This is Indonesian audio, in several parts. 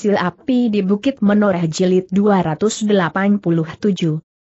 Sil Api di Bukit Menoreh Jilid 287.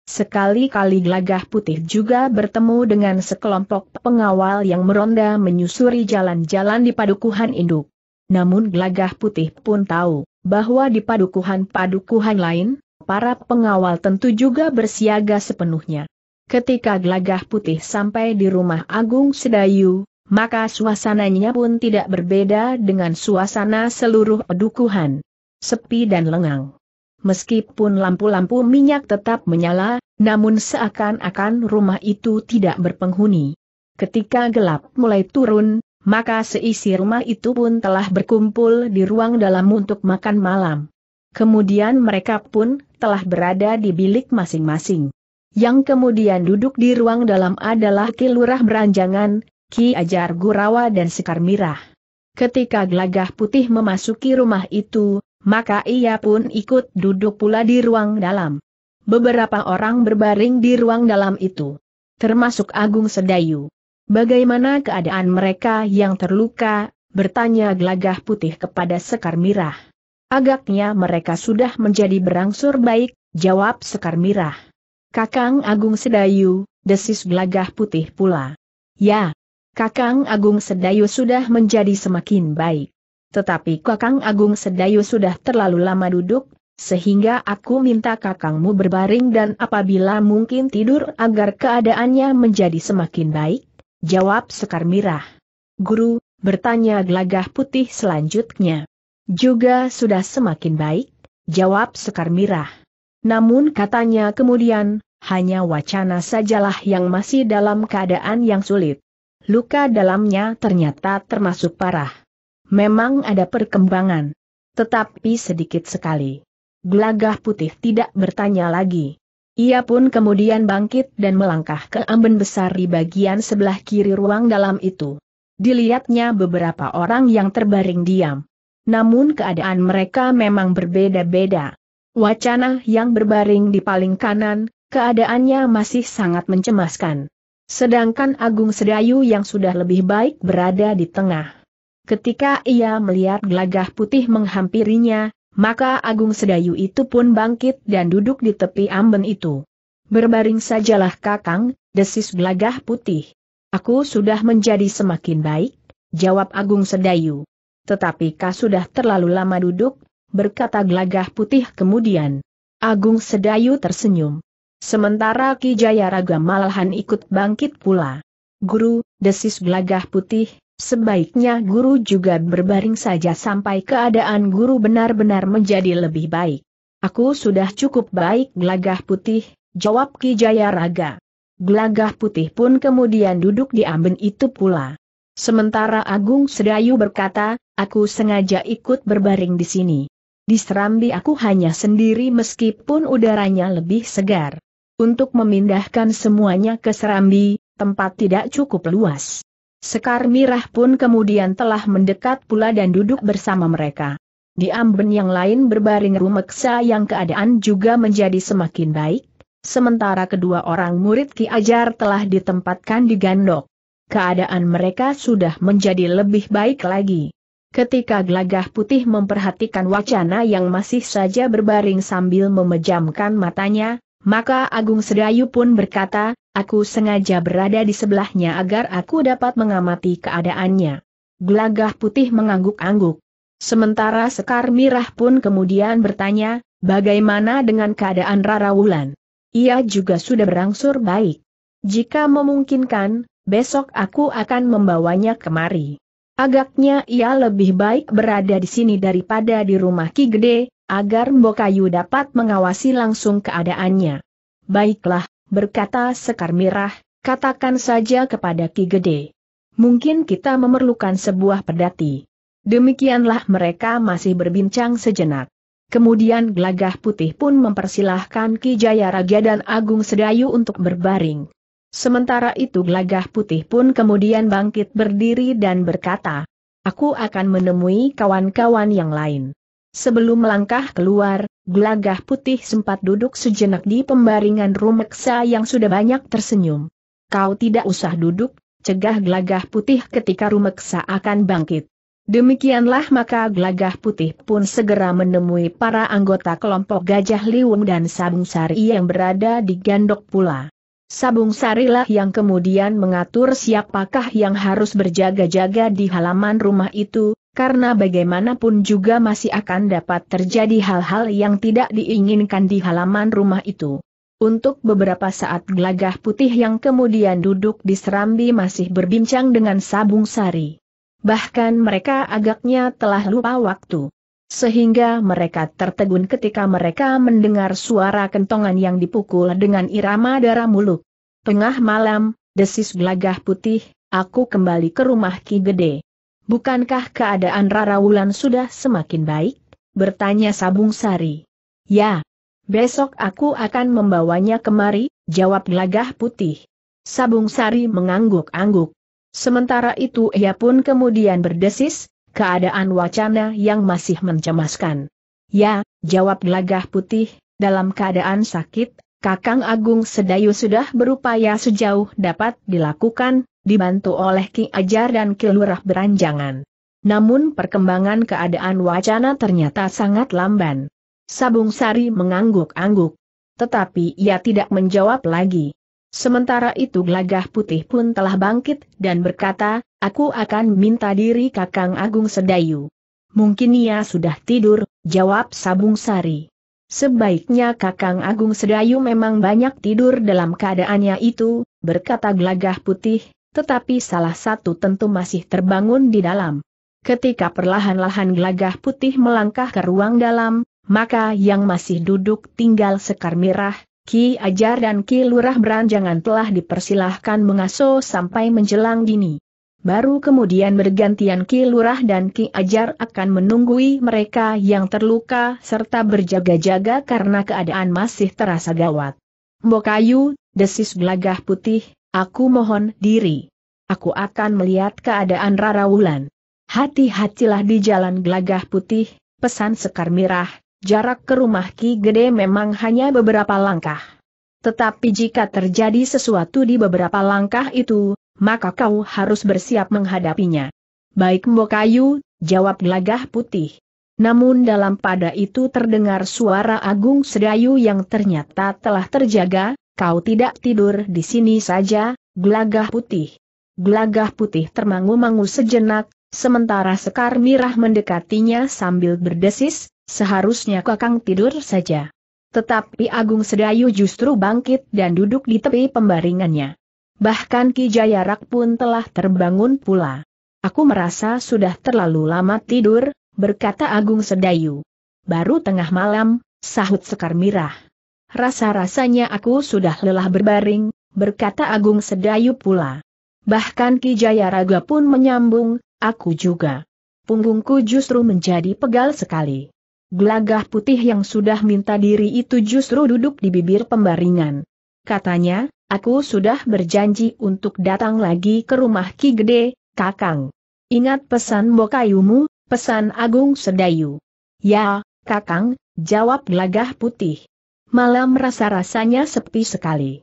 Sekali-kali Glagah putih juga bertemu dengan sekelompok pengawal yang meronda menyusuri jalan-jalan di padukuhan induk. Namun Glagah putih pun tahu, bahwa di padukuhan-padukuhan lain, para pengawal tentu juga bersiaga sepenuhnya. Ketika Glagah putih sampai di rumah Agung Sedayu, maka suasananya pun tidak berbeda dengan suasana seluruh pedukuhan. Sepi dan lengang. Meskipun lampu-lampu minyak tetap menyala, namun seakan-akan rumah itu tidak berpenghuni. Ketika gelap mulai turun, maka seisi rumah itu pun telah berkumpul di ruang dalam untuk makan malam. Kemudian mereka pun telah berada di bilik masing-masing. Yang kemudian duduk di ruang dalam adalah kilurah beranjangan, Ki Ajar Gurawa dan Sekar Mirah. Ketika Glagah putih memasuki rumah itu, maka ia pun ikut duduk pula di ruang dalam. Beberapa orang berbaring di ruang dalam itu, termasuk Agung Sedayu. Bagaimana keadaan mereka yang terluka, bertanya Glagah putih kepada Sekar Mirah. Agaknya mereka sudah menjadi berangsur baik, jawab Sekar Mirah. Kakang Agung Sedayu, desis Glagah putih pula. Ya, Kakang Agung Sedayu sudah menjadi semakin baik. Tetapi Kakang Agung Sedayu sudah terlalu lama duduk, sehingga aku minta kakangmu berbaring dan apabila mungkin tidur agar keadaannya menjadi semakin baik, jawab Sekar Mirah. Guru, bertanya gelagah putih selanjutnya. Juga sudah semakin baik, jawab Sekar Mirah. Namun katanya kemudian, hanya wacana sajalah yang masih dalam keadaan yang sulit luka dalamnya ternyata termasuk parah. Memang ada perkembangan. Tetapi sedikit sekali. Gelagah putih tidak bertanya lagi. Ia pun kemudian bangkit dan melangkah ke amben besar di bagian sebelah kiri ruang dalam itu. Dilihatnya beberapa orang yang terbaring diam. Namun keadaan mereka memang berbeda-beda. Wacana yang berbaring di paling kanan, keadaannya masih sangat mencemaskan. Sedangkan Agung Sedayu yang sudah lebih baik berada di tengah. Ketika ia melihat gelagah putih menghampirinya, maka Agung Sedayu itu pun bangkit dan duduk di tepi amben itu. Berbaring sajalah kakang, desis gelagah putih. Aku sudah menjadi semakin baik, jawab Agung Sedayu. Tetapi kau sudah terlalu lama duduk, berkata gelagah putih kemudian. Agung Sedayu tersenyum. Sementara Ki Jayaraga malahan ikut bangkit pula. Guru, desis gelagah putih, sebaiknya guru juga berbaring saja sampai keadaan guru benar-benar menjadi lebih baik. Aku sudah cukup baik gelagah putih, jawab Ki Jayaraga. Gelagah putih pun kemudian duduk di amben itu pula. Sementara Agung Sedayu berkata, aku sengaja ikut berbaring di sini. Di Serambi aku hanya sendiri meskipun udaranya lebih segar. Untuk memindahkan semuanya ke Serambi, tempat tidak cukup luas. Sekar Mirah pun kemudian telah mendekat pula dan duduk bersama mereka. Di amben yang lain berbaring rumeksa yang keadaan juga menjadi semakin baik, sementara kedua orang murid Ki Ajar telah ditempatkan di gandok. Keadaan mereka sudah menjadi lebih baik lagi. Ketika gelagah putih memperhatikan wacana yang masih saja berbaring sambil memejamkan matanya, maka Agung Sedayu pun berkata, aku sengaja berada di sebelahnya agar aku dapat mengamati keadaannya. Gelagah putih mengangguk-angguk. Sementara Sekar Mirah pun kemudian bertanya, bagaimana dengan keadaan Rara Wulan? Ia juga sudah berangsur baik. Jika memungkinkan, besok aku akan membawanya kemari. Agaknya ia lebih baik berada di sini daripada di rumah Ki Gede, agar Mbokayu dapat mengawasi langsung keadaannya. Baiklah, berkata Sekar Mirah, katakan saja kepada Ki Gede. Mungkin kita memerlukan sebuah pedati. Demikianlah mereka masih berbincang sejenak. Kemudian Glagah Putih pun mempersilahkan Ki Jaya Raja dan Agung Sedayu untuk berbaring. Sementara itu Glagah Putih pun kemudian bangkit berdiri dan berkata, Aku akan menemui kawan-kawan yang lain. Sebelum melangkah keluar, Glagah putih sempat duduk sejenak di pembaringan rumeksa yang sudah banyak tersenyum. Kau tidak usah duduk, cegah Glagah putih ketika rumeksa akan bangkit. Demikianlah maka Glagah putih pun segera menemui para anggota kelompok Gajah Liwung dan Sabung Sari yang berada di Gandok pula. Sabung Sari lah yang kemudian mengatur siapakah yang harus berjaga-jaga di halaman rumah itu, karena bagaimanapun juga masih akan dapat terjadi hal-hal yang tidak diinginkan di halaman rumah itu. Untuk beberapa saat gelagah putih yang kemudian duduk di serambi masih berbincang dengan Sabung Sari. Bahkan mereka agaknya telah lupa waktu. Sehingga mereka tertegun ketika mereka mendengar suara kentongan yang dipukul dengan irama darah muluk. Tengah malam, desis gelagah putih, aku kembali ke rumah Ki Gede. Bukankah keadaan Rara Wulan sudah semakin baik? Bertanya Sabung Sari. Ya. Besok aku akan membawanya kemari, jawab gelagah putih. Sabung Sari mengangguk-angguk. Sementara itu ia pun kemudian berdesis, keadaan wacana yang masih mencemaskan. Ya, jawab gelagah putih, dalam keadaan sakit, Kakang Agung Sedayu sudah berupaya sejauh dapat dilakukan, dibantu oleh Ki Ajar dan Ki Lurah Beranjangan. Namun perkembangan keadaan wacana ternyata sangat lamban. Sabung Sari mengangguk-angguk. Tetapi ia tidak menjawab lagi. Sementara itu Glagah putih pun telah bangkit dan berkata, aku akan minta diri Kakang Agung Sedayu. Mungkin ia sudah tidur, jawab Sabung Sari. Sebaiknya Kakang Agung Sedayu memang banyak tidur dalam keadaannya itu, berkata Glagah putih, tetapi salah satu tentu masih terbangun di dalam. Ketika perlahan-lahan gelagah putih melangkah ke ruang dalam, maka yang masih duduk tinggal sekar mirah, Ki Ajar dan Ki Lurah Beranjangan telah dipersilahkan mengasuh sampai menjelang dini. Baru kemudian bergantian Ki Lurah dan Ki Ajar akan menunggui mereka yang terluka serta berjaga-jaga karena keadaan masih terasa gawat. Mbokayu, desis gelagah putih, Aku mohon diri. Aku akan melihat keadaan Rara Wulan. Hati-hatilah di jalan gelagah putih, pesan Sekar Mirah, jarak ke rumah Ki Gede memang hanya beberapa langkah. Tetapi jika terjadi sesuatu di beberapa langkah itu, maka kau harus bersiap menghadapinya. Baik Mbokayu, jawab gelagah putih. Namun dalam pada itu terdengar suara Agung Sedayu yang ternyata telah terjaga, Kau tidak tidur di sini saja, gelagah putih. Gelagah putih termangu-mangu sejenak, sementara Sekar Mirah mendekatinya sambil berdesis, seharusnya kakang tidur saja. Tetapi Agung Sedayu justru bangkit dan duduk di tepi pembaringannya. Bahkan Ki Jayarak pun telah terbangun pula. Aku merasa sudah terlalu lama tidur, berkata Agung Sedayu. Baru tengah malam, sahut Sekar Mirah. Rasa-rasanya aku sudah lelah berbaring, berkata Agung Sedayu pula. Bahkan Ki Jayaraga pun menyambung, aku juga. Punggungku justru menjadi pegal sekali. Gelagah putih yang sudah minta diri itu justru duduk di bibir pembaringan. Katanya, aku sudah berjanji untuk datang lagi ke rumah Ki Gede, Kakang. Ingat pesan Bokayumu, pesan Agung Sedayu. Ya, Kakang, jawab gelagah putih malam rasa-rasanya sepi sekali.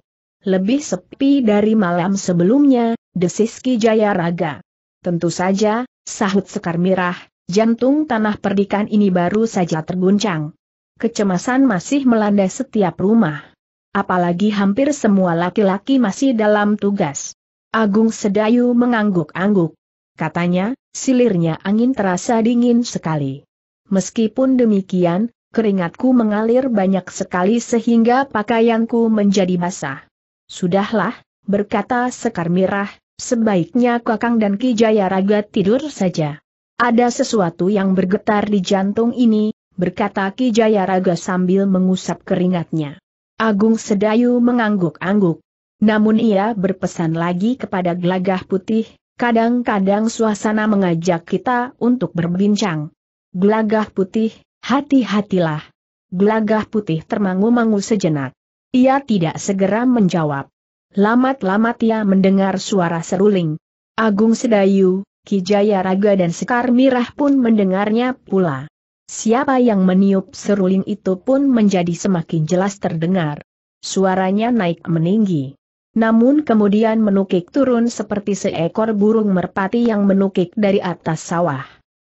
Lebih sepi dari malam sebelumnya, desis Ki Jaya Raga. Tentu saja, sahut Sekar Mirah, jantung tanah perdikan ini baru saja terguncang. Kecemasan masih melanda setiap rumah. Apalagi hampir semua laki-laki masih dalam tugas. Agung Sedayu mengangguk-angguk. Katanya, silirnya angin terasa dingin sekali. Meskipun demikian, keringatku mengalir banyak sekali sehingga pakaianku menjadi basah. Sudahlah, berkata Sekar Mirah, sebaiknya Kakang dan Kijaya Raga tidur saja. Ada sesuatu yang bergetar di jantung ini, berkata Kijaya Raga sambil mengusap keringatnya. Agung Sedayu mengangguk-angguk. Namun ia berpesan lagi kepada Glagah putih, kadang-kadang suasana mengajak kita untuk berbincang. Glagah putih, Hati-hatilah. Gelagah putih termangu-mangu sejenak. Ia tidak segera menjawab. Lamat-lamat ia mendengar suara seruling. Agung Sedayu, Kijaya Raga dan Sekar Mirah pun mendengarnya pula. Siapa yang meniup seruling itu pun menjadi semakin jelas terdengar. Suaranya naik meninggi. Namun kemudian menukik turun seperti seekor burung merpati yang menukik dari atas sawah.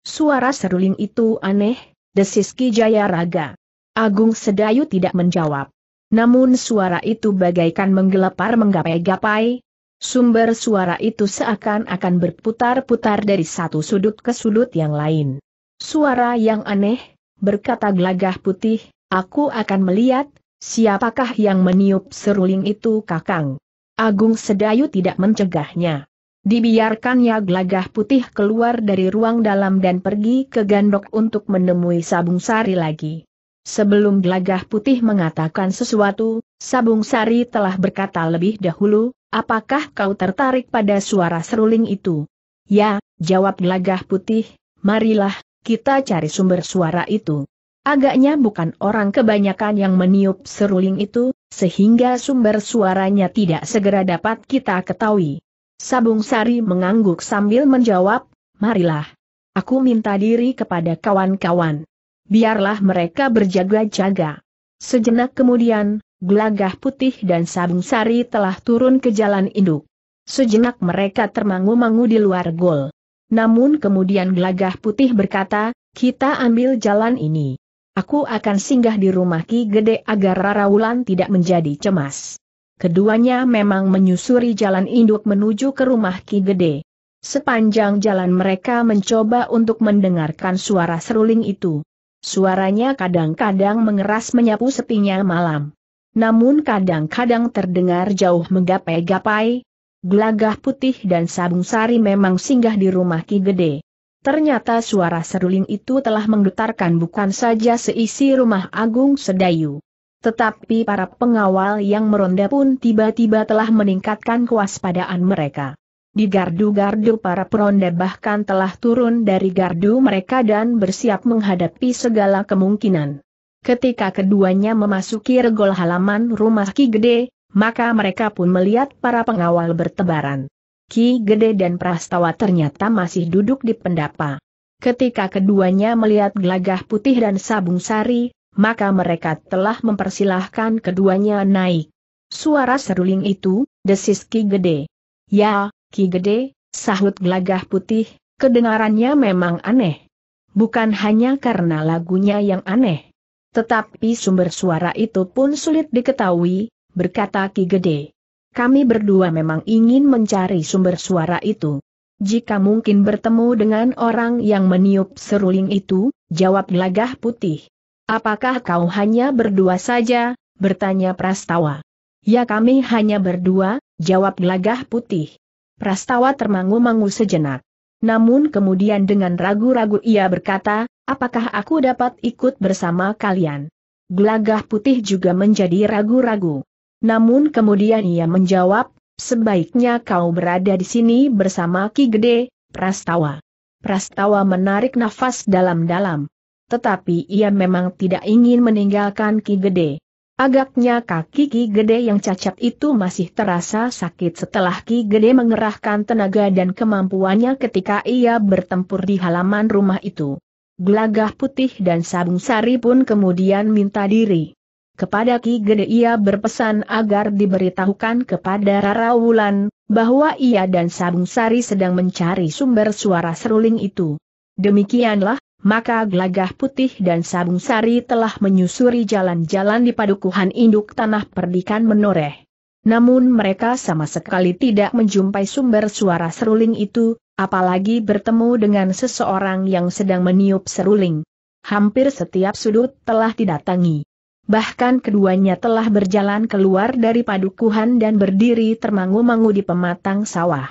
Suara seruling itu aneh, desis Ki Jayaraga. Agung Sedayu tidak menjawab. Namun suara itu bagaikan menggelepar menggapai-gapai. Sumber suara itu seakan-akan berputar-putar dari satu sudut ke sudut yang lain. Suara yang aneh, berkata Glagah putih, aku akan melihat, siapakah yang meniup seruling itu kakang. Agung Sedayu tidak mencegahnya. Dibiarkannya gelagah putih keluar dari ruang dalam dan pergi ke gandok untuk menemui Sabung Sari lagi. Sebelum gelagah putih mengatakan sesuatu, Sabung Sari telah berkata lebih dahulu, apakah kau tertarik pada suara seruling itu? Ya, jawab gelagah putih, marilah, kita cari sumber suara itu. Agaknya bukan orang kebanyakan yang meniup seruling itu, sehingga sumber suaranya tidak segera dapat kita ketahui. Sabung Sari mengangguk sambil menjawab, marilah. Aku minta diri kepada kawan-kawan. Biarlah mereka berjaga-jaga. Sejenak kemudian, Glagah putih dan Sabung Sari telah turun ke jalan induk. Sejenak mereka termangu-mangu di luar gol. Namun kemudian Glagah putih berkata, kita ambil jalan ini. Aku akan singgah di rumah Ki Gede agar Rara Wulan tidak menjadi cemas keduanya memang menyusuri jalan induk menuju ke rumah Ki Gede. Sepanjang jalan mereka mencoba untuk mendengarkan suara seruling itu. Suaranya kadang-kadang mengeras menyapu sepinya malam. Namun kadang-kadang terdengar jauh menggapai-gapai, gelagah putih dan sabung sari memang singgah di rumah Ki Gede. Ternyata suara seruling itu telah menggetarkan bukan saja seisi rumah Agung Sedayu. Tetapi para pengawal yang meronda pun tiba-tiba telah meningkatkan kewaspadaan mereka. Di gardu-gardu para peronda bahkan telah turun dari gardu mereka dan bersiap menghadapi segala kemungkinan. Ketika keduanya memasuki regol halaman rumah Ki Gede, maka mereka pun melihat para pengawal bertebaran. Ki Gede dan Prastawa ternyata masih duduk di pendapa. Ketika keduanya melihat gelagah putih dan sabung sari, maka mereka telah mempersilahkan keduanya naik. Suara seruling itu, desis Ki Gede. Ya, Ki Gede, sahut gelagah putih, kedengarannya memang aneh. Bukan hanya karena lagunya yang aneh. Tetapi sumber suara itu pun sulit diketahui, berkata Ki Gede. Kami berdua memang ingin mencari sumber suara itu. Jika mungkin bertemu dengan orang yang meniup seruling itu, jawab gelagah putih. Apakah kau hanya berdua saja? bertanya Prastawa. Ya kami hanya berdua, jawab gelagah putih. Prastawa termangu-mangu sejenak. Namun kemudian dengan ragu-ragu ia berkata, apakah aku dapat ikut bersama kalian? Gelagah putih juga menjadi ragu-ragu. Namun kemudian ia menjawab, sebaiknya kau berada di sini bersama Ki Gede, Prastawa. Prastawa menarik nafas dalam-dalam tetapi ia memang tidak ingin meninggalkan Ki Gede. Agaknya kaki Ki Gede yang cacat itu masih terasa sakit setelah Ki Gede mengerahkan tenaga dan kemampuannya ketika ia bertempur di halaman rumah itu. Gelagah putih dan sabung sari pun kemudian minta diri. Kepada Ki Gede ia berpesan agar diberitahukan kepada Rara Wulan, bahwa ia dan Sabung Sari sedang mencari sumber suara seruling itu. Demikianlah, maka gelagah putih dan sabung sari telah menyusuri jalan-jalan di padukuhan induk tanah perdikan menoreh. Namun mereka sama sekali tidak menjumpai sumber suara seruling itu, apalagi bertemu dengan seseorang yang sedang meniup seruling. Hampir setiap sudut telah didatangi. Bahkan keduanya telah berjalan keluar dari padukuhan dan berdiri termangu-mangu di pematang sawah.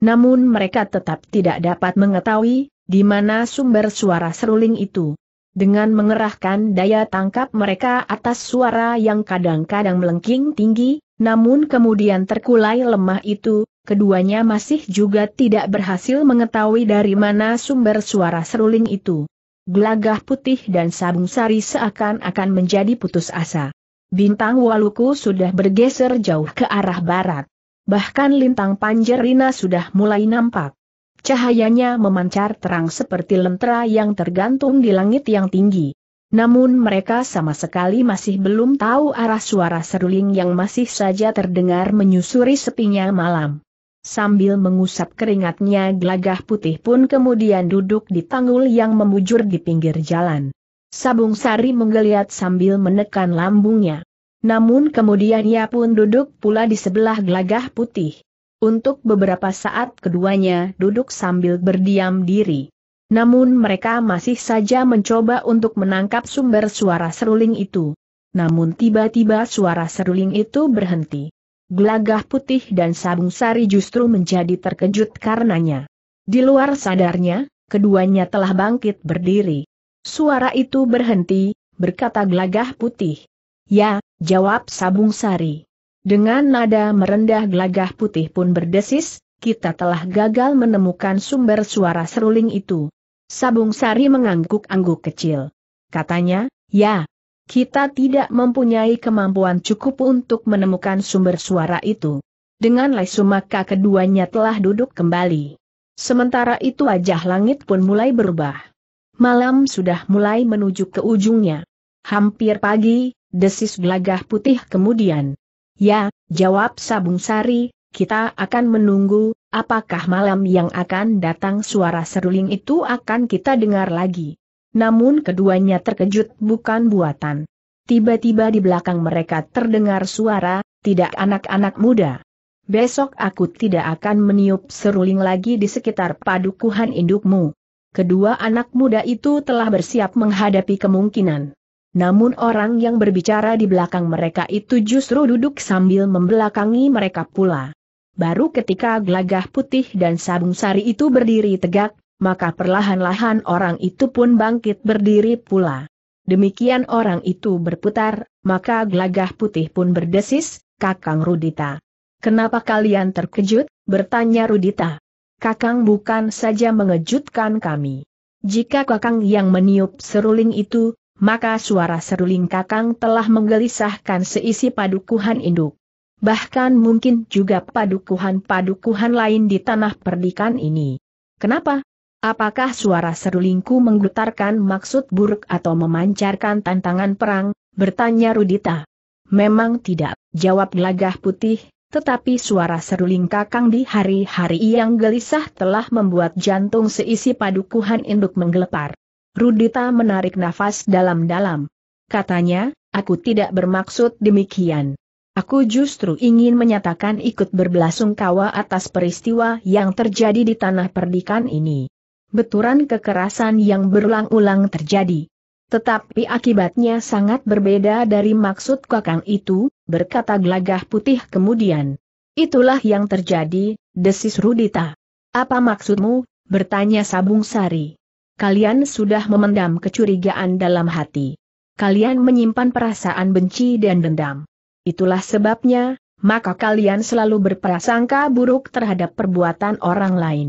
Namun mereka tetap tidak dapat mengetahui di mana sumber suara seruling itu. Dengan mengerahkan daya tangkap mereka atas suara yang kadang-kadang melengking tinggi, namun kemudian terkulai lemah itu, keduanya masih juga tidak berhasil mengetahui dari mana sumber suara seruling itu. Gelagah putih dan sabung sari seakan-akan menjadi putus asa. Bintang Waluku sudah bergeser jauh ke arah barat. Bahkan lintang Panjerina sudah mulai nampak. Cahayanya memancar terang seperti lentera yang tergantung di langit yang tinggi. Namun mereka sama sekali masih belum tahu arah suara seruling yang masih saja terdengar menyusuri sepinya malam. Sambil mengusap keringatnya gelagah putih pun kemudian duduk di tanggul yang memujur di pinggir jalan. Sabung Sari menggeliat sambil menekan lambungnya. Namun kemudian ia pun duduk pula di sebelah gelagah putih. Untuk beberapa saat keduanya duduk sambil berdiam diri. Namun mereka masih saja mencoba untuk menangkap sumber suara seruling itu. Namun tiba-tiba suara seruling itu berhenti. Gelagah putih dan sabung sari justru menjadi terkejut karenanya. Di luar sadarnya, keduanya telah bangkit berdiri. Suara itu berhenti, berkata gelagah putih. Ya, jawab sabung sari. Dengan nada merendah gelagah putih pun berdesis, kita telah gagal menemukan sumber suara seruling itu. Sabung Sari mengangguk-angguk kecil. Katanya, ya, kita tidak mempunyai kemampuan cukup untuk menemukan sumber suara itu. Dengan lesu maka keduanya telah duduk kembali. Sementara itu wajah langit pun mulai berubah. Malam sudah mulai menuju ke ujungnya. Hampir pagi, desis gelagah putih kemudian. Ya, jawab Sabung Sari, kita akan menunggu, apakah malam yang akan datang suara seruling itu akan kita dengar lagi. Namun keduanya terkejut bukan buatan. Tiba-tiba di belakang mereka terdengar suara, tidak anak-anak muda. Besok aku tidak akan meniup seruling lagi di sekitar padukuhan indukmu. Kedua anak muda itu telah bersiap menghadapi kemungkinan. Namun orang yang berbicara di belakang mereka itu justru duduk sambil membelakangi mereka pula. Baru ketika gelagah putih dan sabung sari itu berdiri tegak, maka perlahan-lahan orang itu pun bangkit berdiri pula. Demikian orang itu berputar, maka gelagah putih pun berdesis, Kakang Rudita. Kenapa kalian terkejut? bertanya Rudita. Kakang bukan saja mengejutkan kami. Jika kakang yang meniup seruling itu, maka suara seruling kakang telah menggelisahkan seisi padukuhan induk. Bahkan mungkin juga padukuhan-padukuhan lain di tanah perdikan ini. Kenapa? Apakah suara serulingku menggutarkan maksud buruk atau memancarkan tantangan perang? Bertanya Rudita. Memang tidak, jawab gelagah putih, tetapi suara seruling kakang di hari-hari yang gelisah telah membuat jantung seisi padukuhan induk menggelepar. Rudita menarik nafas dalam-dalam. Katanya, aku tidak bermaksud demikian. Aku justru ingin menyatakan ikut berbelasungkawa atas peristiwa yang terjadi di tanah perdikan ini. Beturan kekerasan yang berulang-ulang terjadi. Tetapi akibatnya sangat berbeda dari maksud kakang itu, berkata gelagah putih kemudian. Itulah yang terjadi, desis Rudita. Apa maksudmu? bertanya Sabung Sari. Kalian sudah memendam kecurigaan dalam hati. Kalian menyimpan perasaan benci dan dendam. Itulah sebabnya, maka kalian selalu berprasangka buruk terhadap perbuatan orang lain.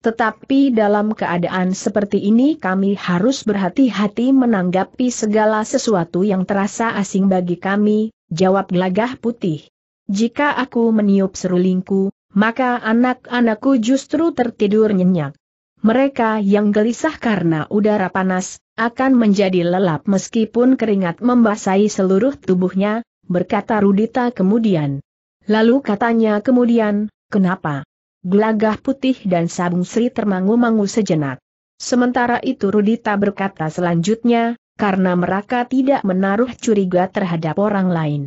Tetapi dalam keadaan seperti ini kami harus berhati-hati menanggapi segala sesuatu yang terasa asing bagi kami, jawab gelagah putih. Jika aku meniup serulingku, maka anak-anakku justru tertidur nyenyak. Mereka yang gelisah karena udara panas, akan menjadi lelap meskipun keringat membasahi seluruh tubuhnya, berkata Rudita kemudian. Lalu katanya kemudian, kenapa? Gelagah putih dan sabung Sri termangu-mangu sejenak. Sementara itu Rudita berkata selanjutnya, karena mereka tidak menaruh curiga terhadap orang lain.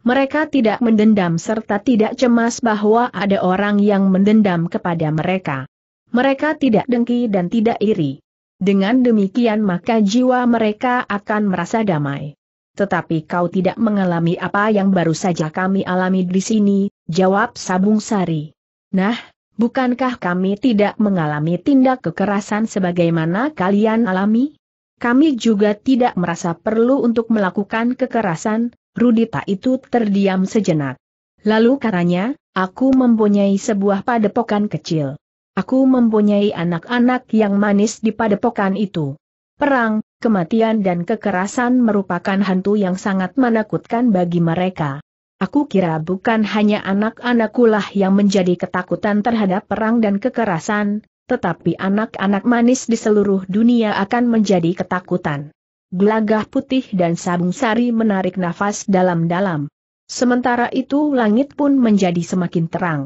Mereka tidak mendendam serta tidak cemas bahwa ada orang yang mendendam kepada mereka. Mereka tidak dengki dan tidak iri. Dengan demikian maka jiwa mereka akan merasa damai. Tetapi kau tidak mengalami apa yang baru saja kami alami di sini, jawab Sabung Sari. Nah, bukankah kami tidak mengalami tindak kekerasan sebagaimana kalian alami? Kami juga tidak merasa perlu untuk melakukan kekerasan, Rudita itu terdiam sejenak. Lalu katanya, aku mempunyai sebuah padepokan kecil. Aku mempunyai anak-anak yang manis di padepokan itu. Perang, kematian dan kekerasan merupakan hantu yang sangat menakutkan bagi mereka. Aku kira bukan hanya anak anakulah yang menjadi ketakutan terhadap perang dan kekerasan, tetapi anak-anak manis di seluruh dunia akan menjadi ketakutan. Gelagah putih dan sabung sari menarik nafas dalam-dalam. Sementara itu langit pun menjadi semakin terang.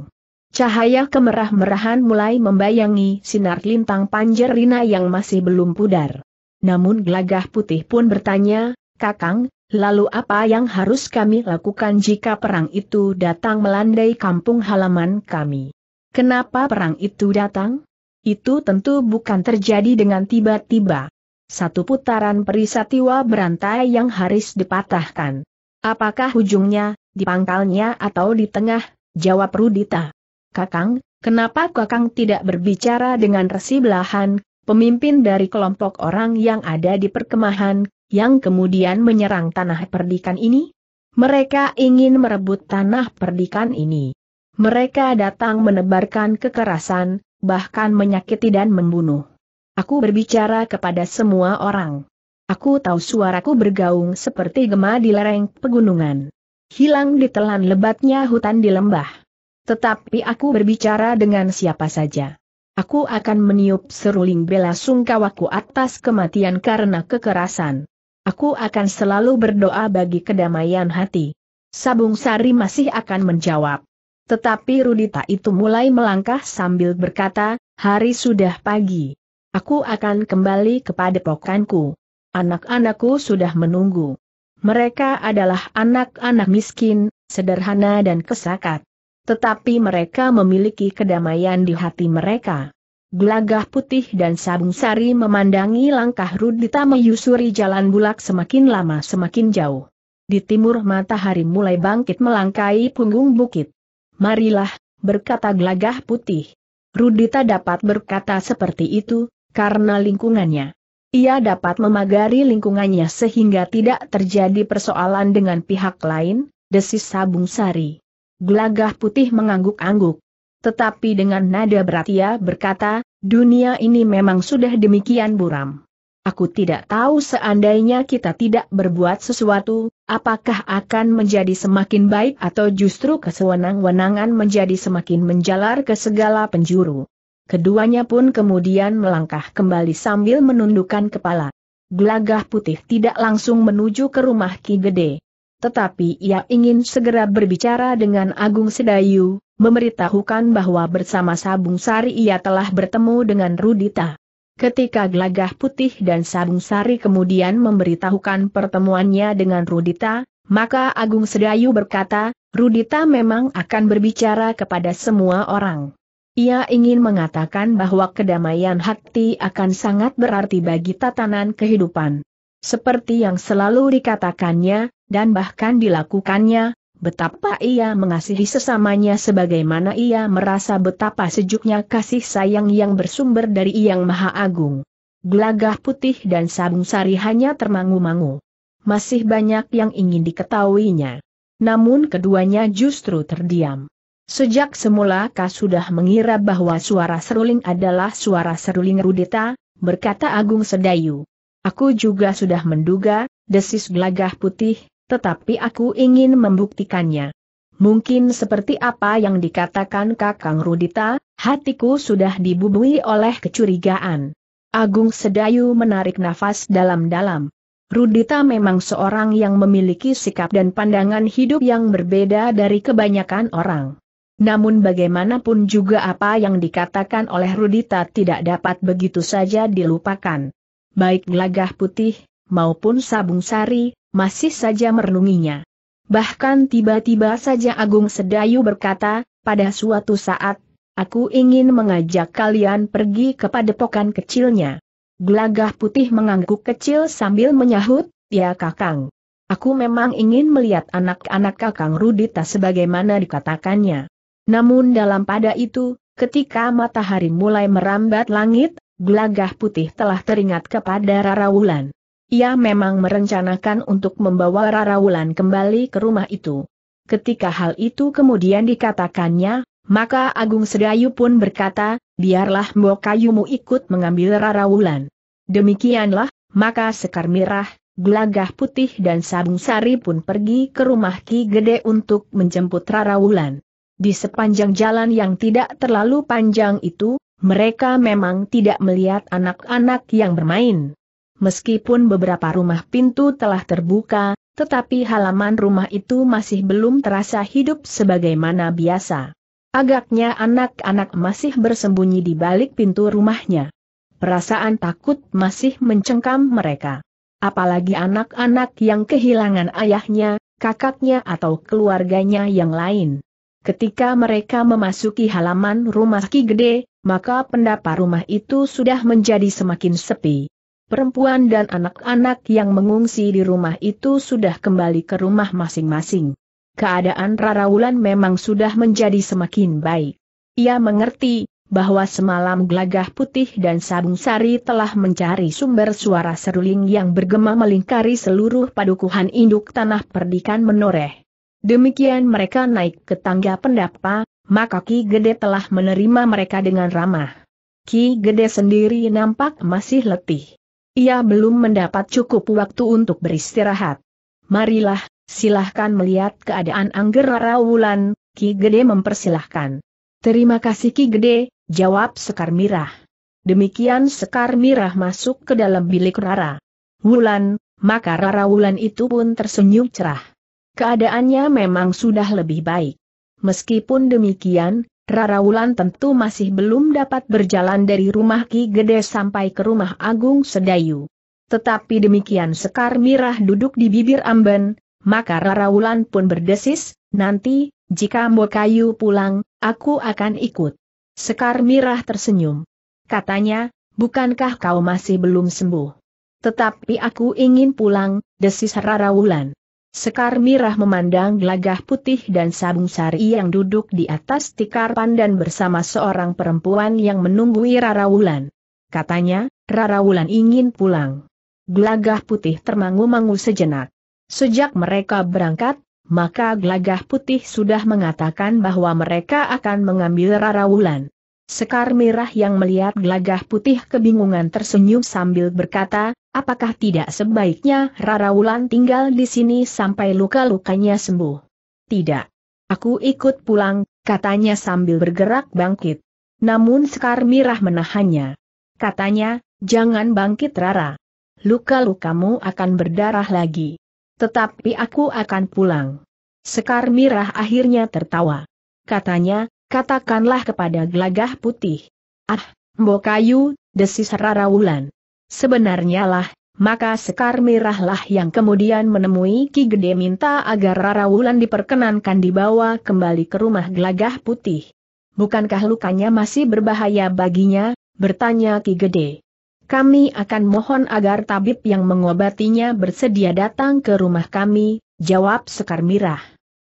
Cahaya kemerah-merahan mulai membayangi sinar lintang panjerina yang masih belum pudar. Namun gelagah putih pun bertanya, Kakang, lalu apa yang harus kami lakukan jika perang itu datang melandai kampung halaman kami? Kenapa perang itu datang? Itu tentu bukan terjadi dengan tiba-tiba. Satu putaran perisatiwa berantai yang harus dipatahkan. Apakah ujungnya, di pangkalnya atau di tengah, jawab Rudita. Kakang, kenapa Kakang tidak berbicara dengan resi belahan, pemimpin dari kelompok orang yang ada di perkemahan, yang kemudian menyerang tanah perdikan ini? Mereka ingin merebut tanah perdikan ini. Mereka datang menebarkan kekerasan, bahkan menyakiti dan membunuh. Aku berbicara kepada semua orang. Aku tahu suaraku bergaung seperti gema di lereng pegunungan. Hilang ditelan lebatnya hutan di lembah. Tetapi aku berbicara dengan siapa saja. Aku akan meniup seruling bela sungkawaku atas kematian karena kekerasan. Aku akan selalu berdoa bagi kedamaian hati. Sabung Sari masih akan menjawab. Tetapi Rudita itu mulai melangkah sambil berkata, hari sudah pagi. Aku akan kembali kepada pokanku. Anak-anakku sudah menunggu. Mereka adalah anak-anak miskin, sederhana dan kesakat. Tetapi mereka memiliki kedamaian di hati mereka. Gelagah putih dan sabung sari memandangi langkah Rudita menyusuri jalan bulak semakin lama semakin jauh. Di timur matahari mulai bangkit melangkai punggung bukit. Marilah, berkata gelagah putih. Rudita dapat berkata seperti itu, karena lingkungannya. Ia dapat memagari lingkungannya sehingga tidak terjadi persoalan dengan pihak lain, desis sabung sari. Gelagah putih mengangguk-angguk. Tetapi dengan nada berat ia berkata, dunia ini memang sudah demikian buram. Aku tidak tahu seandainya kita tidak berbuat sesuatu, apakah akan menjadi semakin baik atau justru kesewenang-wenangan menjadi semakin menjalar ke segala penjuru. Keduanya pun kemudian melangkah kembali sambil menundukkan kepala. Gelagah putih tidak langsung menuju ke rumah Ki Gede tetapi ia ingin segera berbicara dengan Agung Sedayu, memberitahukan bahwa bersama Sabung Sari ia telah bertemu dengan Rudita. Ketika Gelagah Putih dan Sabung Sari kemudian memberitahukan pertemuannya dengan Rudita, maka Agung Sedayu berkata, Rudita memang akan berbicara kepada semua orang. Ia ingin mengatakan bahwa kedamaian hati akan sangat berarti bagi tatanan kehidupan. Seperti yang selalu dikatakannya, dan bahkan dilakukannya, betapa ia mengasihi sesamanya sebagaimana ia merasa betapa sejuknya kasih sayang yang bersumber dari Yang Maha Agung. Gelagah putih dan sabung sari hanya termangu-mangu. Masih banyak yang ingin diketahuinya. Namun keduanya justru terdiam. Sejak semula Ka sudah mengira bahwa suara seruling adalah suara seruling Rudita, berkata Agung Sedayu. Aku juga sudah menduga, desis gelagah putih, tetapi aku ingin membuktikannya. Mungkin seperti apa yang dikatakan Kakang Rudita, hatiku sudah dibubui oleh kecurigaan. Agung Sedayu menarik nafas dalam-dalam. Rudita memang seorang yang memiliki sikap dan pandangan hidup yang berbeda dari kebanyakan orang. Namun bagaimanapun juga apa yang dikatakan oleh Rudita tidak dapat begitu saja dilupakan. Baik gelagah putih, maupun sabung sari, masih saja merenunginya. Bahkan tiba-tiba saja Agung Sedayu berkata, pada suatu saat, aku ingin mengajak kalian pergi ke padepokan kecilnya. Gelagah putih mengangguk kecil sambil menyahut, ya kakang. Aku memang ingin melihat anak-anak kakang Rudita sebagaimana dikatakannya. Namun dalam pada itu, ketika matahari mulai merambat langit, gelagah putih telah teringat kepada Rara Wulan. Ia memang merencanakan untuk membawa Rara Wulan kembali ke rumah itu. Ketika hal itu kemudian dikatakannya, maka Agung Sedayu pun berkata, biarlah Kayumu ikut mengambil Rara Wulan. Demikianlah, maka Sekar Mirah, Gelagah Putih dan Sabung Sari pun pergi ke rumah Ki Gede untuk menjemput Rara Wulan. Di sepanjang jalan yang tidak terlalu panjang itu, mereka memang tidak melihat anak-anak yang bermain meskipun beberapa rumah pintu telah terbuka, tetapi halaman rumah itu masih belum terasa hidup sebagaimana biasa. Agaknya anak-anak masih bersembunyi di balik pintu rumahnya. Perasaan takut masih mencengkam mereka. Apalagi anak-anak yang kehilangan ayahnya, kakaknya atau keluarganya yang lain. Ketika mereka memasuki halaman rumah Ki Gede, maka pendapa rumah itu sudah menjadi semakin sepi perempuan dan anak-anak yang mengungsi di rumah itu sudah kembali ke rumah masing-masing. Keadaan Rara Wulan memang sudah menjadi semakin baik. Ia mengerti bahwa semalam Glagah putih dan sabung sari telah mencari sumber suara seruling yang bergema melingkari seluruh padukuhan induk tanah perdikan menoreh. Demikian mereka naik ke tangga pendapa, maka Ki Gede telah menerima mereka dengan ramah. Ki Gede sendiri nampak masih letih. Ia belum mendapat cukup waktu untuk beristirahat. Marilah, silahkan melihat keadaan Angger Rara Wulan, Ki Gede mempersilahkan. Terima kasih Ki Gede, jawab Sekar Mirah. Demikian Sekar Mirah masuk ke dalam bilik Rara. Wulan, maka Rara Wulan itu pun tersenyum cerah. Keadaannya memang sudah lebih baik. Meskipun demikian, Rara Wulan tentu masih belum dapat berjalan dari rumah Ki Gede sampai ke rumah Agung Sedayu. Tetapi demikian Sekar Mirah duduk di bibir amben, maka Rara Wulan pun berdesis, nanti, jika Mbok Kayu pulang, aku akan ikut. Sekar Mirah tersenyum. Katanya, bukankah kau masih belum sembuh? Tetapi aku ingin pulang, desis Rara Wulan. Sekar Mirah memandang gelagah putih dan sabung sari yang duduk di atas tikar pandan bersama seorang perempuan yang menunggui Rara Wulan. Katanya, Rara Wulan ingin pulang. Gelagah putih termangu-mangu sejenak. Sejak mereka berangkat, maka gelagah putih sudah mengatakan bahwa mereka akan mengambil Rara Wulan. Sekar Mirah yang melihat gelagah putih kebingungan tersenyum sambil berkata, Apakah tidak sebaiknya Rara Wulan tinggal di sini sampai luka-lukanya sembuh? Tidak. Aku ikut pulang, katanya sambil bergerak bangkit. Namun Sekar Mirah menahannya. Katanya, jangan bangkit Rara. Luka-lukamu akan berdarah lagi. Tetapi aku akan pulang. Sekar Mirah akhirnya tertawa. Katanya, katakanlah kepada gelagah putih. Ah, Mbokayu, desis Rara Wulan. Sebenarnya lah, maka Sekar Mirahlah yang kemudian menemui Ki Gede minta agar Rara Wulan diperkenankan dibawa kembali ke rumah gelagah putih. Bukankah lukanya masih berbahaya baginya, bertanya Ki Gede. Kami akan mohon agar tabib yang mengobatinya bersedia datang ke rumah kami, jawab Sekar Mirah.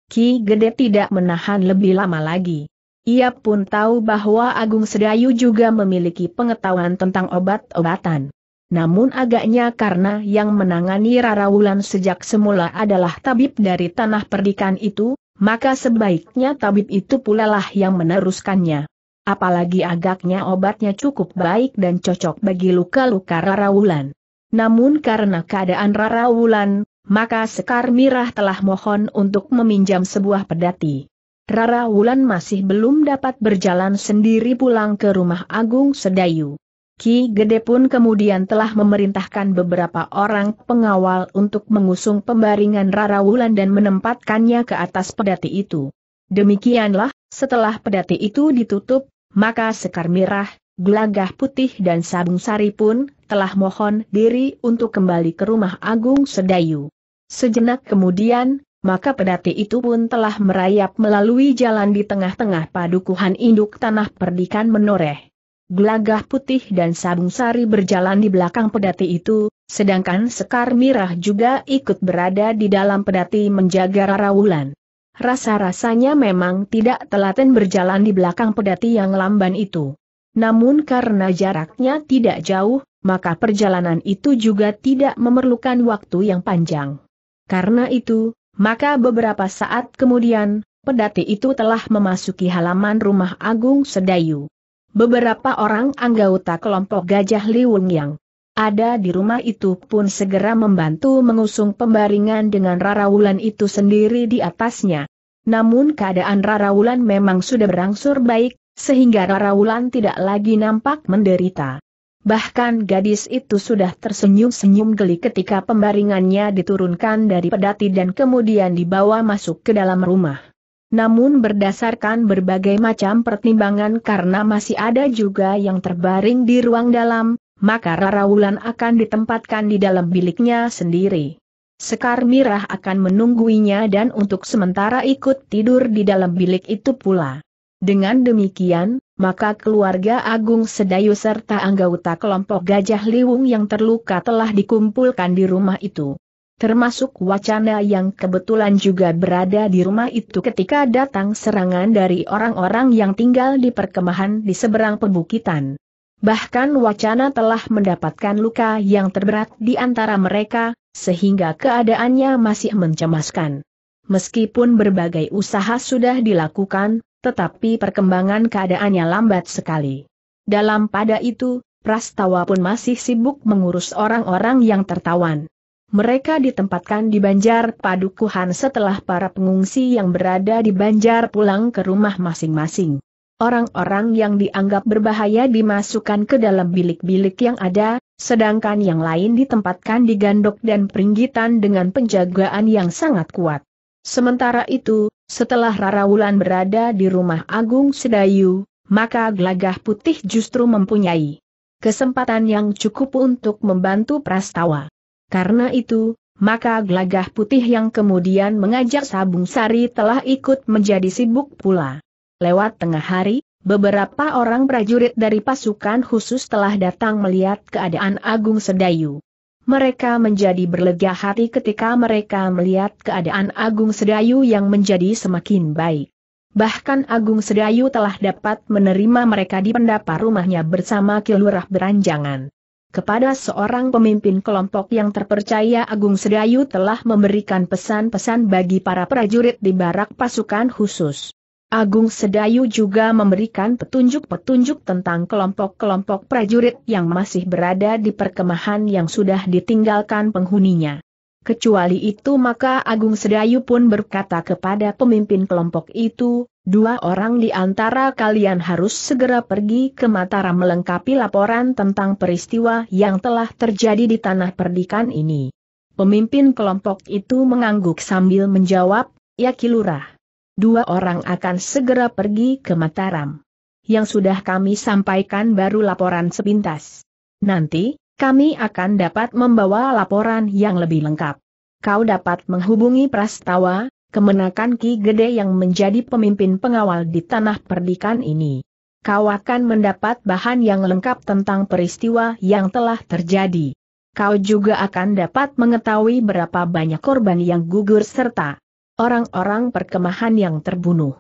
Ki Gede tidak menahan lebih lama lagi. Ia pun tahu bahwa Agung Sedayu juga memiliki pengetahuan tentang obat-obatan. Namun agaknya karena yang menangani Rara Wulan sejak semula adalah tabib dari tanah perdikan itu, maka sebaiknya tabib itu pula lah yang meneruskannya. Apalagi agaknya obatnya cukup baik dan cocok bagi luka-luka Rara Wulan. Namun karena keadaan Rara Wulan, maka Sekar Mirah telah mohon untuk meminjam sebuah pedati. Rara Wulan masih belum dapat berjalan sendiri pulang ke rumah Agung Sedayu. Ki Gede pun kemudian telah memerintahkan beberapa orang pengawal untuk mengusung pembaringan Rara Wulan dan menempatkannya ke atas pedati itu. Demikianlah, setelah pedati itu ditutup, maka Sekar Mirah, Gelagah Putih dan Sabung Sari pun telah mohon diri untuk kembali ke rumah Agung Sedayu. Sejenak kemudian, maka pedati itu pun telah merayap melalui jalan di tengah-tengah padukuhan induk tanah perdikan menoreh. Gelagah putih dan sabung sari berjalan di belakang pedati itu, sedangkan Sekar Mirah juga ikut berada di dalam pedati menjaga Wulan. Rasa-rasanya memang tidak telaten berjalan di belakang pedati yang lamban itu. Namun karena jaraknya tidak jauh, maka perjalanan itu juga tidak memerlukan waktu yang panjang. Karena itu, maka beberapa saat kemudian, pedati itu telah memasuki halaman rumah Agung Sedayu. Beberapa orang anggota kelompok Gajah Liwung yang ada di rumah itu pun segera membantu mengusung pembaringan dengan rarawulan itu sendiri di atasnya. Namun keadaan rarawulan memang sudah berangsur baik, sehingga rarawulan tidak lagi nampak menderita. Bahkan gadis itu sudah tersenyum-senyum geli ketika pembaringannya diturunkan dari pedati dan kemudian dibawa masuk ke dalam rumah. Namun berdasarkan berbagai macam pertimbangan karena masih ada juga yang terbaring di ruang dalam, maka Rara Wulan akan ditempatkan di dalam biliknya sendiri. Sekar Mirah akan menungguinya dan untuk sementara ikut tidur di dalam bilik itu pula. Dengan demikian, maka keluarga Agung Sedayu serta anggota kelompok Gajah Liwung yang terluka telah dikumpulkan di rumah itu termasuk wacana yang kebetulan juga berada di rumah itu ketika datang serangan dari orang-orang yang tinggal di perkemahan di seberang pembukitan. Bahkan wacana telah mendapatkan luka yang terberat di antara mereka, sehingga keadaannya masih mencemaskan. Meskipun berbagai usaha sudah dilakukan, tetapi perkembangan keadaannya lambat sekali. Dalam pada itu, Prastawa pun masih sibuk mengurus orang-orang yang tertawan. Mereka ditempatkan di Banjar Padukuhan setelah para pengungsi yang berada di Banjar pulang ke rumah masing-masing. Orang-orang yang dianggap berbahaya dimasukkan ke dalam bilik-bilik yang ada, sedangkan yang lain ditempatkan di gandok dan peringgitan dengan penjagaan yang sangat kuat. Sementara itu, setelah Wulan berada di rumah Agung Sedayu, maka Glagah Putih justru mempunyai kesempatan yang cukup untuk membantu Prastawa. Karena itu, maka gelagah putih yang kemudian mengajak Sabung Sari telah ikut menjadi sibuk pula. Lewat tengah hari, beberapa orang prajurit dari pasukan khusus telah datang melihat keadaan Agung Sedayu. Mereka menjadi berlega hati ketika mereka melihat keadaan Agung Sedayu yang menjadi semakin baik. Bahkan Agung Sedayu telah dapat menerima mereka di pendapa rumahnya bersama Kilurah Beranjangan kepada seorang pemimpin kelompok yang terpercaya Agung Sedayu telah memberikan pesan-pesan bagi para prajurit di barak pasukan khusus. Agung Sedayu juga memberikan petunjuk-petunjuk tentang kelompok-kelompok prajurit yang masih berada di perkemahan yang sudah ditinggalkan penghuninya. Kecuali itu maka Agung Sedayu pun berkata kepada pemimpin kelompok itu, Dua orang di antara kalian harus segera pergi ke Mataram melengkapi laporan tentang peristiwa yang telah terjadi di tanah perdikan ini. Pemimpin kelompok itu mengangguk sambil menjawab, ya kilurah. Dua orang akan segera pergi ke Mataram. Yang sudah kami sampaikan baru laporan sepintas. Nanti, kami akan dapat membawa laporan yang lebih lengkap. Kau dapat menghubungi Prastawa, kemenakan Ki Gede yang menjadi pemimpin pengawal di tanah perdikan ini. Kau akan mendapat bahan yang lengkap tentang peristiwa yang telah terjadi. Kau juga akan dapat mengetahui berapa banyak korban yang gugur serta orang-orang perkemahan yang terbunuh.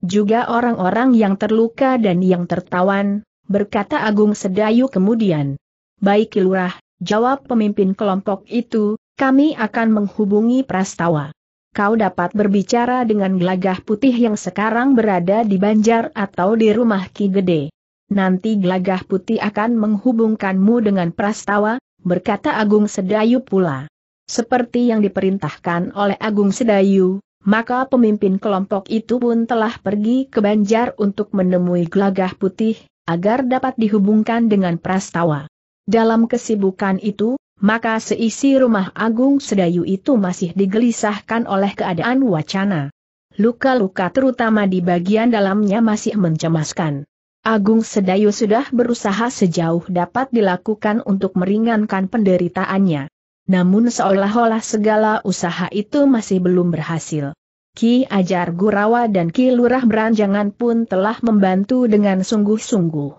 Juga orang-orang yang terluka dan yang tertawan, berkata Agung Sedayu kemudian. Baik lurah, jawab pemimpin kelompok itu, kami akan menghubungi Prastawa kau dapat berbicara dengan gelagah putih yang sekarang berada di Banjar atau di rumah Ki Gede. Nanti gelagah putih akan menghubungkanmu dengan prastawa, berkata Agung Sedayu pula. Seperti yang diperintahkan oleh Agung Sedayu, maka pemimpin kelompok itu pun telah pergi ke Banjar untuk menemui gelagah putih, agar dapat dihubungkan dengan prastawa. Dalam kesibukan itu, maka seisi rumah agung sedayu itu masih digelisahkan oleh keadaan wacana. Luka-luka terutama di bagian dalamnya masih mencemaskan. Agung Sedayu sudah berusaha sejauh dapat dilakukan untuk meringankan penderitaannya. Namun seolah-olah segala usaha itu masih belum berhasil. Ki Ajar Gurawa dan Ki Lurah Beranjangan pun telah membantu dengan sungguh-sungguh.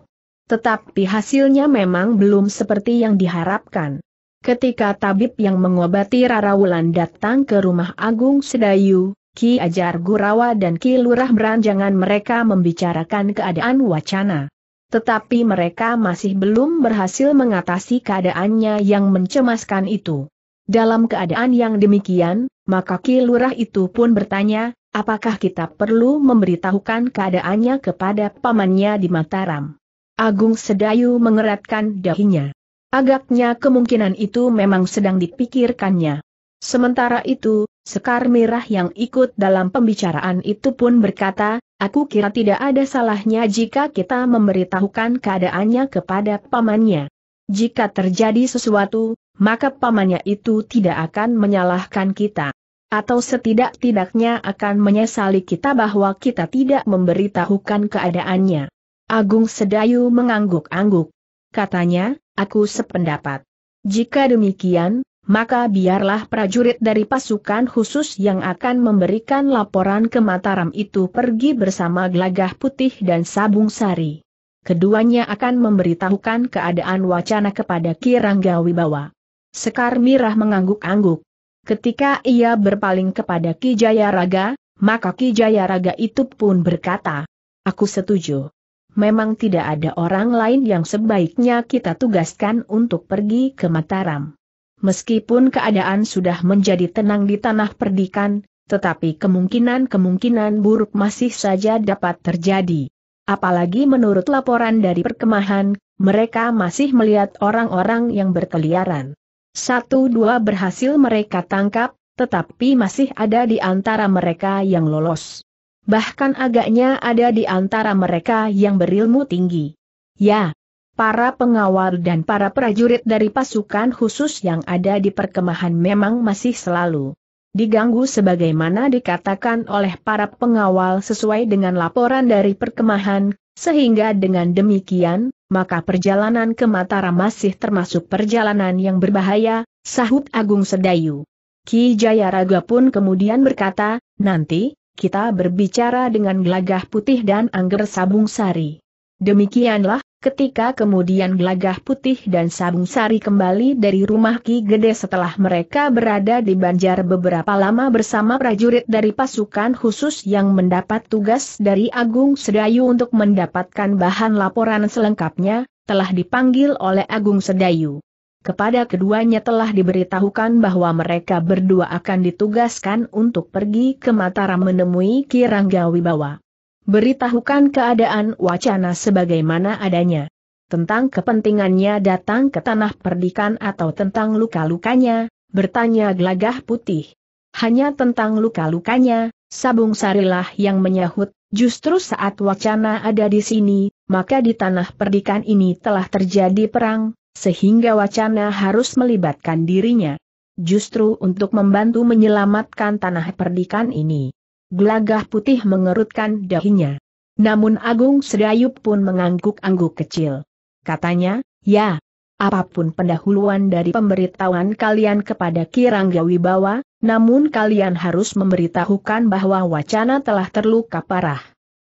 Tetapi hasilnya memang belum seperti yang diharapkan. Ketika tabib yang mengobati Rara Wulan datang ke rumah Agung Sedayu, Ki Ajar Gurawa dan Ki Lurah Beranjangan mereka membicarakan keadaan wacana. Tetapi mereka masih belum berhasil mengatasi keadaannya yang mencemaskan itu. Dalam keadaan yang demikian, maka Ki Lurah itu pun bertanya, apakah kita perlu memberitahukan keadaannya kepada pamannya di Mataram. Agung Sedayu mengeratkan dahinya. Agaknya kemungkinan itu memang sedang dipikirkannya. Sementara itu, Sekar Merah yang ikut dalam pembicaraan itu pun berkata, aku kira tidak ada salahnya jika kita memberitahukan keadaannya kepada pamannya. Jika terjadi sesuatu, maka pamannya itu tidak akan menyalahkan kita. Atau setidak-tidaknya akan menyesali kita bahwa kita tidak memberitahukan keadaannya. Agung Sedayu mengangguk-angguk. Katanya, Aku sependapat. Jika demikian, maka biarlah prajurit dari pasukan khusus yang akan memberikan laporan ke Mataram itu pergi bersama Glagah putih dan sabung sari. Keduanya akan memberitahukan keadaan wacana kepada Ki Wibawa. Sekar Mirah mengangguk-angguk. Ketika ia berpaling kepada Ki Jayaraga, maka Ki Jayaraga itu pun berkata, Aku setuju memang tidak ada orang lain yang sebaiknya kita tugaskan untuk pergi ke Mataram. Meskipun keadaan sudah menjadi tenang di tanah perdikan, tetapi kemungkinan-kemungkinan buruk masih saja dapat terjadi. Apalagi menurut laporan dari perkemahan, mereka masih melihat orang-orang yang berkeliaran. Satu dua berhasil mereka tangkap, tetapi masih ada di antara mereka yang lolos bahkan agaknya ada di antara mereka yang berilmu tinggi. Ya, para pengawal dan para prajurit dari pasukan khusus yang ada di perkemahan memang masih selalu diganggu sebagaimana dikatakan oleh para pengawal sesuai dengan laporan dari perkemahan, sehingga dengan demikian, maka perjalanan ke Mataram masih termasuk perjalanan yang berbahaya, sahut Agung Sedayu. Ki Jayaraga pun kemudian berkata, nanti, kita berbicara dengan Glagah putih dan angger sabung sari. Demikianlah, ketika kemudian Glagah putih dan sabung sari kembali dari rumah Ki Gede setelah mereka berada di Banjar beberapa lama bersama prajurit dari pasukan khusus yang mendapat tugas dari Agung Sedayu untuk mendapatkan bahan laporan selengkapnya, telah dipanggil oleh Agung Sedayu. Kepada keduanya telah diberitahukan bahwa mereka berdua akan ditugaskan untuk pergi ke Mataram menemui Kirangga Wibawa. Beritahukan keadaan wacana sebagaimana adanya. Tentang kepentingannya datang ke tanah perdikan atau tentang luka-lukanya, bertanya gelagah putih. Hanya tentang luka-lukanya, Sabung Sarilah yang menyahut, justru saat wacana ada di sini, maka di tanah perdikan ini telah terjadi perang, sehingga wacana harus melibatkan dirinya. Justru untuk membantu menyelamatkan tanah perdikan ini. Gelagah putih mengerutkan dahinya. Namun Agung Sedayup pun mengangguk-angguk kecil. Katanya, ya, apapun pendahuluan dari pemberitahuan kalian kepada Kirangga Wibawa, namun kalian harus memberitahukan bahwa wacana telah terluka parah.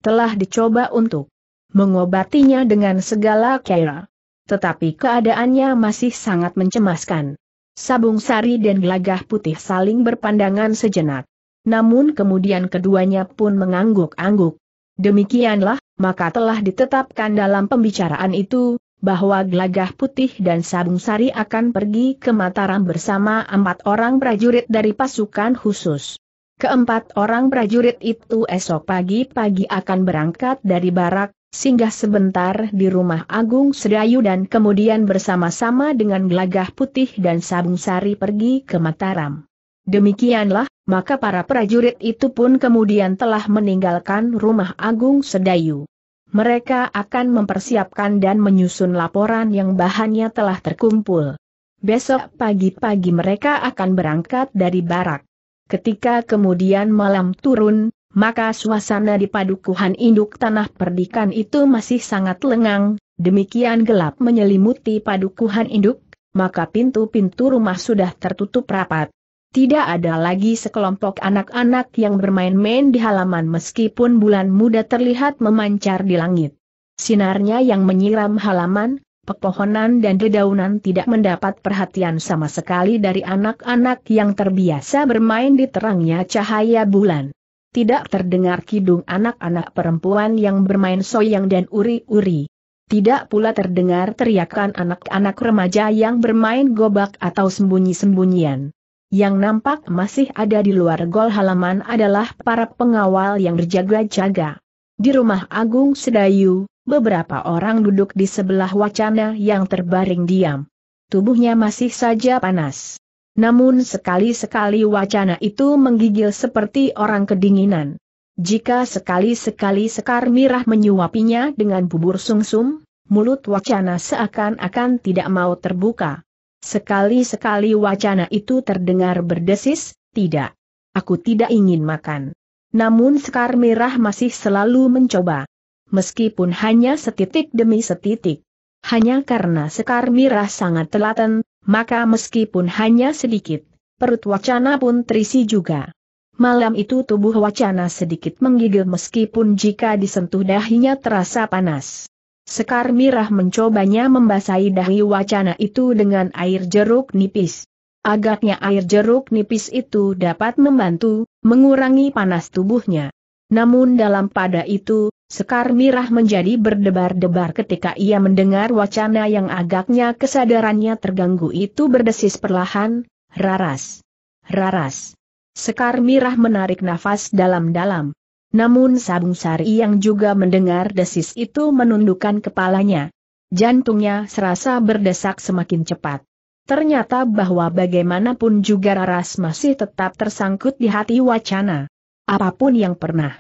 Telah dicoba untuk mengobatinya dengan segala kaya tetapi keadaannya masih sangat mencemaskan. Sabung Sari dan Gelagah Putih saling berpandangan sejenak. Namun kemudian keduanya pun mengangguk-angguk. Demikianlah, maka telah ditetapkan dalam pembicaraan itu, bahwa Gelagah Putih dan Sabung Sari akan pergi ke Mataram bersama empat orang prajurit dari pasukan khusus. Keempat orang prajurit itu esok pagi-pagi akan berangkat dari barak, singgah sebentar di rumah Agung Sedayu dan kemudian bersama-sama dengan Gelagah Putih dan Sabung Sari pergi ke Mataram. Demikianlah, maka para prajurit itu pun kemudian telah meninggalkan rumah Agung Sedayu. Mereka akan mempersiapkan dan menyusun laporan yang bahannya telah terkumpul. Besok pagi-pagi mereka akan berangkat dari barak. Ketika kemudian malam turun, maka suasana di padukuhan induk tanah perdikan itu masih sangat lengang, demikian gelap menyelimuti padukuhan induk, maka pintu-pintu rumah sudah tertutup rapat. Tidak ada lagi sekelompok anak-anak yang bermain-main di halaman meskipun bulan muda terlihat memancar di langit. Sinarnya yang menyiram halaman, pepohonan dan dedaunan tidak mendapat perhatian sama sekali dari anak-anak yang terbiasa bermain di terangnya cahaya bulan tidak terdengar kidung anak-anak perempuan yang bermain soyang dan uri-uri. Tidak pula terdengar teriakan anak-anak remaja yang bermain gobak atau sembunyi-sembunyian. Yang nampak masih ada di luar gol halaman adalah para pengawal yang berjaga-jaga. Di rumah Agung Sedayu, beberapa orang duduk di sebelah wacana yang terbaring diam. Tubuhnya masih saja panas. Namun sekali-sekali wacana itu menggigil seperti orang kedinginan. Jika sekali-sekali Sekar Mirah menyuapinya dengan bubur sumsum, mulut wacana seakan-akan tidak mau terbuka. Sekali-sekali wacana itu terdengar berdesis, tidak. Aku tidak ingin makan. Namun Sekar Mirah masih selalu mencoba. Meskipun hanya setitik demi setitik. Hanya karena Sekar Mirah sangat telaten, maka meskipun hanya sedikit, perut wacana pun terisi juga. Malam itu tubuh wacana sedikit menggigil meskipun jika disentuh dahinya terasa panas. Sekar Mirah mencobanya membasahi dahi wacana itu dengan air jeruk nipis. Agaknya air jeruk nipis itu dapat membantu, mengurangi panas tubuhnya. Namun dalam pada itu, Sekar Mirah menjadi berdebar-debar ketika ia mendengar wacana yang agaknya kesadarannya terganggu itu berdesis perlahan, raras. Raras. Sekar Mirah menarik nafas dalam-dalam. Namun Sabung Sari yang juga mendengar desis itu menundukkan kepalanya. Jantungnya serasa berdesak semakin cepat. Ternyata bahwa bagaimanapun juga Raras masih tetap tersangkut di hati wacana. Apapun yang pernah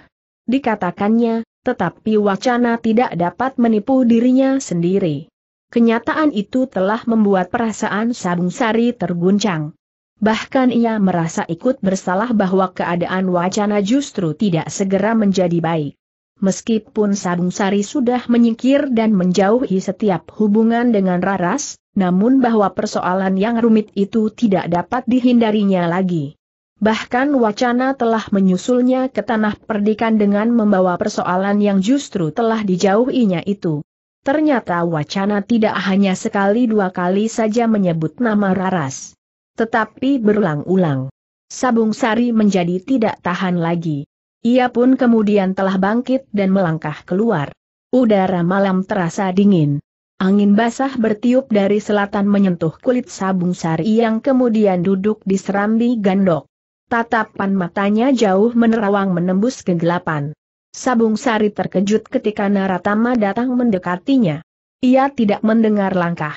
dikatakannya, tetapi wacana tidak dapat menipu dirinya sendiri. Kenyataan itu telah membuat perasaan Sabung Sari terguncang. Bahkan ia merasa ikut bersalah bahwa keadaan wacana justru tidak segera menjadi baik. Meskipun Sabung Sari sudah menyingkir dan menjauhi setiap hubungan dengan Raras, namun bahwa persoalan yang rumit itu tidak dapat dihindarinya lagi. Bahkan wacana telah menyusulnya ke tanah perdikan dengan membawa persoalan yang justru telah dijauhinya itu. Ternyata wacana tidak hanya sekali dua kali saja menyebut nama Raras. Tetapi berulang-ulang. Sabung Sari menjadi tidak tahan lagi. Ia pun kemudian telah bangkit dan melangkah keluar. Udara malam terasa dingin. Angin basah bertiup dari selatan menyentuh kulit Sabung Sari yang kemudian duduk di serambi gandok. Tatapan matanya jauh menerawang menembus kegelapan. Sabung Sari terkejut ketika Naratama datang mendekatinya. Ia tidak mendengar langkah.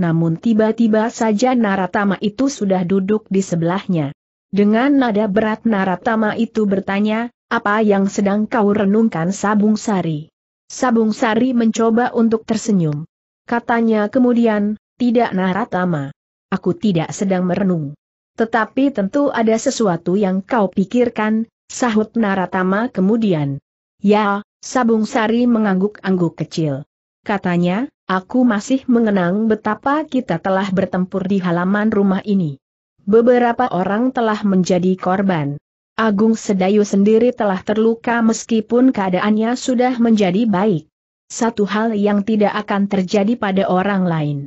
Namun tiba-tiba saja Naratama itu sudah duduk di sebelahnya. Dengan nada berat Naratama itu bertanya, apa yang sedang kau renungkan Sabung Sari? Sabung Sari mencoba untuk tersenyum. Katanya kemudian, tidak Naratama. Aku tidak sedang merenung. Tetapi tentu ada sesuatu yang kau pikirkan, sahut Naratama kemudian. Ya, Sabung Sari mengangguk-angguk kecil. Katanya, aku masih mengenang betapa kita telah bertempur di halaman rumah ini. Beberapa orang telah menjadi korban. Agung Sedayu sendiri telah terluka meskipun keadaannya sudah menjadi baik. Satu hal yang tidak akan terjadi pada orang lain.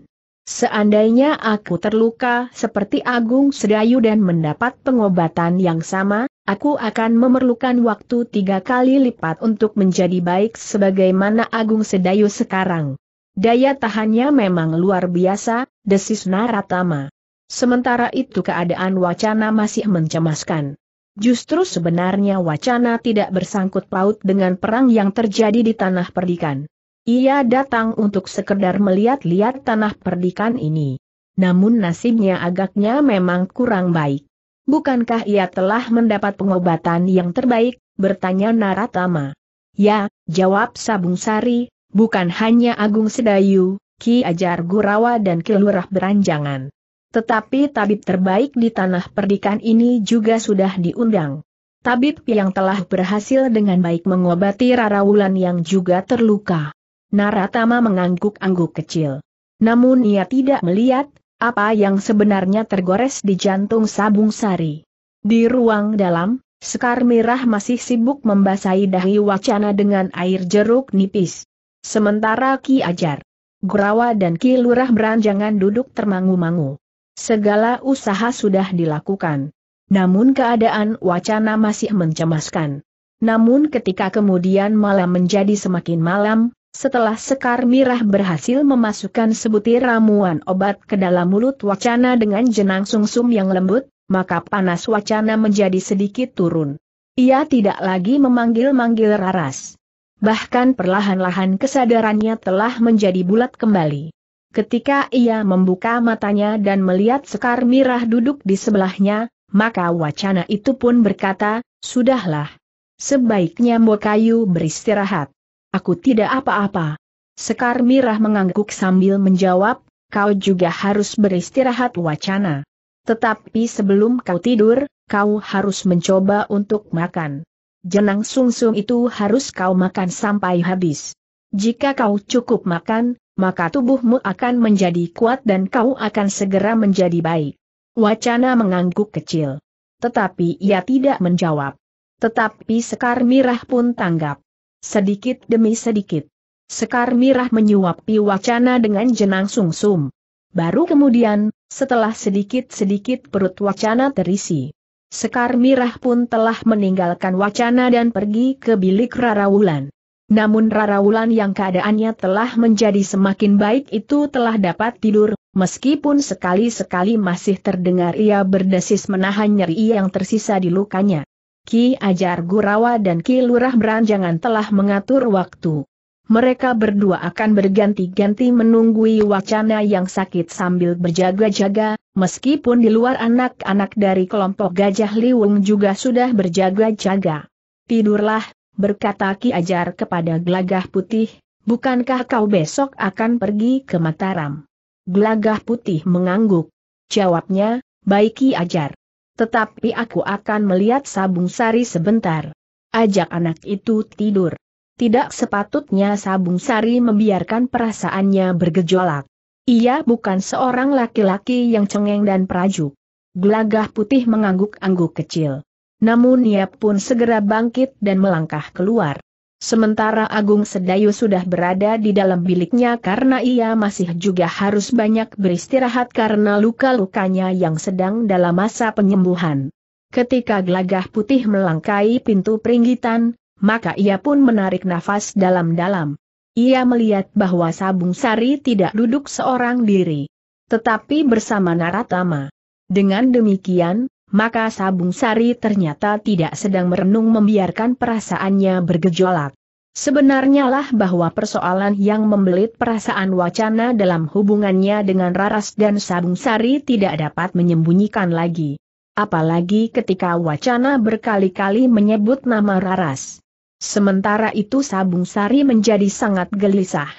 Seandainya aku terluka seperti Agung Sedayu dan mendapat pengobatan yang sama, aku akan memerlukan waktu tiga kali lipat untuk menjadi baik sebagaimana Agung Sedayu sekarang. Daya tahannya memang luar biasa, desis Naratama. Sementara itu keadaan wacana masih mencemaskan. Justru sebenarnya wacana tidak bersangkut paut dengan perang yang terjadi di tanah perdikan. Ia datang untuk sekedar melihat-lihat tanah perdikan ini. Namun nasibnya agaknya memang kurang baik. Bukankah ia telah mendapat pengobatan yang terbaik, bertanya Naratama. Ya, jawab Sabung Sari, bukan hanya Agung Sedayu, Ki Ajar Gurawa dan Ki Beranjangan. Tetapi tabib terbaik di tanah perdikan ini juga sudah diundang. Tabib yang telah berhasil dengan baik mengobati Rara Wulan yang juga terluka. Naratama mengangguk-angguk kecil. Namun ia tidak melihat, apa yang sebenarnya tergores di jantung sabung sari. Di ruang dalam, Sekar Mirah masih sibuk membasahi dahi wacana dengan air jeruk nipis. Sementara Ki Ajar, Gurawa dan Ki Lurah beranjangan duduk termangu-mangu. Segala usaha sudah dilakukan. Namun keadaan wacana masih mencemaskan. Namun ketika kemudian malam menjadi semakin malam, setelah Sekar Mirah berhasil memasukkan sebutir ramuan obat ke dalam mulut wacana dengan jenang sungsum yang lembut, maka panas wacana menjadi sedikit turun. Ia tidak lagi memanggil-manggil Raras. Bahkan perlahan-lahan kesadarannya telah menjadi bulat kembali. Ketika ia membuka matanya dan melihat Sekar Mirah duduk di sebelahnya, maka wacana itu pun berkata, Sudahlah. Sebaiknya Kayu beristirahat. Aku tidak apa-apa. Sekar Mirah mengangguk sambil menjawab, kau juga harus beristirahat wacana. Tetapi sebelum kau tidur, kau harus mencoba untuk makan. Jenang sungsum itu harus kau makan sampai habis. Jika kau cukup makan, maka tubuhmu akan menjadi kuat dan kau akan segera menjadi baik. Wacana mengangguk kecil. Tetapi ia tidak menjawab. Tetapi Sekar Mirah pun tanggap sedikit demi sedikit. Sekar Mirah menyuapi wacana dengan jenang sungsum. Baru kemudian, setelah sedikit-sedikit perut wacana terisi. Sekar Mirah pun telah meninggalkan wacana dan pergi ke bilik Rara Wulan. Namun Rara Wulan yang keadaannya telah menjadi semakin baik itu telah dapat tidur, meskipun sekali-sekali masih terdengar ia berdesis menahan nyeri yang tersisa di lukanya. Ki Ajar Gurawa dan Ki Lurah Beranjangan telah mengatur waktu. Mereka berdua akan berganti-ganti menunggui wacana yang sakit sambil berjaga-jaga, meskipun di luar anak-anak dari kelompok Gajah Liwung juga sudah berjaga-jaga. Tidurlah, berkata Ki Ajar kepada Glagah Putih, bukankah kau besok akan pergi ke Mataram? Glagah Putih mengangguk. Jawabnya, baik Ki Ajar. Tetapi aku akan melihat Sabung Sari sebentar. Ajak anak itu tidur. Tidak sepatutnya Sabung Sari membiarkan perasaannya bergejolak. Ia bukan seorang laki-laki yang cengeng dan perajuk. Gelagah putih mengangguk-angguk kecil. Namun ia pun segera bangkit dan melangkah keluar. Sementara Agung Sedayu sudah berada di dalam biliknya karena ia masih juga harus banyak beristirahat karena luka-lukanya yang sedang dalam masa penyembuhan. Ketika gelagah putih melangkai pintu peringgitan, maka ia pun menarik nafas dalam-dalam. Ia melihat bahwa Sabung Sari tidak duduk seorang diri, tetapi bersama Naratama. Dengan demikian, maka Sabung Sari ternyata tidak sedang merenung membiarkan perasaannya bergejolak. Sebenarnya lah bahwa persoalan yang membelit perasaan wacana dalam hubungannya dengan Raras dan Sabung Sari tidak dapat menyembunyikan lagi. Apalagi ketika wacana berkali-kali menyebut nama Raras. Sementara itu Sabung Sari menjadi sangat gelisah.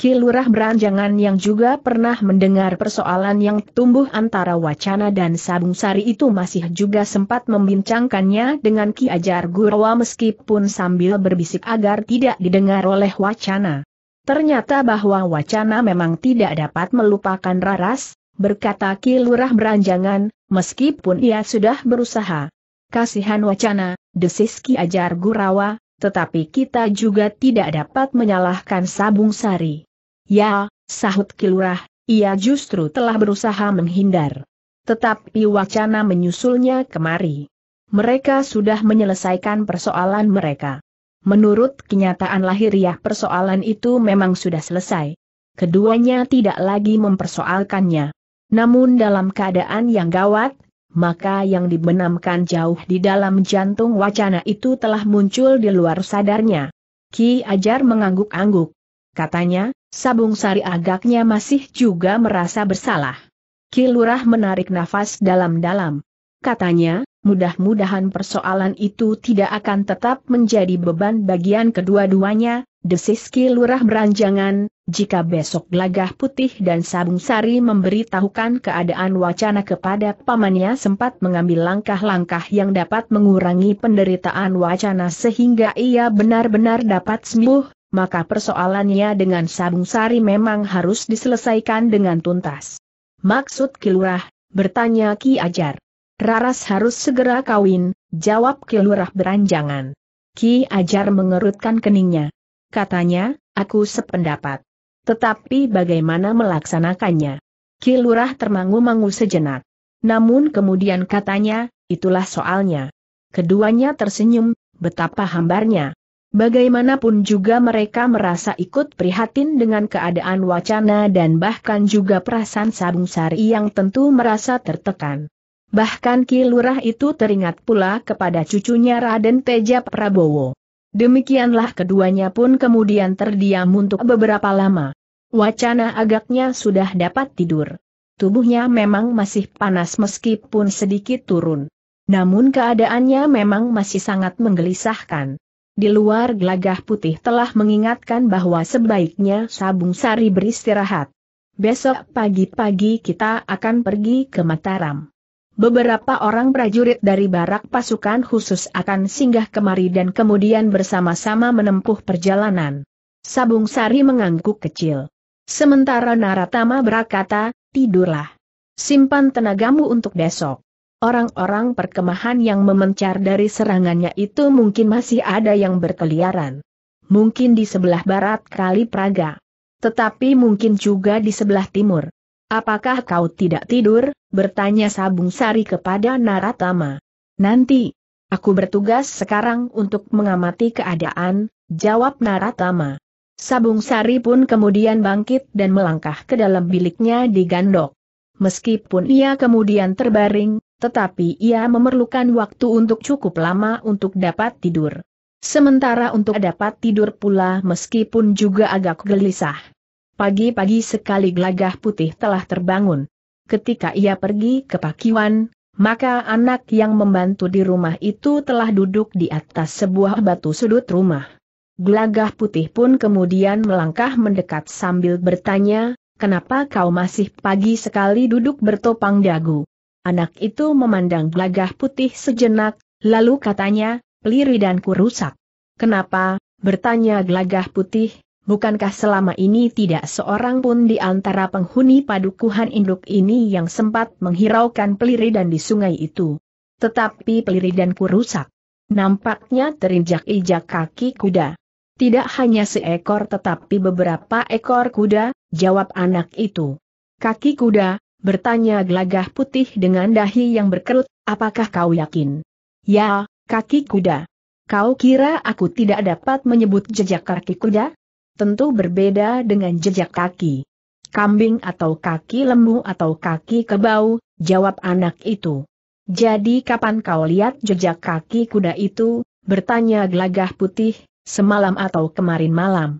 Kilurah Beranjangan yang juga pernah mendengar persoalan yang tumbuh antara wacana dan sabung sari itu masih juga sempat membincangkannya dengan Ki Ajar Gurawa meskipun sambil berbisik agar tidak didengar oleh wacana. Ternyata bahwa wacana memang tidak dapat melupakan Raras, berkata Kilurah Beranjangan, meskipun ia sudah berusaha. Kasihan wacana, desis Ki Ajar Gurawa, tetapi kita juga tidak dapat menyalahkan Sabung Sari. Ya, sahut kilurah, ia justru telah berusaha menghindar. Tetapi wacana menyusulnya kemari. Mereka sudah menyelesaikan persoalan mereka. Menurut kenyataan lahiriah ya, persoalan itu memang sudah selesai. Keduanya tidak lagi mempersoalkannya. Namun dalam keadaan yang gawat, maka yang dibenamkan jauh di dalam jantung wacana itu telah muncul di luar sadarnya. Ki Ajar mengangguk-angguk. Katanya, Sabung Sari agaknya masih juga merasa bersalah. Kilurah menarik nafas dalam-dalam. Katanya, mudah-mudahan persoalan itu tidak akan tetap menjadi beban bagian kedua-duanya, desis Kilurah beranjangan, jika besok Gelagah Putih dan Sabung Sari memberitahukan keadaan wacana kepada pamannya sempat mengambil langkah-langkah yang dapat mengurangi penderitaan wacana sehingga ia benar-benar dapat sembuh, maka persoalannya dengan Sabung Sari memang harus diselesaikan dengan tuntas. Maksud Kilurah, bertanya Ki Ajar. Raras harus segera kawin, jawab Kilurah beranjangan. Ki Ajar mengerutkan keningnya. Katanya, aku sependapat. Tetapi bagaimana melaksanakannya? Kilurah termangu-mangu sejenak. Namun kemudian katanya, itulah soalnya. Keduanya tersenyum, betapa hambarnya. Bagaimanapun juga mereka merasa ikut prihatin dengan keadaan wacana dan bahkan juga perasaan Sabung Sari yang tentu merasa tertekan. Bahkan Ki itu teringat pula kepada cucunya Raden Teja Prabowo. Demikianlah keduanya pun kemudian terdiam untuk beberapa lama. Wacana agaknya sudah dapat tidur. Tubuhnya memang masih panas meskipun sedikit turun. Namun keadaannya memang masih sangat menggelisahkan. Di luar gelagah putih telah mengingatkan bahwa sebaiknya Sabung Sari beristirahat. Besok pagi-pagi kita akan pergi ke Mataram. Beberapa orang prajurit dari barak pasukan khusus akan singgah kemari dan kemudian bersama-sama menempuh perjalanan. Sabung Sari mengangguk kecil. Sementara Naratama berkata, tidurlah. Simpan tenagamu untuk besok. Orang-orang perkemahan yang memencar dari serangannya itu mungkin masih ada yang berkeliaran. Mungkin di sebelah barat kali Praga. Tetapi mungkin juga di sebelah timur. Apakah kau tidak tidur? bertanya Sabung Sari kepada Naratama. Nanti. Aku bertugas sekarang untuk mengamati keadaan, jawab Naratama. Sabung Sari pun kemudian bangkit dan melangkah ke dalam biliknya di gandok. Meskipun ia kemudian terbaring, tetapi ia memerlukan waktu untuk cukup lama untuk dapat tidur. Sementara untuk dapat tidur pula meskipun juga agak gelisah. Pagi-pagi sekali gelagah putih telah terbangun. Ketika ia pergi ke pakiwan, maka anak yang membantu di rumah itu telah duduk di atas sebuah batu sudut rumah. Gelagah putih pun kemudian melangkah mendekat sambil bertanya, kenapa kau masih pagi sekali duduk bertopang dagu? Anak itu memandang gelagah putih sejenak, lalu katanya, peliridanku rusak. Kenapa? bertanya gelagah putih, bukankah selama ini tidak seorang pun di antara penghuni padukuhan induk ini yang sempat menghiraukan peliridan di sungai itu? Tetapi peliridanku rusak. Nampaknya terinjak-injak kaki kuda. Tidak hanya seekor tetapi beberapa ekor kuda, jawab anak itu. Kaki kuda, bertanya gelagah putih dengan dahi yang berkerut, apakah kau yakin? Ya, kaki kuda. Kau kira aku tidak dapat menyebut jejak kaki kuda? Tentu berbeda dengan jejak kaki. Kambing atau kaki lembu atau kaki kebau, jawab anak itu. Jadi kapan kau lihat jejak kaki kuda itu, bertanya gelagah putih, semalam atau kemarin malam?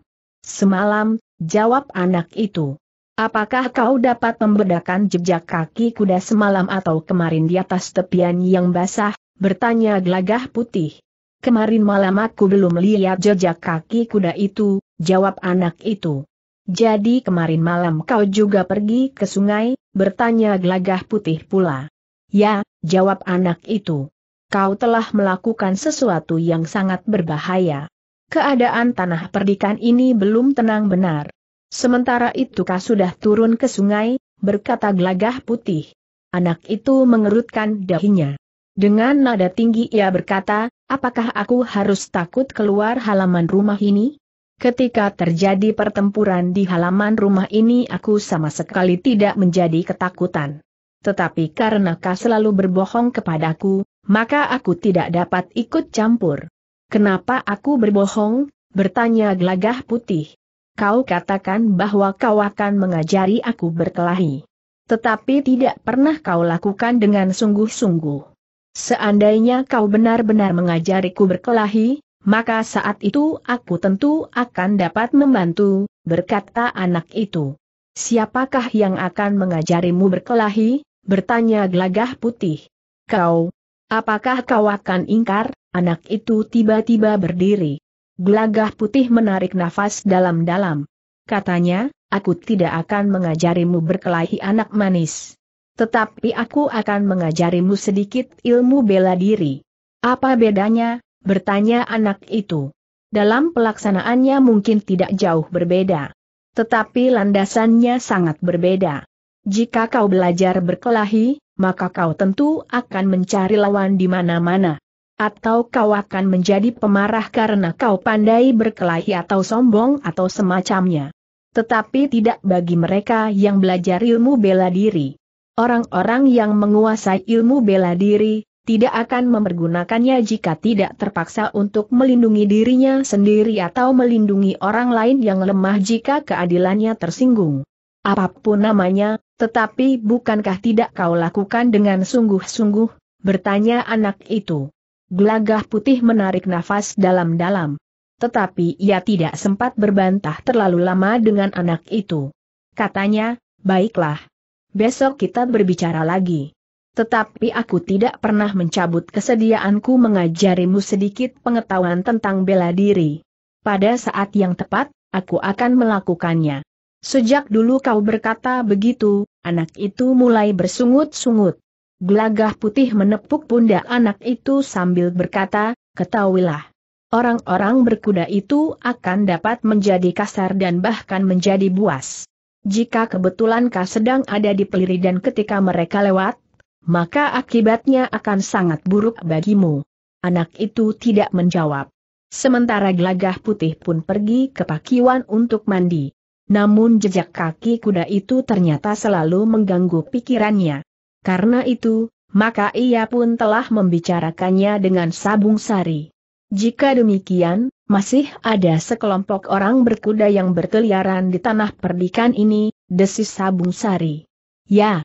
Semalam, jawab anak itu. Apakah kau dapat membedakan jejak kaki kuda semalam atau kemarin di atas tepian yang basah? Bertanya Glagah putih. Kemarin malam aku belum lihat jejak kaki kuda itu, jawab anak itu. Jadi kemarin malam kau juga pergi ke sungai, bertanya Glagah putih pula. Ya, jawab anak itu. Kau telah melakukan sesuatu yang sangat berbahaya. Keadaan tanah perdikan ini belum tenang benar. Sementara itu kau sudah turun ke sungai, berkata gelagah putih. Anak itu mengerutkan dahinya. Dengan nada tinggi ia berkata, apakah aku harus takut keluar halaman rumah ini? Ketika terjadi pertempuran di halaman rumah ini aku sama sekali tidak menjadi ketakutan. Tetapi karena kau selalu berbohong kepadaku, maka aku tidak dapat ikut campur. Kenapa aku berbohong? Bertanya gelagah putih kau katakan bahwa kau akan mengajari aku berkelahi. Tetapi tidak pernah kau lakukan dengan sungguh-sungguh. Seandainya kau benar-benar mengajariku berkelahi, maka saat itu aku tentu akan dapat membantu, berkata anak itu. Siapakah yang akan mengajarimu berkelahi? bertanya gelagah putih. Kau, apakah kau akan ingkar? Anak itu tiba-tiba berdiri. Gelagah putih menarik nafas dalam-dalam. Katanya, aku tidak akan mengajarimu berkelahi anak manis. Tetapi aku akan mengajarimu sedikit ilmu bela diri. Apa bedanya? bertanya anak itu. Dalam pelaksanaannya mungkin tidak jauh berbeda. Tetapi landasannya sangat berbeda. Jika kau belajar berkelahi, maka kau tentu akan mencari lawan di mana-mana. Atau kau akan menjadi pemarah karena kau pandai berkelahi atau sombong atau semacamnya. Tetapi tidak bagi mereka yang belajar ilmu bela diri. Orang-orang yang menguasai ilmu bela diri, tidak akan mempergunakannya jika tidak terpaksa untuk melindungi dirinya sendiri atau melindungi orang lain yang lemah jika keadilannya tersinggung. Apapun namanya, tetapi bukankah tidak kau lakukan dengan sungguh-sungguh, bertanya anak itu. Gelagah putih menarik nafas dalam-dalam. Tetapi ia tidak sempat berbantah terlalu lama dengan anak itu. Katanya, baiklah. Besok kita berbicara lagi. Tetapi aku tidak pernah mencabut kesediaanku mengajarimu sedikit pengetahuan tentang bela diri. Pada saat yang tepat, aku akan melakukannya. Sejak dulu kau berkata begitu, anak itu mulai bersungut-sungut. Gelagah putih menepuk pundak anak itu sambil berkata, ketahuilah. Orang-orang berkuda itu akan dapat menjadi kasar dan bahkan menjadi buas. Jika kebetulan kau sedang ada di peliri dan ketika mereka lewat, maka akibatnya akan sangat buruk bagimu. Anak itu tidak menjawab. Sementara gelagah putih pun pergi ke pakiwan untuk mandi. Namun jejak kaki kuda itu ternyata selalu mengganggu pikirannya. Karena itu, maka ia pun telah membicarakannya dengan sabung sari. Jika demikian, masih ada sekelompok orang berkuda yang berkeliaran di tanah perdikan ini, desis sabung sari. Ya,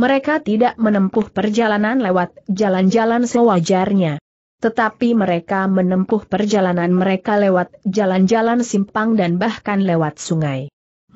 mereka tidak menempuh perjalanan lewat jalan-jalan sewajarnya. Tetapi mereka menempuh perjalanan mereka lewat jalan-jalan simpang dan bahkan lewat sungai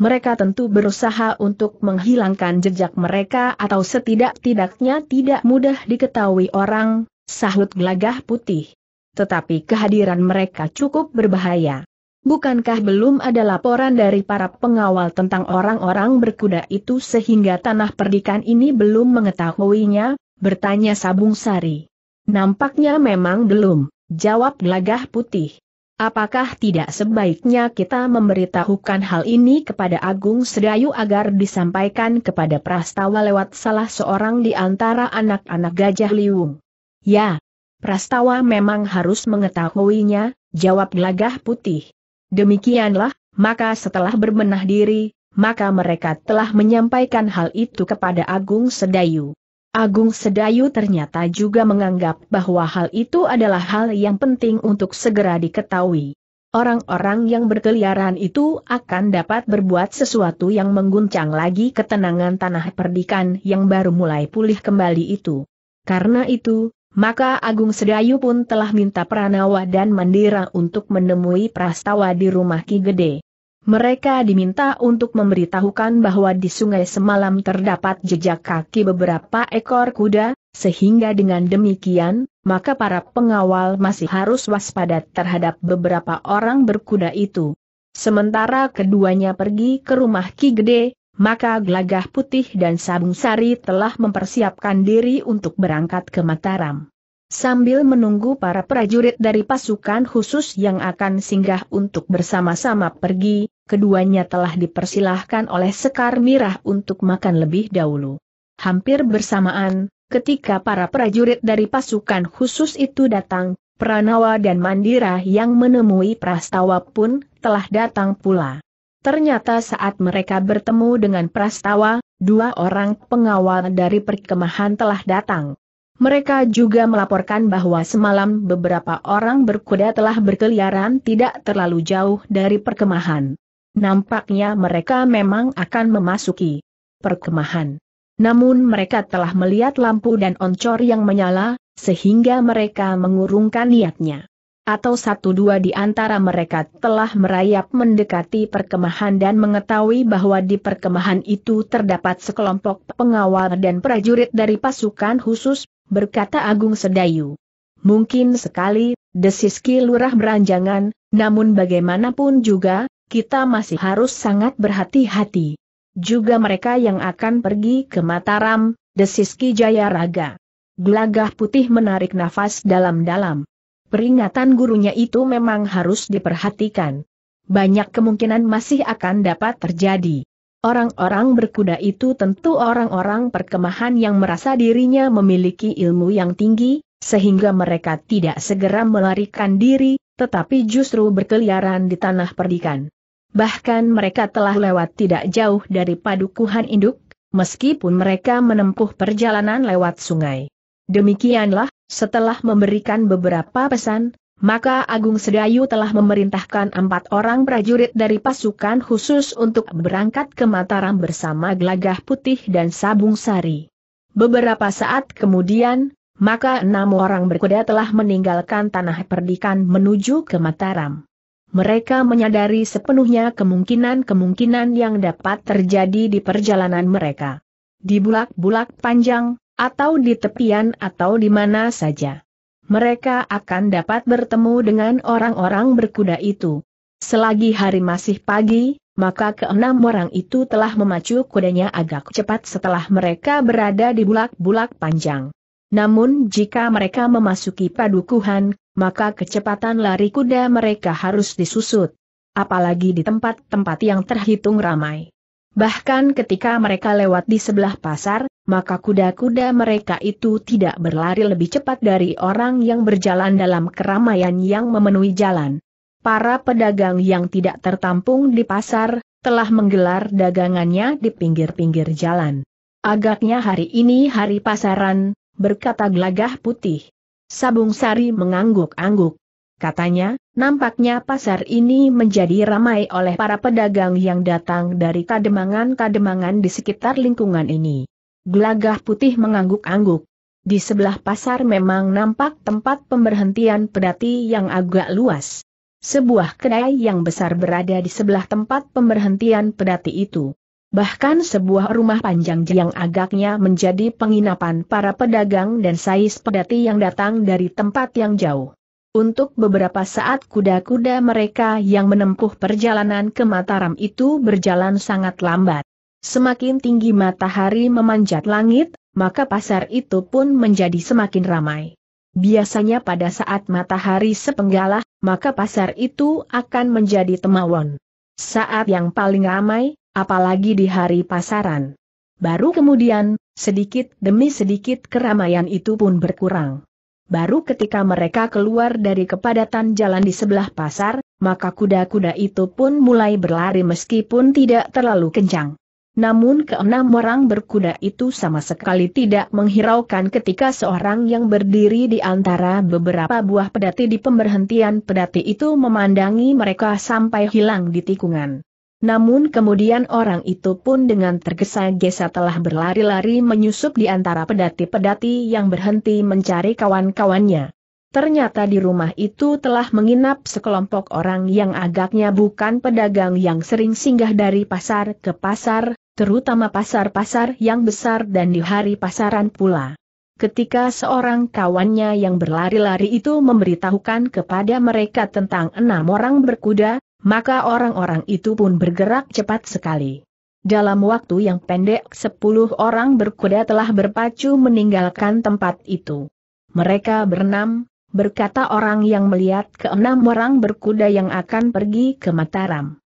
mereka tentu berusaha untuk menghilangkan jejak mereka atau setidak-tidaknya tidak mudah diketahui orang, sahut gelagah putih. Tetapi kehadiran mereka cukup berbahaya. Bukankah belum ada laporan dari para pengawal tentang orang-orang berkuda itu sehingga tanah perdikan ini belum mengetahuinya? Bertanya Sabung Sari. Nampaknya memang belum, jawab gelagah putih. Apakah tidak sebaiknya kita memberitahukan hal ini kepada Agung Sedayu agar disampaikan kepada Prastawa lewat salah seorang di antara anak-anak Gajah Liwung? Ya, Prastawa memang harus mengetahuinya, jawab Gelagah Putih. Demikianlah, maka setelah berbenah diri, maka mereka telah menyampaikan hal itu kepada Agung Sedayu. Agung Sedayu ternyata juga menganggap bahwa hal itu adalah hal yang penting untuk segera diketahui. Orang-orang yang berkeliaran itu akan dapat berbuat sesuatu yang mengguncang lagi ketenangan tanah perdikan yang baru mulai pulih kembali itu. Karena itu, maka Agung Sedayu pun telah minta Pranawa dan Mandira untuk menemui Prastawa di rumah Ki Gede. Mereka diminta untuk memberitahukan bahwa di sungai semalam terdapat jejak kaki beberapa ekor kuda, sehingga dengan demikian, maka para pengawal masih harus waspada terhadap beberapa orang berkuda itu. Sementara keduanya pergi ke rumah Ki Gede, maka Glagah Putih dan Sabung Sari telah mempersiapkan diri untuk berangkat ke Mataram sambil menunggu para prajurit dari pasukan khusus yang akan singgah untuk bersama-sama pergi, keduanya telah dipersilahkan oleh Sekar Mirah untuk makan lebih dahulu. Hampir bersamaan, ketika para prajurit dari pasukan khusus itu datang, Pranawa dan Mandira yang menemui Prastawa pun telah datang pula. Ternyata saat mereka bertemu dengan Prastawa, dua orang pengawal dari perkemahan telah datang. Mereka juga melaporkan bahwa semalam beberapa orang berkuda telah berkeliaran tidak terlalu jauh dari perkemahan. Nampaknya mereka memang akan memasuki perkemahan. Namun mereka telah melihat lampu dan oncor yang menyala, sehingga mereka mengurungkan niatnya. Atau satu dua di antara mereka telah merayap mendekati perkemahan dan mengetahui bahwa di perkemahan itu terdapat sekelompok pengawal dan prajurit dari pasukan khusus berkata Agung Sedayu. Mungkin sekali, desis Ki Lurah beranjangan, namun bagaimanapun juga, kita masih harus sangat berhati-hati. Juga mereka yang akan pergi ke Mataram, desis Ki Jayaraga. Gelagah putih menarik nafas dalam-dalam. Peringatan gurunya itu memang harus diperhatikan. Banyak kemungkinan masih akan dapat terjadi. Orang-orang berkuda itu tentu orang-orang perkemahan yang merasa dirinya memiliki ilmu yang tinggi, sehingga mereka tidak segera melarikan diri, tetapi justru berkeliaran di tanah perdikan. Bahkan mereka telah lewat tidak jauh dari padukuhan induk, meskipun mereka menempuh perjalanan lewat sungai. Demikianlah, setelah memberikan beberapa pesan, maka Agung Sedayu telah memerintahkan empat orang prajurit dari pasukan khusus untuk berangkat ke Mataram bersama Glagah Putih dan Sabung Sari. Beberapa saat kemudian, maka enam orang berkuda telah meninggalkan tanah perdikan menuju ke Mataram. Mereka menyadari sepenuhnya kemungkinan-kemungkinan yang dapat terjadi di perjalanan mereka. Di bulak-bulak panjang, atau di tepian atau di mana saja mereka akan dapat bertemu dengan orang-orang berkuda itu. Selagi hari masih pagi, maka keenam orang itu telah memacu kudanya agak cepat setelah mereka berada di bulak-bulak panjang. Namun jika mereka memasuki padukuhan, maka kecepatan lari kuda mereka harus disusut. Apalagi di tempat-tempat yang terhitung ramai. Bahkan ketika mereka lewat di sebelah pasar, maka kuda-kuda mereka itu tidak berlari lebih cepat dari orang yang berjalan dalam keramaian yang memenuhi jalan. Para pedagang yang tidak tertampung di pasar, telah menggelar dagangannya di pinggir-pinggir jalan. Agaknya hari ini hari pasaran, berkata gelagah putih. Sabung Sari mengangguk-angguk. Katanya, nampaknya pasar ini menjadi ramai oleh para pedagang yang datang dari kademangan-kademangan di sekitar lingkungan ini. Gelagah putih mengangguk-angguk. Di sebelah pasar memang nampak tempat pemberhentian pedati yang agak luas. Sebuah kedai yang besar berada di sebelah tempat pemberhentian pedati itu. Bahkan sebuah rumah panjang yang agaknya menjadi penginapan para pedagang dan sais pedati yang datang dari tempat yang jauh. Untuk beberapa saat kuda-kuda mereka yang menempuh perjalanan ke Mataram itu berjalan sangat lambat. Semakin tinggi matahari memanjat langit, maka pasar itu pun menjadi semakin ramai. Biasanya pada saat matahari sepenggalah, maka pasar itu akan menjadi temawon. Saat yang paling ramai, apalagi di hari pasaran. Baru kemudian, sedikit demi sedikit keramaian itu pun berkurang. Baru ketika mereka keluar dari kepadatan jalan di sebelah pasar, maka kuda-kuda itu pun mulai berlari meskipun tidak terlalu kencang. Namun keenam orang berkuda itu sama sekali tidak menghiraukan ketika seorang yang berdiri di antara beberapa buah pedati di pemberhentian pedati itu memandangi mereka sampai hilang di tikungan. Namun kemudian orang itu pun dengan tergesa-gesa telah berlari-lari menyusup di antara pedati-pedati yang berhenti mencari kawan-kawannya. Ternyata di rumah itu telah menginap sekelompok orang yang agaknya bukan pedagang yang sering singgah dari pasar ke pasar, terutama pasar-pasar yang besar dan di hari pasaran pula. Ketika seorang kawannya yang berlari-lari itu memberitahukan kepada mereka tentang enam orang berkuda, maka orang-orang itu pun bergerak cepat sekali. Dalam waktu yang pendek sepuluh orang berkuda telah berpacu meninggalkan tempat itu. Mereka berenam, berkata orang yang melihat keenam orang berkuda yang akan pergi ke Mataram.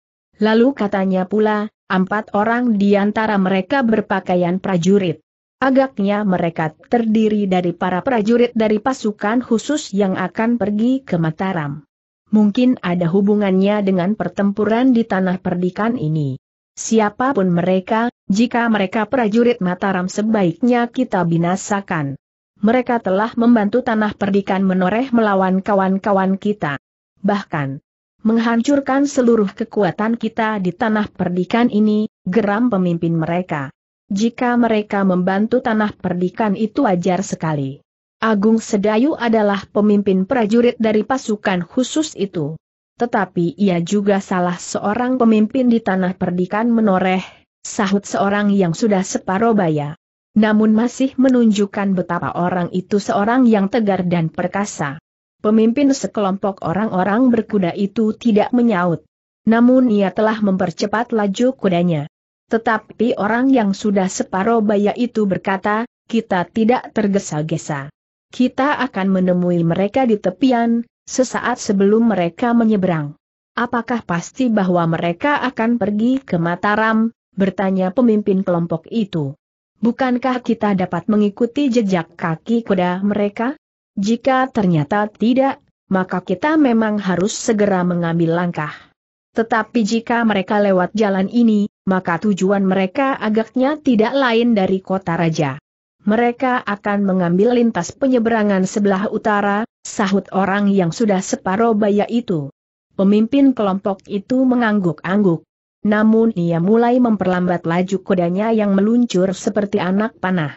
Lalu katanya pula, empat orang di antara mereka berpakaian prajurit. Agaknya mereka terdiri dari para prajurit dari pasukan khusus yang akan pergi ke Mataram mungkin ada hubungannya dengan pertempuran di tanah perdikan ini. Siapapun mereka, jika mereka prajurit Mataram sebaiknya kita binasakan. Mereka telah membantu tanah perdikan menoreh melawan kawan-kawan kita. Bahkan, menghancurkan seluruh kekuatan kita di tanah perdikan ini, geram pemimpin mereka. Jika mereka membantu tanah perdikan itu wajar sekali. Agung Sedayu adalah pemimpin prajurit dari pasukan khusus itu. Tetapi ia juga salah seorang pemimpin di tanah perdikan menoreh, sahut seorang yang sudah separuh baya. Namun masih menunjukkan betapa orang itu seorang yang tegar dan perkasa. Pemimpin sekelompok orang-orang berkuda itu tidak menyaut. Namun ia telah mempercepat laju kudanya. Tetapi orang yang sudah separuh baya itu berkata, kita tidak tergesa-gesa kita akan menemui mereka di tepian, sesaat sebelum mereka menyeberang. Apakah pasti bahwa mereka akan pergi ke Mataram, bertanya pemimpin kelompok itu. Bukankah kita dapat mengikuti jejak kaki kuda mereka? Jika ternyata tidak, maka kita memang harus segera mengambil langkah. Tetapi jika mereka lewat jalan ini, maka tujuan mereka agaknya tidak lain dari kota raja mereka akan mengambil lintas penyeberangan sebelah utara, sahut orang yang sudah separuh baya itu. Pemimpin kelompok itu mengangguk-angguk. Namun ia mulai memperlambat laju kudanya yang meluncur seperti anak panah.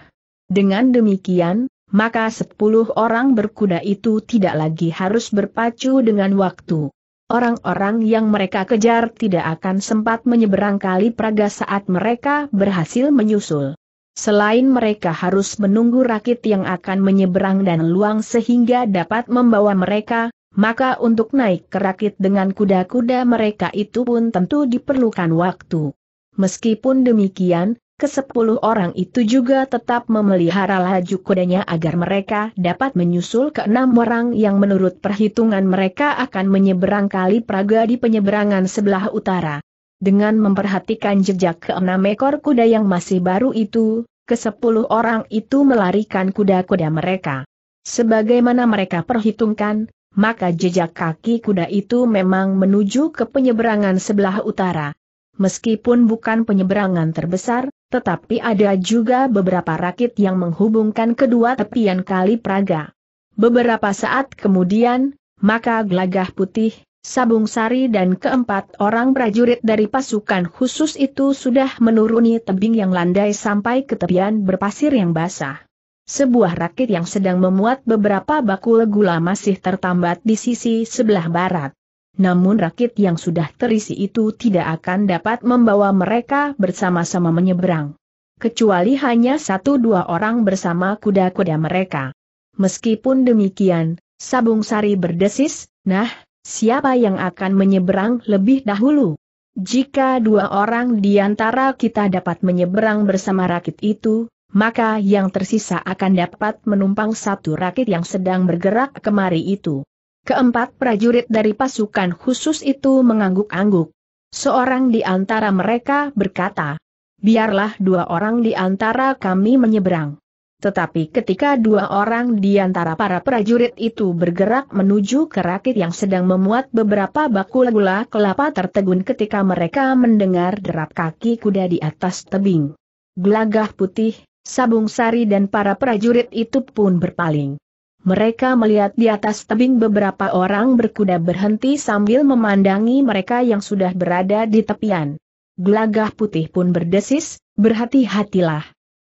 Dengan demikian, maka sepuluh orang berkuda itu tidak lagi harus berpacu dengan waktu. Orang-orang yang mereka kejar tidak akan sempat menyeberang kali praga saat mereka berhasil menyusul. Selain mereka harus menunggu rakit yang akan menyeberang dan luang sehingga dapat membawa mereka, maka untuk naik ke rakit dengan kuda-kuda mereka itu pun tentu diperlukan waktu. Meskipun demikian, kesepuluh orang itu juga tetap memelihara laju kudanya agar mereka dapat menyusul ke enam orang yang menurut perhitungan mereka akan menyeberang kali Praga di penyeberangan sebelah utara. Dengan memperhatikan jejak keenam ekor kuda yang masih baru itu, kesepuluh orang itu melarikan kuda-kuda mereka. Sebagaimana mereka perhitungkan, maka jejak kaki kuda itu memang menuju ke penyeberangan sebelah utara. Meskipun bukan penyeberangan terbesar, tetapi ada juga beberapa rakit yang menghubungkan kedua tepian kali Praga. Beberapa saat kemudian, maka gelagah putih, Sabung Sari dan keempat orang prajurit dari pasukan khusus itu sudah menuruni tebing yang landai sampai ke tepian berpasir yang basah. Sebuah rakit yang sedang memuat beberapa bakul gula masih tertambat di sisi sebelah barat. Namun rakit yang sudah terisi itu tidak akan dapat membawa mereka bersama-sama menyeberang. Kecuali hanya satu dua orang bersama kuda-kuda mereka. Meskipun demikian, Sabung Sari berdesis, nah, siapa yang akan menyeberang lebih dahulu? Jika dua orang di antara kita dapat menyeberang bersama rakit itu, maka yang tersisa akan dapat menumpang satu rakit yang sedang bergerak kemari itu. Keempat prajurit dari pasukan khusus itu mengangguk-angguk. Seorang di antara mereka berkata, biarlah dua orang di antara kami menyeberang. Tetapi ketika dua orang di antara para prajurit itu bergerak menuju ke rakit yang sedang memuat beberapa bakul gula kelapa tertegun ketika mereka mendengar derap kaki kuda di atas tebing. Gelagah putih, sabung sari dan para prajurit itu pun berpaling. Mereka melihat di atas tebing beberapa orang berkuda berhenti sambil memandangi mereka yang sudah berada di tepian. Gelagah putih pun berdesis, berhati-hatilah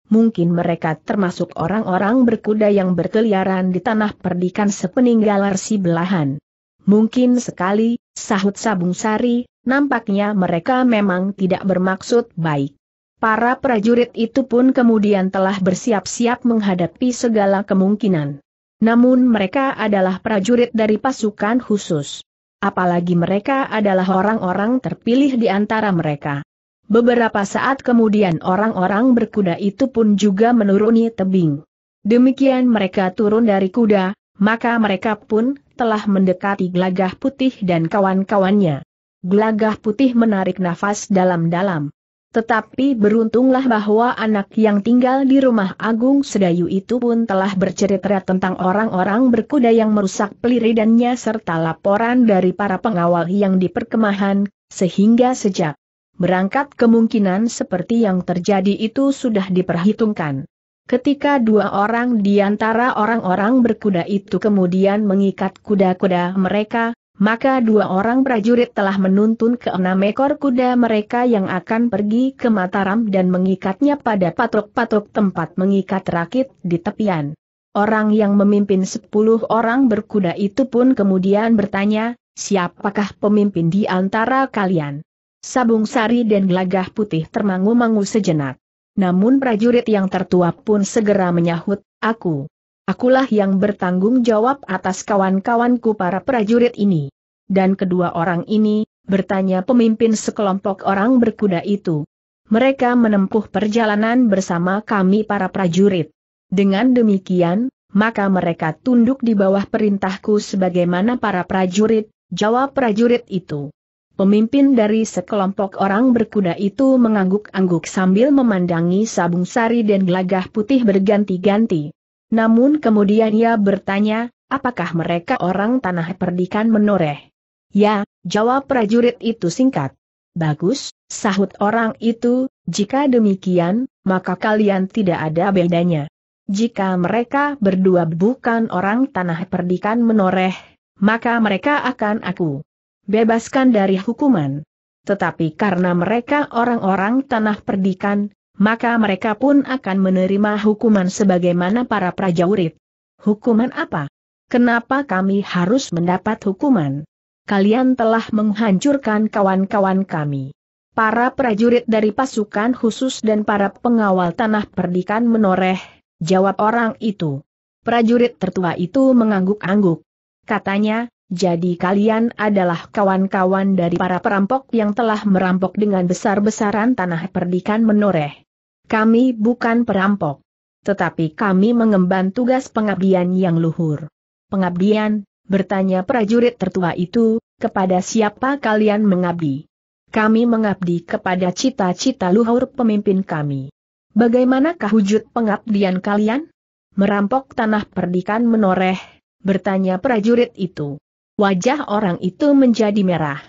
mungkin mereka termasuk orang-orang berkuda yang berkeliaran di tanah perdikan sepeninggal arsi belahan. Mungkin sekali, sahut Sabung Sari, nampaknya mereka memang tidak bermaksud baik. Para prajurit itu pun kemudian telah bersiap-siap menghadapi segala kemungkinan. Namun mereka adalah prajurit dari pasukan khusus. Apalagi mereka adalah orang-orang terpilih di antara mereka. Beberapa saat kemudian orang-orang berkuda itu pun juga menuruni tebing. Demikian mereka turun dari kuda, maka mereka pun telah mendekati gelagah putih dan kawan-kawannya. Gelagah putih menarik nafas dalam-dalam. Tetapi beruntunglah bahwa anak yang tinggal di rumah Agung Sedayu itu pun telah bercerita tentang orang-orang berkuda yang merusak peliridannya serta laporan dari para pengawal yang di perkemahan, sehingga sejak berangkat kemungkinan seperti yang terjadi itu sudah diperhitungkan. Ketika dua orang di antara orang-orang berkuda itu kemudian mengikat kuda-kuda mereka, maka dua orang prajurit telah menuntun ke enam ekor kuda mereka yang akan pergi ke Mataram dan mengikatnya pada patok-patok tempat mengikat rakit di tepian. Orang yang memimpin sepuluh orang berkuda itu pun kemudian bertanya, siapakah pemimpin di antara kalian? Sabung sari dan gelagah putih termangu-mangu sejenak. Namun prajurit yang tertua pun segera menyahut, aku. Akulah yang bertanggung jawab atas kawan-kawanku para prajurit ini. Dan kedua orang ini, bertanya pemimpin sekelompok orang berkuda itu. Mereka menempuh perjalanan bersama kami para prajurit. Dengan demikian, maka mereka tunduk di bawah perintahku sebagaimana para prajurit, jawab prajurit itu. Pemimpin dari sekelompok orang berkuda itu mengangguk-angguk sambil memandangi sabung sari dan gelagah putih berganti-ganti. Namun kemudian ia bertanya, apakah mereka orang tanah perdikan menoreh? Ya, jawab prajurit itu singkat. Bagus, sahut orang itu, jika demikian, maka kalian tidak ada bedanya. Jika mereka berdua bukan orang tanah perdikan menoreh, maka mereka akan aku bebaskan dari hukuman. Tetapi karena mereka orang-orang tanah perdikan, maka mereka pun akan menerima hukuman sebagaimana para prajurit. Hukuman apa? Kenapa kami harus mendapat hukuman? Kalian telah menghancurkan kawan-kawan kami. Para prajurit dari pasukan khusus dan para pengawal tanah perdikan menoreh, jawab orang itu. Prajurit tertua itu mengangguk-angguk. Katanya, jadi kalian adalah kawan-kawan dari para perampok yang telah merampok dengan besar-besaran tanah perdikan menoreh. Kami bukan perampok. Tetapi kami mengemban tugas pengabdian yang luhur. Pengabdian, bertanya prajurit tertua itu, kepada siapa kalian mengabdi? Kami mengabdi kepada cita-cita luhur pemimpin kami. Bagaimanakah wujud pengabdian kalian? Merampok tanah perdikan menoreh, bertanya prajurit itu. Wajah orang itu menjadi merah.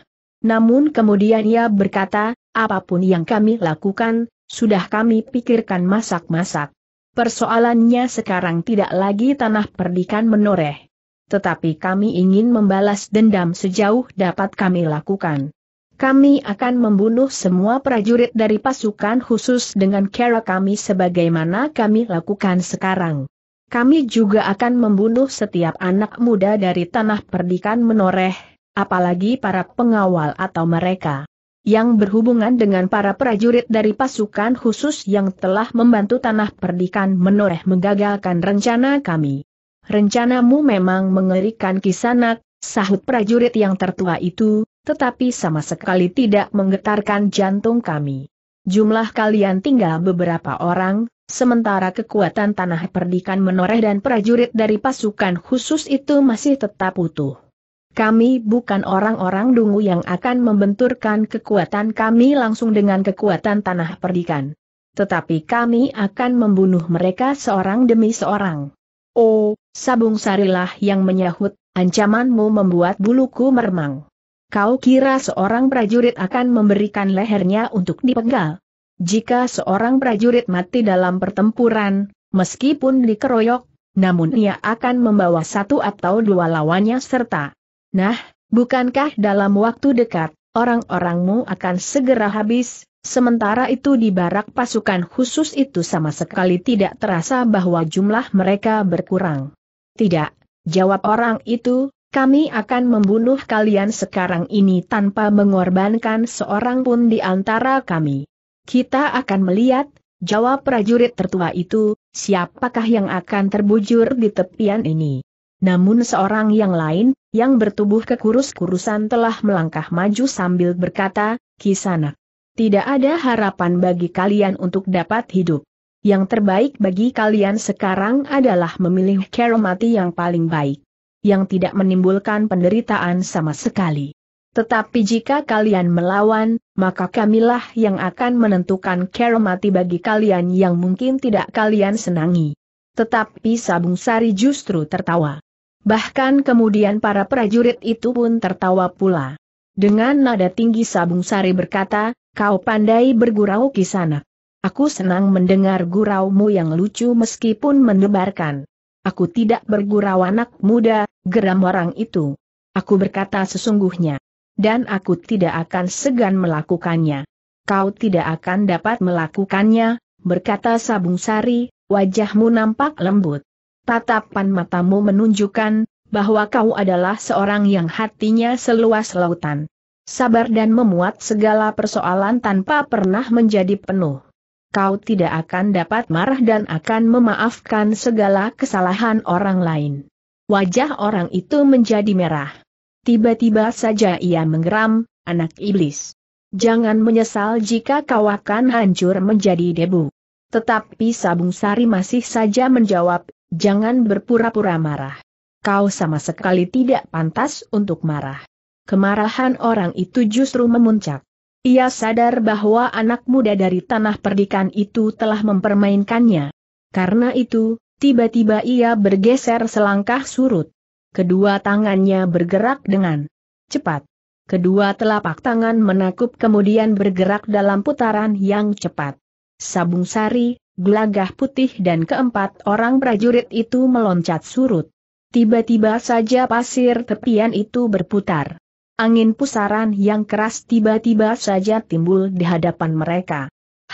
Namun kemudian ia berkata, apapun yang kami lakukan, sudah kami pikirkan masak-masak. Persoalannya sekarang tidak lagi tanah perdikan menoreh. Tetapi kami ingin membalas dendam sejauh dapat kami lakukan. Kami akan membunuh semua prajurit dari pasukan khusus dengan cara kami sebagaimana kami lakukan sekarang. Kami juga akan membunuh setiap anak muda dari tanah perdikan menoreh, apalagi para pengawal atau mereka yang berhubungan dengan para prajurit dari pasukan khusus yang telah membantu tanah perdikan menoreh menggagalkan rencana kami. Rencanamu memang mengerikan kisanak, sahut prajurit yang tertua itu, tetapi sama sekali tidak menggetarkan jantung kami. Jumlah kalian tinggal beberapa orang, Sementara kekuatan tanah perdikan menoreh dan prajurit dari pasukan khusus itu masih tetap utuh. Kami bukan orang-orang dungu yang akan membenturkan kekuatan kami langsung dengan kekuatan tanah perdikan. Tetapi kami akan membunuh mereka seorang demi seorang. Oh, sabung sarilah yang menyahut, ancamanmu membuat buluku meremang. Kau kira seorang prajurit akan memberikan lehernya untuk dipenggal? Jika seorang prajurit mati dalam pertempuran, meskipun dikeroyok, namun ia akan membawa satu atau dua lawannya serta. Nah, bukankah dalam waktu dekat, orang-orangmu akan segera habis, sementara itu di barak pasukan khusus itu sama sekali tidak terasa bahwa jumlah mereka berkurang. Tidak, jawab orang itu, kami akan membunuh kalian sekarang ini tanpa mengorbankan seorang pun di antara kami. Kita akan melihat, jawab prajurit tertua itu, siapakah yang akan terbujur di tepian ini. Namun seorang yang lain, yang bertubuh kekurus-kurusan telah melangkah maju sambil berkata, "Kisana, tidak ada harapan bagi kalian untuk dapat hidup. Yang terbaik bagi kalian sekarang adalah memilih keromati yang paling baik. Yang tidak menimbulkan penderitaan sama sekali. Tetapi jika kalian melawan, maka kamilah yang akan menentukan cara mati bagi kalian yang mungkin tidak kalian senangi. Tetapi Sabung Sari justru tertawa. Bahkan kemudian para prajurit itu pun tertawa pula. Dengan nada tinggi Sabung Sari berkata, kau pandai bergurau ke sana. Aku senang mendengar guraumu yang lucu meskipun mendebarkan. Aku tidak bergurau anak muda, geram orang itu. Aku berkata sesungguhnya dan aku tidak akan segan melakukannya. Kau tidak akan dapat melakukannya, berkata Sabung Sari, wajahmu nampak lembut. Tatapan matamu menunjukkan bahwa kau adalah seorang yang hatinya seluas lautan. Sabar dan memuat segala persoalan tanpa pernah menjadi penuh. Kau tidak akan dapat marah dan akan memaafkan segala kesalahan orang lain. Wajah orang itu menjadi merah. Tiba-tiba saja ia menggeram, anak iblis. Jangan menyesal jika kau akan hancur menjadi debu. Tetapi Sabung Sari masih saja menjawab, jangan berpura-pura marah. Kau sama sekali tidak pantas untuk marah. Kemarahan orang itu justru memuncak. Ia sadar bahwa anak muda dari tanah perdikan itu telah mempermainkannya. Karena itu, tiba-tiba ia bergeser selangkah surut. Kedua tangannya bergerak dengan cepat. Kedua telapak tangan menakup kemudian bergerak dalam putaran yang cepat. Sabung sari, gelagah putih dan keempat orang prajurit itu meloncat surut. Tiba-tiba saja pasir tepian itu berputar. Angin pusaran yang keras tiba-tiba saja timbul di hadapan mereka.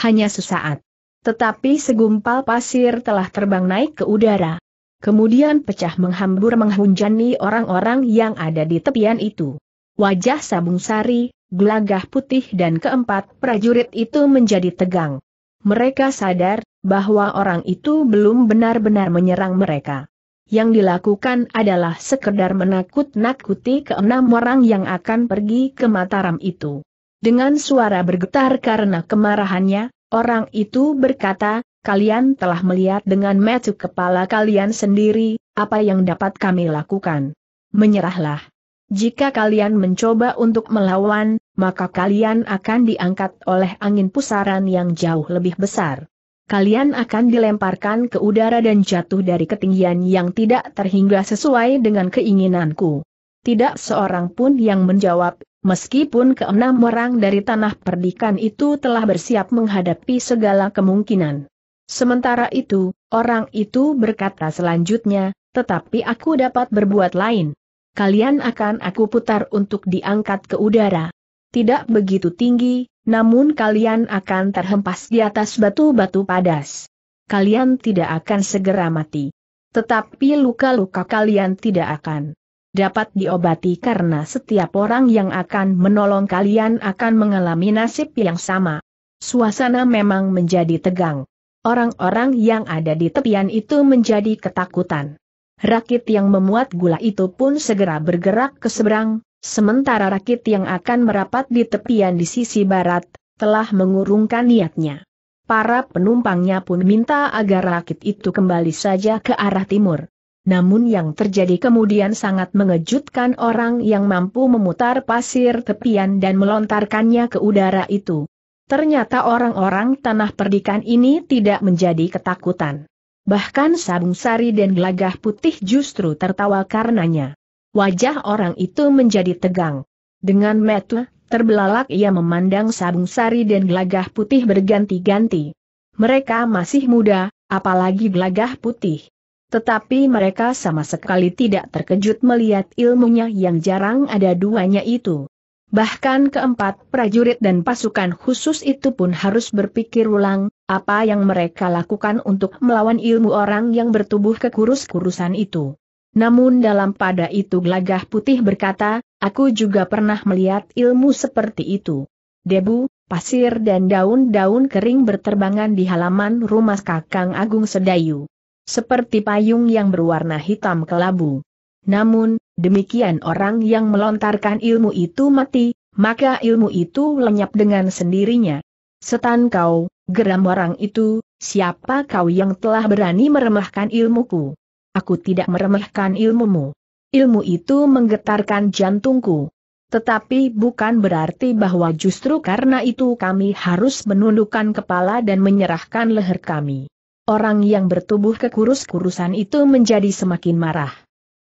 Hanya sesaat. Tetapi segumpal pasir telah terbang naik ke udara kemudian pecah menghambur menghunjani orang-orang yang ada di tepian itu. Wajah Sabung Sari, gelagah putih dan keempat prajurit itu menjadi tegang. Mereka sadar bahwa orang itu belum benar-benar menyerang mereka. Yang dilakukan adalah sekedar menakut-nakuti keenam orang yang akan pergi ke Mataram itu. Dengan suara bergetar karena kemarahannya, orang itu berkata, kalian telah melihat dengan metu kepala kalian sendiri, apa yang dapat kami lakukan. Menyerahlah. Jika kalian mencoba untuk melawan, maka kalian akan diangkat oleh angin pusaran yang jauh lebih besar. Kalian akan dilemparkan ke udara dan jatuh dari ketinggian yang tidak terhingga sesuai dengan keinginanku. Tidak seorang pun yang menjawab, meskipun keenam orang dari tanah perdikan itu telah bersiap menghadapi segala kemungkinan. Sementara itu, orang itu berkata selanjutnya, tetapi aku dapat berbuat lain. Kalian akan aku putar untuk diangkat ke udara. Tidak begitu tinggi, namun kalian akan terhempas di atas batu-batu padas. Kalian tidak akan segera mati. Tetapi luka-luka kalian tidak akan dapat diobati karena setiap orang yang akan menolong kalian akan mengalami nasib yang sama. Suasana memang menjadi tegang. Orang-orang yang ada di tepian itu menjadi ketakutan. Rakit yang memuat gula itu pun segera bergerak ke seberang, sementara rakit yang akan merapat di tepian di sisi barat, telah mengurungkan niatnya. Para penumpangnya pun minta agar rakit itu kembali saja ke arah timur. Namun yang terjadi kemudian sangat mengejutkan orang yang mampu memutar pasir tepian dan melontarkannya ke udara itu. Ternyata orang-orang tanah perdikan ini tidak menjadi ketakutan. Bahkan Sabung Sari dan Gelagah Putih justru tertawa karenanya. Wajah orang itu menjadi tegang. Dengan metu, terbelalak ia memandang Sabung Sari dan Gelagah Putih berganti-ganti. Mereka masih muda, apalagi Gelagah Putih. Tetapi mereka sama sekali tidak terkejut melihat ilmunya yang jarang ada duanya itu. Bahkan keempat prajurit dan pasukan khusus itu pun harus berpikir ulang, apa yang mereka lakukan untuk melawan ilmu orang yang bertubuh kekurus-kurusan itu. Namun dalam pada itu gelagah putih berkata, aku juga pernah melihat ilmu seperti itu. Debu, pasir dan daun-daun kering berterbangan di halaman rumah Kakang Agung Sedayu. Seperti payung yang berwarna hitam kelabu. Namun, Demikian orang yang melontarkan ilmu itu mati, maka ilmu itu lenyap dengan sendirinya. Setan kau, geram orang itu, siapa kau yang telah berani meremehkan ilmuku? Aku tidak meremehkan ilmumu. Ilmu itu menggetarkan jantungku. Tetapi bukan berarti bahwa justru karena itu kami harus menundukkan kepala dan menyerahkan leher kami. Orang yang bertubuh kekurus-kurusan itu menjadi semakin marah.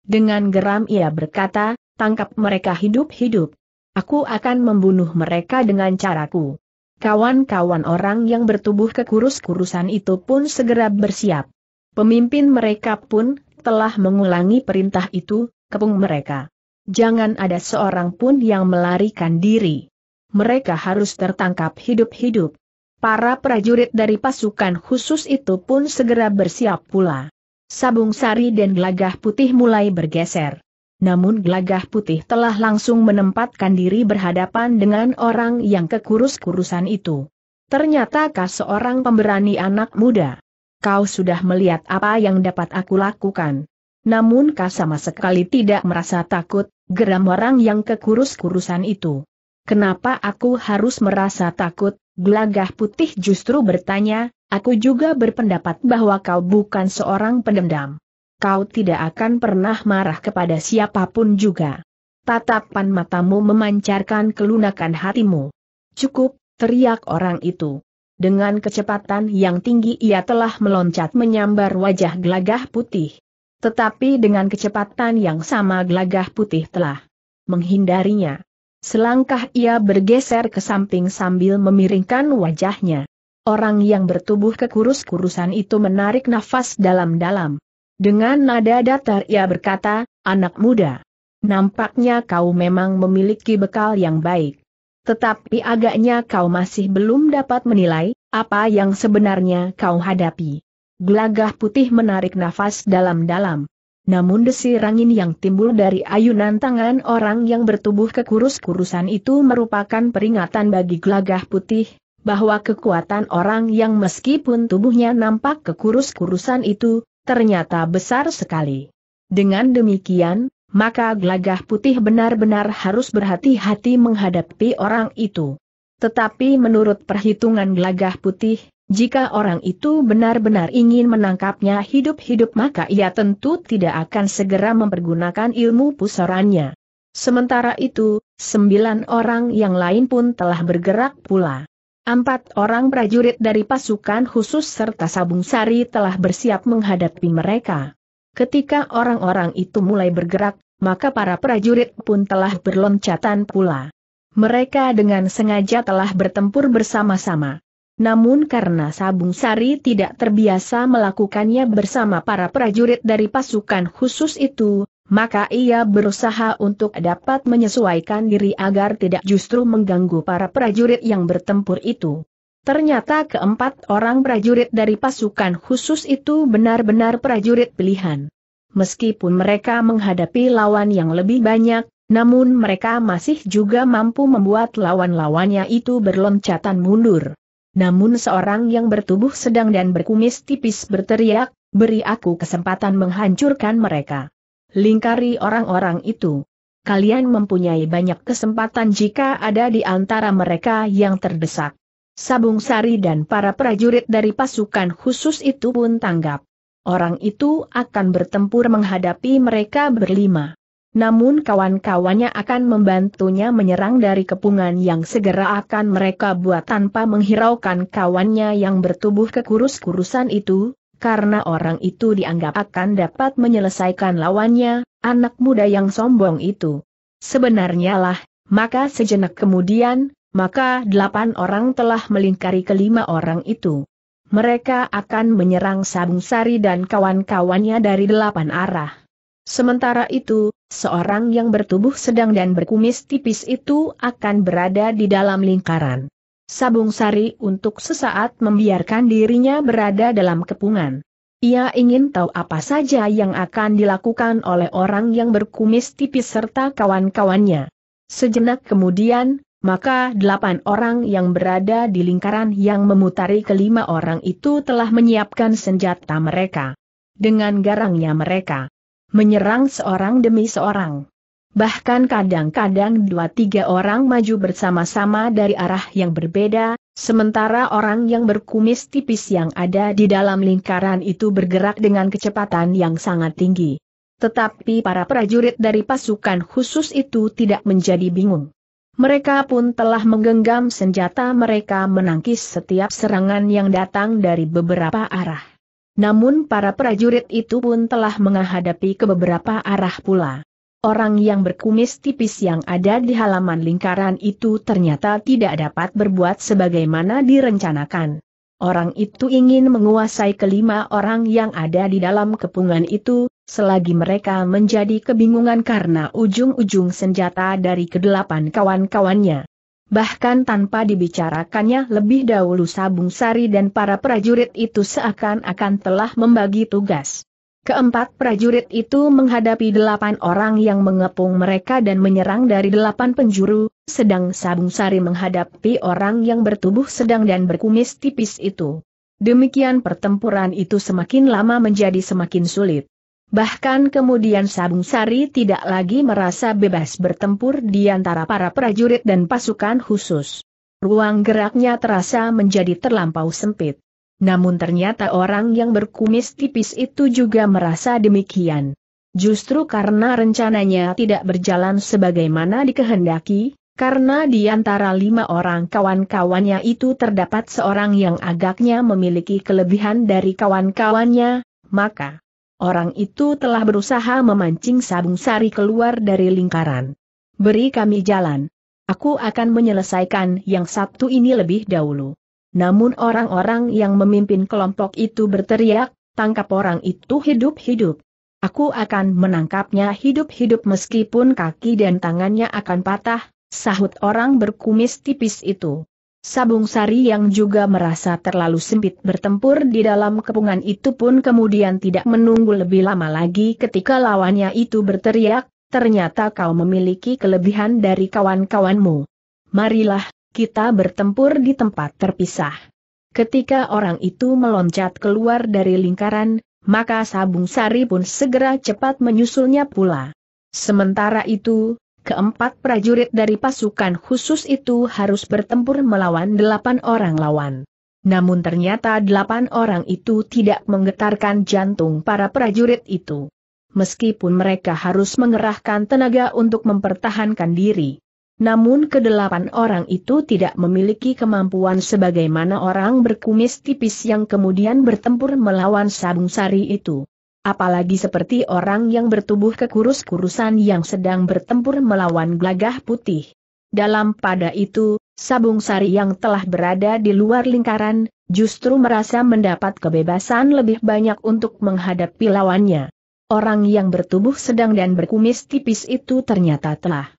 Dengan geram ia berkata, tangkap mereka hidup-hidup. Aku akan membunuh mereka dengan caraku. Kawan-kawan orang yang bertubuh kekurus-kurusan itu pun segera bersiap. Pemimpin mereka pun telah mengulangi perintah itu, kepung mereka. Jangan ada seorang pun yang melarikan diri. Mereka harus tertangkap hidup-hidup. Para prajurit dari pasukan khusus itu pun segera bersiap pula sabung sari dan gelagah putih mulai bergeser. Namun gelagah putih telah langsung menempatkan diri berhadapan dengan orang yang kekurus-kurusan itu. Ternyata kau seorang pemberani anak muda. Kau sudah melihat apa yang dapat aku lakukan. Namun kau sama sekali tidak merasa takut, geram orang yang kekurus-kurusan itu. Kenapa aku harus merasa takut, Gelagah putih justru bertanya, aku juga berpendapat bahwa kau bukan seorang pendendam. Kau tidak akan pernah marah kepada siapapun juga. Tatapan matamu memancarkan kelunakan hatimu. Cukup, teriak orang itu. Dengan kecepatan yang tinggi ia telah meloncat menyambar wajah gelagah putih. Tetapi dengan kecepatan yang sama gelagah putih telah menghindarinya. Selangkah ia bergeser ke samping sambil memiringkan wajahnya. Orang yang bertubuh kekurus-kurusan itu menarik nafas dalam-dalam. Dengan nada datar ia berkata, anak muda. Nampaknya kau memang memiliki bekal yang baik. Tetapi agaknya kau masih belum dapat menilai, apa yang sebenarnya kau hadapi. Gelagah putih menarik nafas dalam-dalam namun desir angin yang timbul dari ayunan tangan orang yang bertubuh kekurus-kurusan itu merupakan peringatan bagi gelagah putih, bahwa kekuatan orang yang meskipun tubuhnya nampak kekurus-kurusan itu, ternyata besar sekali. Dengan demikian, maka gelagah putih benar-benar harus berhati-hati menghadapi orang itu. Tetapi menurut perhitungan gelagah putih, jika orang itu benar-benar ingin menangkapnya hidup-hidup maka ia tentu tidak akan segera mempergunakan ilmu pusarannya. Sementara itu, sembilan orang yang lain pun telah bergerak pula. Empat orang prajurit dari pasukan khusus serta Sabung Sari telah bersiap menghadapi mereka. Ketika orang-orang itu mulai bergerak, maka para prajurit pun telah berloncatan pula. Mereka dengan sengaja telah bertempur bersama-sama. Namun karena Sabung Sari tidak terbiasa melakukannya bersama para prajurit dari pasukan khusus itu, maka ia berusaha untuk dapat menyesuaikan diri agar tidak justru mengganggu para prajurit yang bertempur itu. Ternyata keempat orang prajurit dari pasukan khusus itu benar-benar prajurit pilihan. Meskipun mereka menghadapi lawan yang lebih banyak, namun mereka masih juga mampu membuat lawan-lawannya itu berloncatan mundur namun seorang yang bertubuh sedang dan berkumis tipis berteriak, beri aku kesempatan menghancurkan mereka. Lingkari orang-orang itu. Kalian mempunyai banyak kesempatan jika ada di antara mereka yang terdesak. Sabung Sari dan para prajurit dari pasukan khusus itu pun tanggap. Orang itu akan bertempur menghadapi mereka berlima namun kawan-kawannya akan membantunya menyerang dari kepungan yang segera akan mereka buat tanpa menghiraukan kawannya yang bertubuh kekurus-kurusan itu, karena orang itu dianggap akan dapat menyelesaikan lawannya, anak muda yang sombong itu. Sebenarnya lah, maka sejenak kemudian, maka delapan orang telah melingkari kelima orang itu. Mereka akan menyerang Sabung Sari dan kawan-kawannya dari delapan arah. Sementara itu, seorang yang bertubuh sedang dan berkumis tipis itu akan berada di dalam lingkaran. Sabung Sari untuk sesaat membiarkan dirinya berada dalam kepungan. Ia ingin tahu apa saja yang akan dilakukan oleh orang yang berkumis tipis serta kawan-kawannya. Sejenak kemudian, maka delapan orang yang berada di lingkaran yang memutari kelima orang itu telah menyiapkan senjata mereka. Dengan garangnya mereka menyerang seorang demi seorang. Bahkan kadang-kadang dua tiga orang maju bersama-sama dari arah yang berbeda, sementara orang yang berkumis tipis yang ada di dalam lingkaran itu bergerak dengan kecepatan yang sangat tinggi. Tetapi para prajurit dari pasukan khusus itu tidak menjadi bingung. Mereka pun telah menggenggam senjata mereka menangkis setiap serangan yang datang dari beberapa arah. Namun para prajurit itu pun telah menghadapi ke beberapa arah pula. Orang yang berkumis tipis yang ada di halaman lingkaran itu ternyata tidak dapat berbuat sebagaimana direncanakan. Orang itu ingin menguasai kelima orang yang ada di dalam kepungan itu, selagi mereka menjadi kebingungan karena ujung-ujung senjata dari kedelapan kawan-kawannya. Bahkan tanpa dibicarakannya lebih dahulu Sabung Sari dan para prajurit itu seakan-akan telah membagi tugas. Keempat prajurit itu menghadapi delapan orang yang mengepung mereka dan menyerang dari delapan penjuru, sedang Sabung Sari menghadapi orang yang bertubuh sedang dan berkumis tipis itu. Demikian pertempuran itu semakin lama menjadi semakin sulit. Bahkan kemudian Sabung Sari tidak lagi merasa bebas bertempur di antara para prajurit dan pasukan khusus. Ruang geraknya terasa menjadi terlampau sempit. Namun ternyata orang yang berkumis tipis itu juga merasa demikian. Justru karena rencananya tidak berjalan sebagaimana dikehendaki, karena di antara lima orang kawan-kawannya itu terdapat seorang yang agaknya memiliki kelebihan dari kawan-kawannya, maka orang itu telah berusaha memancing Sabung Sari keluar dari lingkaran. Beri kami jalan. Aku akan menyelesaikan yang satu ini lebih dahulu. Namun orang-orang yang memimpin kelompok itu berteriak, tangkap orang itu hidup-hidup. Aku akan menangkapnya hidup-hidup meskipun kaki dan tangannya akan patah, sahut orang berkumis tipis itu. Sabung Sari yang juga merasa terlalu sempit bertempur di dalam kepungan itu pun kemudian tidak menunggu lebih lama lagi ketika lawannya itu berteriak, ternyata kau memiliki kelebihan dari kawan-kawanmu. Marilah, kita bertempur di tempat terpisah. Ketika orang itu meloncat keluar dari lingkaran, maka Sabung Sari pun segera cepat menyusulnya pula. Sementara itu, keempat prajurit dari pasukan khusus itu harus bertempur melawan delapan orang lawan. Namun ternyata delapan orang itu tidak menggetarkan jantung para prajurit itu. Meskipun mereka harus mengerahkan tenaga untuk mempertahankan diri. Namun kedelapan orang itu tidak memiliki kemampuan sebagaimana orang berkumis tipis yang kemudian bertempur melawan sabung sari itu apalagi seperti orang yang bertubuh kekurus-kurusan yang sedang bertempur melawan gelagah putih. Dalam pada itu, Sabung Sari yang telah berada di luar lingkaran, justru merasa mendapat kebebasan lebih banyak untuk menghadapi lawannya. Orang yang bertubuh sedang dan berkumis tipis itu ternyata telah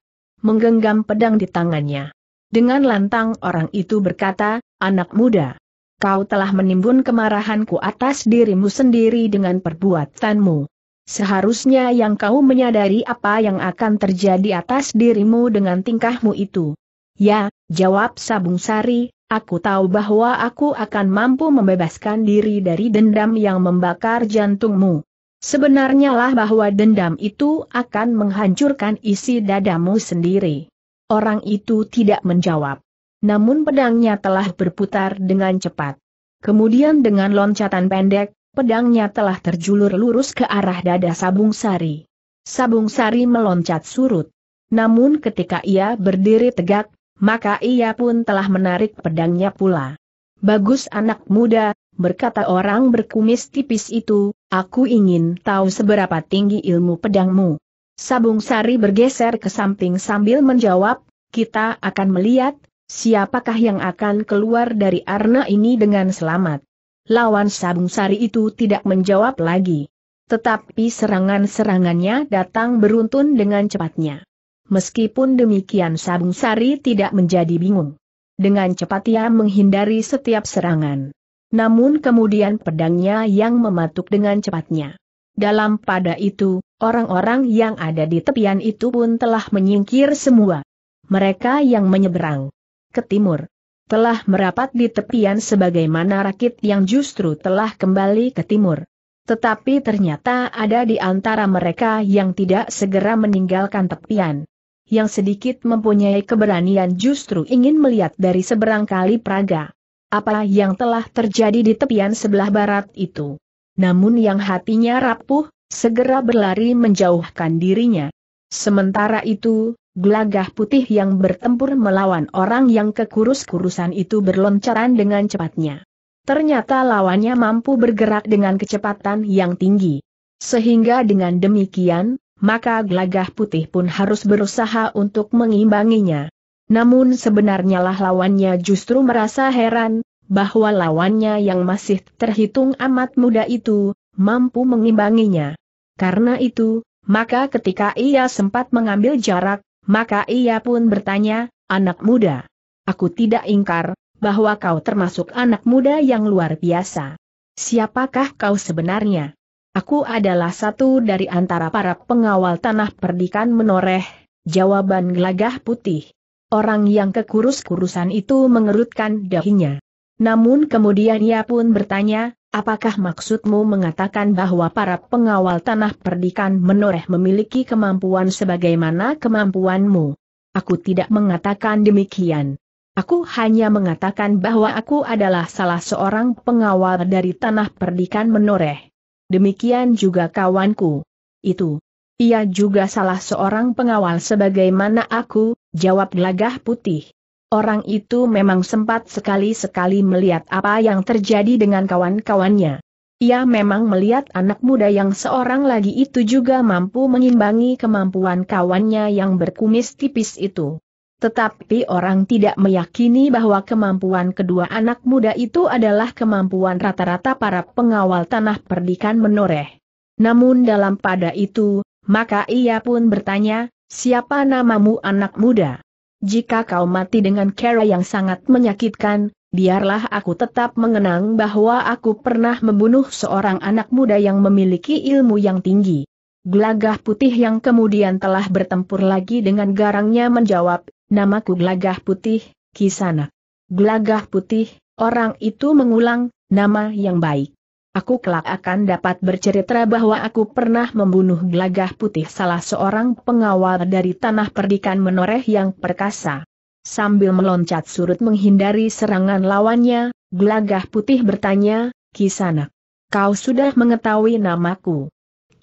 menggenggam pedang di tangannya. Dengan lantang orang itu berkata, anak muda, Kau telah menimbun kemarahanku atas dirimu sendiri dengan perbuatanmu. Seharusnya yang kau menyadari apa yang akan terjadi atas dirimu dengan tingkahmu itu. Ya, jawab Sabung Sari, aku tahu bahwa aku akan mampu membebaskan diri dari dendam yang membakar jantungmu. Sebenarnya lah bahwa dendam itu akan menghancurkan isi dadamu sendiri. Orang itu tidak menjawab namun pedangnya telah berputar dengan cepat. Kemudian dengan loncatan pendek, pedangnya telah terjulur lurus ke arah dada Sabung Sari. Sabung Sari meloncat surut. Namun ketika ia berdiri tegak, maka ia pun telah menarik pedangnya pula. Bagus anak muda, berkata orang berkumis tipis itu, aku ingin tahu seberapa tinggi ilmu pedangmu. Sabung Sari bergeser ke samping sambil menjawab, kita akan melihat, Siapakah yang akan keluar dari arna ini dengan selamat? Lawan Sabung Sari itu tidak menjawab lagi. Tetapi serangan-serangannya datang beruntun dengan cepatnya. Meskipun demikian Sabung Sari tidak menjadi bingung. Dengan cepat ia menghindari setiap serangan. Namun kemudian pedangnya yang mematuk dengan cepatnya. Dalam pada itu, orang-orang yang ada di tepian itu pun telah menyingkir semua. Mereka yang menyeberang, ke timur. Telah merapat di tepian sebagaimana rakit yang justru telah kembali ke timur. Tetapi ternyata ada di antara mereka yang tidak segera meninggalkan tepian. Yang sedikit mempunyai keberanian justru ingin melihat dari seberang kali Praga. Apa yang telah terjadi di tepian sebelah barat itu. Namun yang hatinya rapuh, segera berlari menjauhkan dirinya. Sementara itu, Gelagah putih yang bertempur melawan orang yang kekurus-kurusan itu berloncaran dengan cepatnya. Ternyata lawannya mampu bergerak dengan kecepatan yang tinggi. Sehingga dengan demikian, maka gelagah putih pun harus berusaha untuk mengimbanginya. Namun sebenarnya lah lawannya justru merasa heran, bahwa lawannya yang masih terhitung amat muda itu, mampu mengimbanginya. Karena itu, maka ketika ia sempat mengambil jarak, maka ia pun bertanya, anak muda. Aku tidak ingkar, bahwa kau termasuk anak muda yang luar biasa. Siapakah kau sebenarnya? Aku adalah satu dari antara para pengawal tanah perdikan menoreh, jawaban gelagah putih. Orang yang kekurus-kurusan itu mengerutkan dahinya. Namun kemudian ia pun bertanya, Apakah maksudmu mengatakan bahwa para pengawal tanah perdikan menoreh memiliki kemampuan sebagaimana kemampuanmu? Aku tidak mengatakan demikian. Aku hanya mengatakan bahwa aku adalah salah seorang pengawal dari tanah perdikan menoreh. Demikian juga kawanku. Itu. Ia juga salah seorang pengawal sebagaimana aku, jawab gelagah putih. Orang itu memang sempat sekali-sekali melihat apa yang terjadi dengan kawan-kawannya. Ia memang melihat anak muda yang seorang lagi itu juga mampu mengimbangi kemampuan kawannya yang berkumis tipis itu. Tetapi orang tidak meyakini bahwa kemampuan kedua anak muda itu adalah kemampuan rata-rata para pengawal tanah perdikan menoreh. Namun dalam pada itu, maka ia pun bertanya, siapa namamu anak muda? jika kau mati dengan cara yang sangat menyakitkan, biarlah aku tetap mengenang bahwa aku pernah membunuh seorang anak muda yang memiliki ilmu yang tinggi. Gelagah putih yang kemudian telah bertempur lagi dengan garangnya menjawab, namaku Gelagah putih, Kisana. Gelagah putih, orang itu mengulang, nama yang baik aku kelak akan dapat bercerita bahwa aku pernah membunuh gelagah putih salah seorang pengawal dari tanah perdikan menoreh yang perkasa. Sambil meloncat surut menghindari serangan lawannya, gelagah putih bertanya, Kisana, kau sudah mengetahui namaku.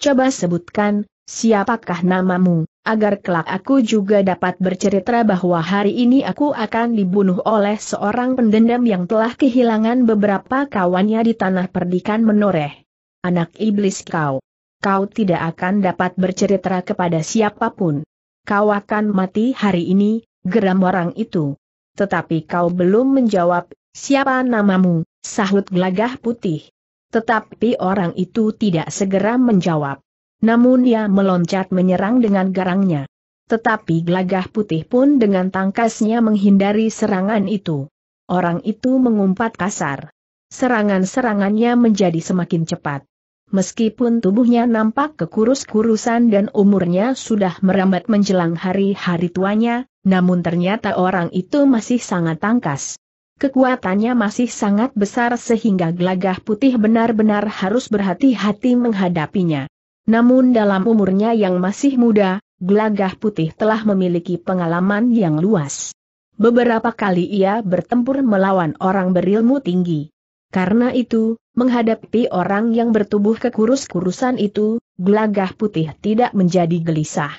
Coba sebutkan, siapakah namamu? agar kelak aku juga dapat bercerita bahwa hari ini aku akan dibunuh oleh seorang pendendam yang telah kehilangan beberapa kawannya di tanah perdikan menoreh. Anak iblis kau. Kau tidak akan dapat bercerita kepada siapapun. Kau akan mati hari ini, geram orang itu. Tetapi kau belum menjawab, siapa namamu, sahut gelagah putih. Tetapi orang itu tidak segera menjawab. Namun ia meloncat menyerang dengan garangnya. Tetapi glagah putih pun dengan tangkasnya menghindari serangan itu. Orang itu mengumpat kasar. Serangan-serangannya menjadi semakin cepat. Meskipun tubuhnya nampak kekurus-kurusan dan umurnya sudah merambat menjelang hari-hari tuanya, namun ternyata orang itu masih sangat tangkas. Kekuatannya masih sangat besar sehingga glagah putih benar-benar harus berhati-hati menghadapinya. Namun dalam umurnya yang masih muda, Gelagah Putih telah memiliki pengalaman yang luas. Beberapa kali ia bertempur melawan orang berilmu tinggi. Karena itu, menghadapi orang yang bertubuh kekurus-kurusan itu, Gelagah Putih tidak menjadi gelisah.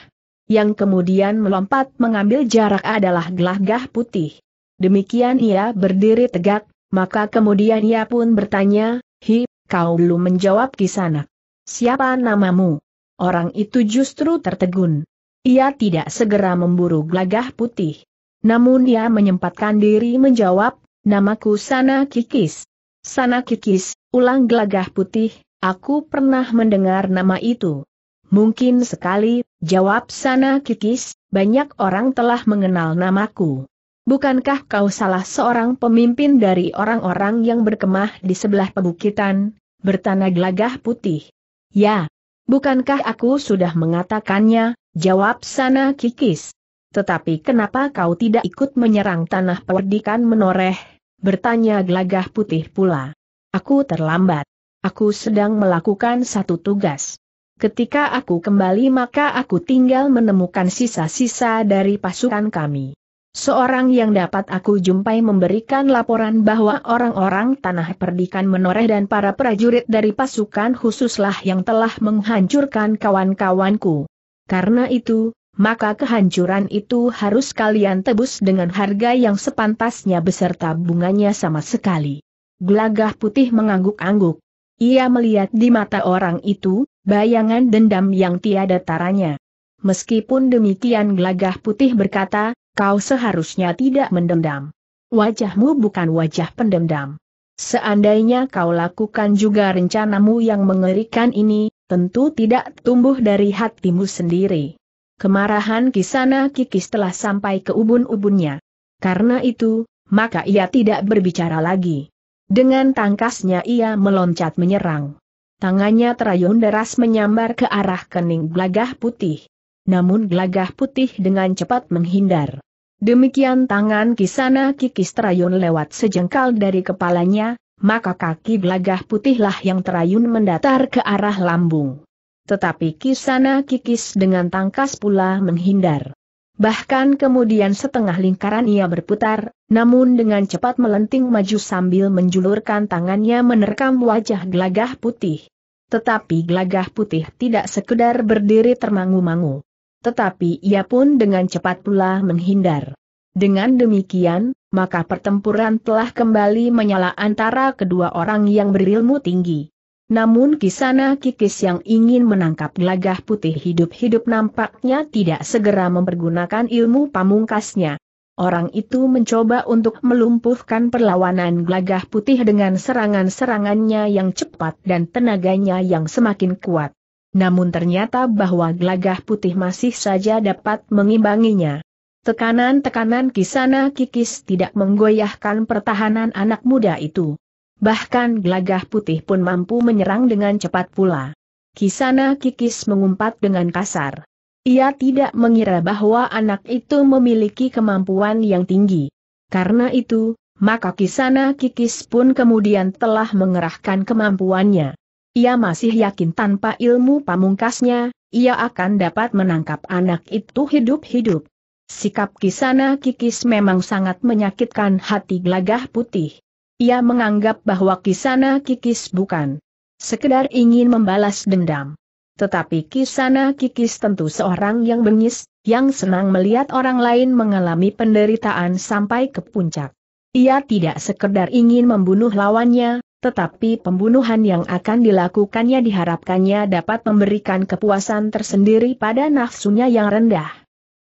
Yang kemudian melompat mengambil jarak adalah Gelagah Putih. Demikian ia berdiri tegak, maka kemudian ia pun bertanya, Hi, kau belum menjawab kisanak. Siapa namamu? Orang itu justru tertegun. Ia tidak segera memburu gelagah putih. Namun ia menyempatkan diri menjawab, namaku Sana Kikis. Sana Kikis, ulang gelagah putih, aku pernah mendengar nama itu. Mungkin sekali, jawab Sana Kikis, banyak orang telah mengenal namaku. Bukankah kau salah seorang pemimpin dari orang-orang yang berkemah di sebelah pebukitan, bertanah gelagah putih? Ya. Bukankah aku sudah mengatakannya, jawab sana kikis. Tetapi kenapa kau tidak ikut menyerang tanah perdikan menoreh, bertanya gelagah putih pula. Aku terlambat. Aku sedang melakukan satu tugas. Ketika aku kembali maka aku tinggal menemukan sisa-sisa dari pasukan kami. Seorang yang dapat aku jumpai memberikan laporan bahwa orang-orang tanah perdikan menoreh dan para prajurit dari pasukan khususlah yang telah menghancurkan kawan-kawanku. Karena itu, maka kehancuran itu harus kalian tebus dengan harga yang sepantasnya beserta bunganya sama sekali. Gelagah putih mengangguk-angguk. Ia melihat di mata orang itu, bayangan dendam yang tiada taranya. Meskipun demikian gelagah putih berkata, Kau seharusnya tidak mendendam. Wajahmu bukan wajah pendendam. Seandainya kau lakukan juga rencanamu yang mengerikan ini, tentu tidak tumbuh dari hatimu sendiri. Kemarahan Kisana Kikis telah sampai ke ubun-ubunnya. Karena itu, maka ia tidak berbicara lagi. Dengan tangkasnya ia meloncat menyerang. Tangannya terayun deras menyambar ke arah kening gelagah putih. Namun gelagah putih dengan cepat menghindar. Demikian tangan Kisana Kikis terayun lewat sejengkal dari kepalanya, maka kaki belagah putihlah yang terayun mendatar ke arah lambung. Tetapi Kisana Kikis dengan tangkas pula menghindar. Bahkan kemudian setengah lingkaran ia berputar, namun dengan cepat melenting maju sambil menjulurkan tangannya menerkam wajah gelagah putih. Tetapi gelagah putih tidak sekedar berdiri termangu-mangu. Tetapi ia pun dengan cepat pula menghindar. Dengan demikian, maka pertempuran telah kembali menyala antara kedua orang yang berilmu tinggi. Namun Kisana Kikis yang ingin menangkap gelagah putih hidup-hidup nampaknya tidak segera mempergunakan ilmu pamungkasnya. Orang itu mencoba untuk melumpuhkan perlawanan gelagah putih dengan serangan-serangannya yang cepat dan tenaganya yang semakin kuat namun ternyata bahwa gelagah putih masih saja dapat mengimbanginya. Tekanan-tekanan kisana kikis tidak menggoyahkan pertahanan anak muda itu. Bahkan gelagah putih pun mampu menyerang dengan cepat pula. Kisana kikis mengumpat dengan kasar. Ia tidak mengira bahwa anak itu memiliki kemampuan yang tinggi. Karena itu, maka Kisana Kikis pun kemudian telah mengerahkan kemampuannya. Ia masih yakin tanpa ilmu pamungkasnya, ia akan dapat menangkap anak itu hidup-hidup. Sikap Kisana Kikis memang sangat menyakitkan hati gelagah putih. Ia menganggap bahwa Kisana Kikis bukan sekedar ingin membalas dendam. Tetapi Kisana Kikis tentu seorang yang bengis, yang senang melihat orang lain mengalami penderitaan sampai ke puncak. Ia tidak sekedar ingin membunuh lawannya, tetapi pembunuhan yang akan dilakukannya diharapkannya dapat memberikan kepuasan tersendiri pada nafsunya yang rendah.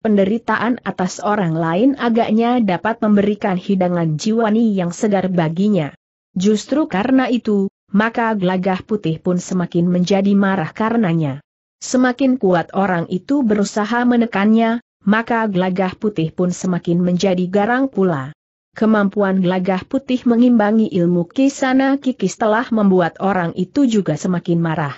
Penderitaan atas orang lain agaknya dapat memberikan hidangan jiwani yang segar baginya. Justru karena itu, maka gelagah putih pun semakin menjadi marah karenanya. Semakin kuat orang itu berusaha menekannya, maka gelagah putih pun semakin menjadi garang pula. Kemampuan gelagah putih mengimbangi ilmu kisana kikis telah membuat orang itu juga semakin marah.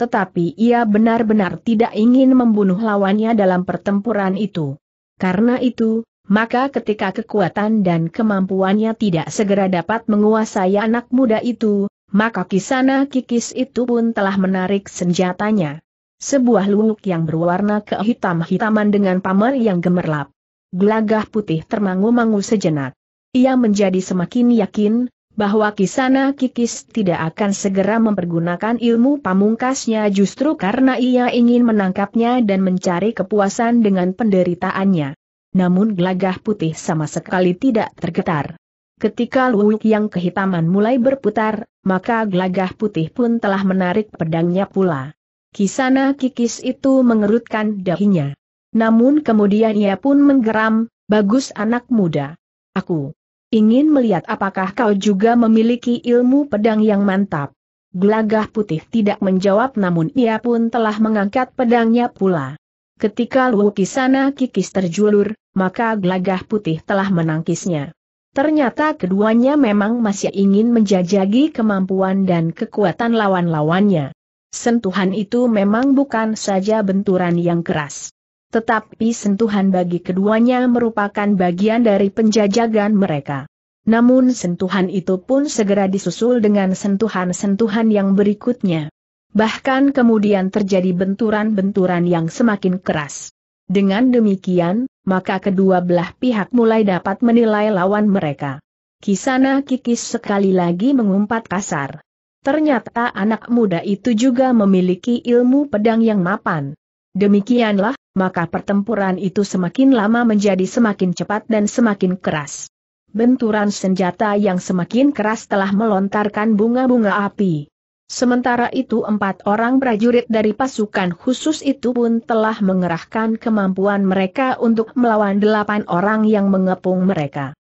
Tetapi ia benar-benar tidak ingin membunuh lawannya dalam pertempuran itu. Karena itu, maka ketika kekuatan dan kemampuannya tidak segera dapat menguasai anak muda itu, maka kisana kikis itu pun telah menarik senjatanya. Sebuah luluk yang berwarna kehitam-hitaman dengan pamer yang gemerlap. Gelagah putih termangu-mangu sejenak. Ia menjadi semakin yakin, bahwa Kisana Kikis tidak akan segera mempergunakan ilmu pamungkasnya justru karena ia ingin menangkapnya dan mencari kepuasan dengan penderitaannya. Namun gelagah putih sama sekali tidak tergetar. Ketika luwuk yang kehitaman mulai berputar, maka gelagah putih pun telah menarik pedangnya pula. Kisana Kikis itu mengerutkan dahinya. Namun kemudian ia pun menggeram, bagus anak muda. Aku Ingin melihat apakah kau juga memiliki ilmu pedang yang mantap. Gelagah putih tidak menjawab namun ia pun telah mengangkat pedangnya pula. Ketika lukisana kikis terjulur, maka gelagah putih telah menangkisnya. Ternyata keduanya memang masih ingin menjajagi kemampuan dan kekuatan lawan-lawannya. Sentuhan itu memang bukan saja benturan yang keras tetapi sentuhan bagi keduanya merupakan bagian dari penjajagan mereka. Namun sentuhan itu pun segera disusul dengan sentuhan-sentuhan yang berikutnya. Bahkan kemudian terjadi benturan-benturan yang semakin keras. Dengan demikian, maka kedua belah pihak mulai dapat menilai lawan mereka. Kisana Kikis sekali lagi mengumpat kasar. Ternyata anak muda itu juga memiliki ilmu pedang yang mapan. Demikianlah, maka pertempuran itu semakin lama menjadi semakin cepat dan semakin keras. Benturan senjata yang semakin keras telah melontarkan bunga-bunga api. Sementara itu empat orang prajurit dari pasukan khusus itu pun telah mengerahkan kemampuan mereka untuk melawan delapan orang yang mengepung mereka.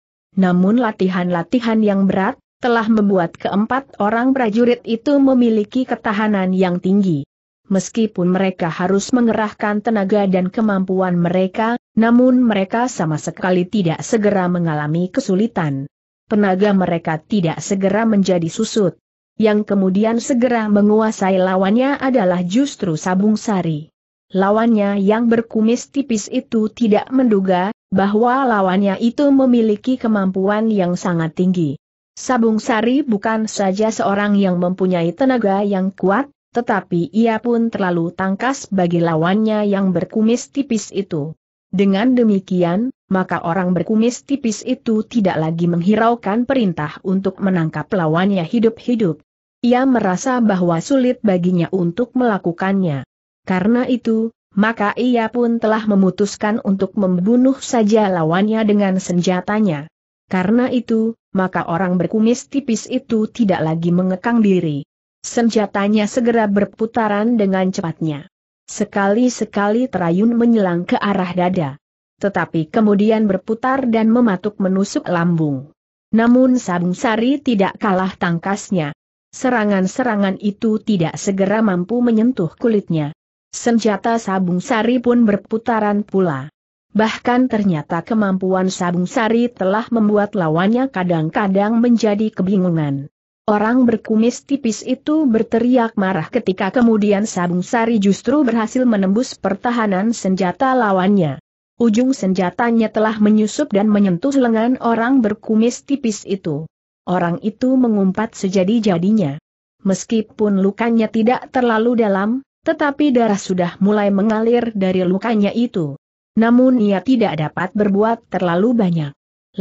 Namun latihan-latihan yang berat, telah membuat keempat orang prajurit itu memiliki ketahanan yang tinggi meskipun mereka harus mengerahkan tenaga dan kemampuan mereka, namun mereka sama sekali tidak segera mengalami kesulitan. Tenaga mereka tidak segera menjadi susut. Yang kemudian segera menguasai lawannya adalah justru Sabung Sari. Lawannya yang berkumis tipis itu tidak menduga bahwa lawannya itu memiliki kemampuan yang sangat tinggi. Sabung Sari bukan saja seorang yang mempunyai tenaga yang kuat, tetapi ia pun terlalu tangkas bagi lawannya yang berkumis tipis itu. Dengan demikian, maka orang berkumis tipis itu tidak lagi menghiraukan perintah untuk menangkap lawannya hidup-hidup. Ia merasa bahwa sulit baginya untuk melakukannya. Karena itu, maka ia pun telah memutuskan untuk membunuh saja lawannya dengan senjatanya. Karena itu, maka orang berkumis tipis itu tidak lagi mengekang diri. Senjatanya segera berputaran dengan cepatnya. Sekali-sekali terayun menyelang ke arah dada. Tetapi kemudian berputar dan mematuk menusuk lambung. Namun Sabung Sari tidak kalah tangkasnya. Serangan-serangan itu tidak segera mampu menyentuh kulitnya. Senjata Sabung Sari pun berputaran pula. Bahkan ternyata kemampuan Sabung Sari telah membuat lawannya kadang-kadang menjadi kebingungan. Orang berkumis tipis itu berteriak marah ketika kemudian Sabung Sari justru berhasil menembus pertahanan senjata lawannya. Ujung senjatanya telah menyusup dan menyentuh lengan orang berkumis tipis itu. Orang itu mengumpat sejadi-jadinya. Meskipun lukanya tidak terlalu dalam, tetapi darah sudah mulai mengalir dari lukanya itu. Namun ia tidak dapat berbuat terlalu banyak.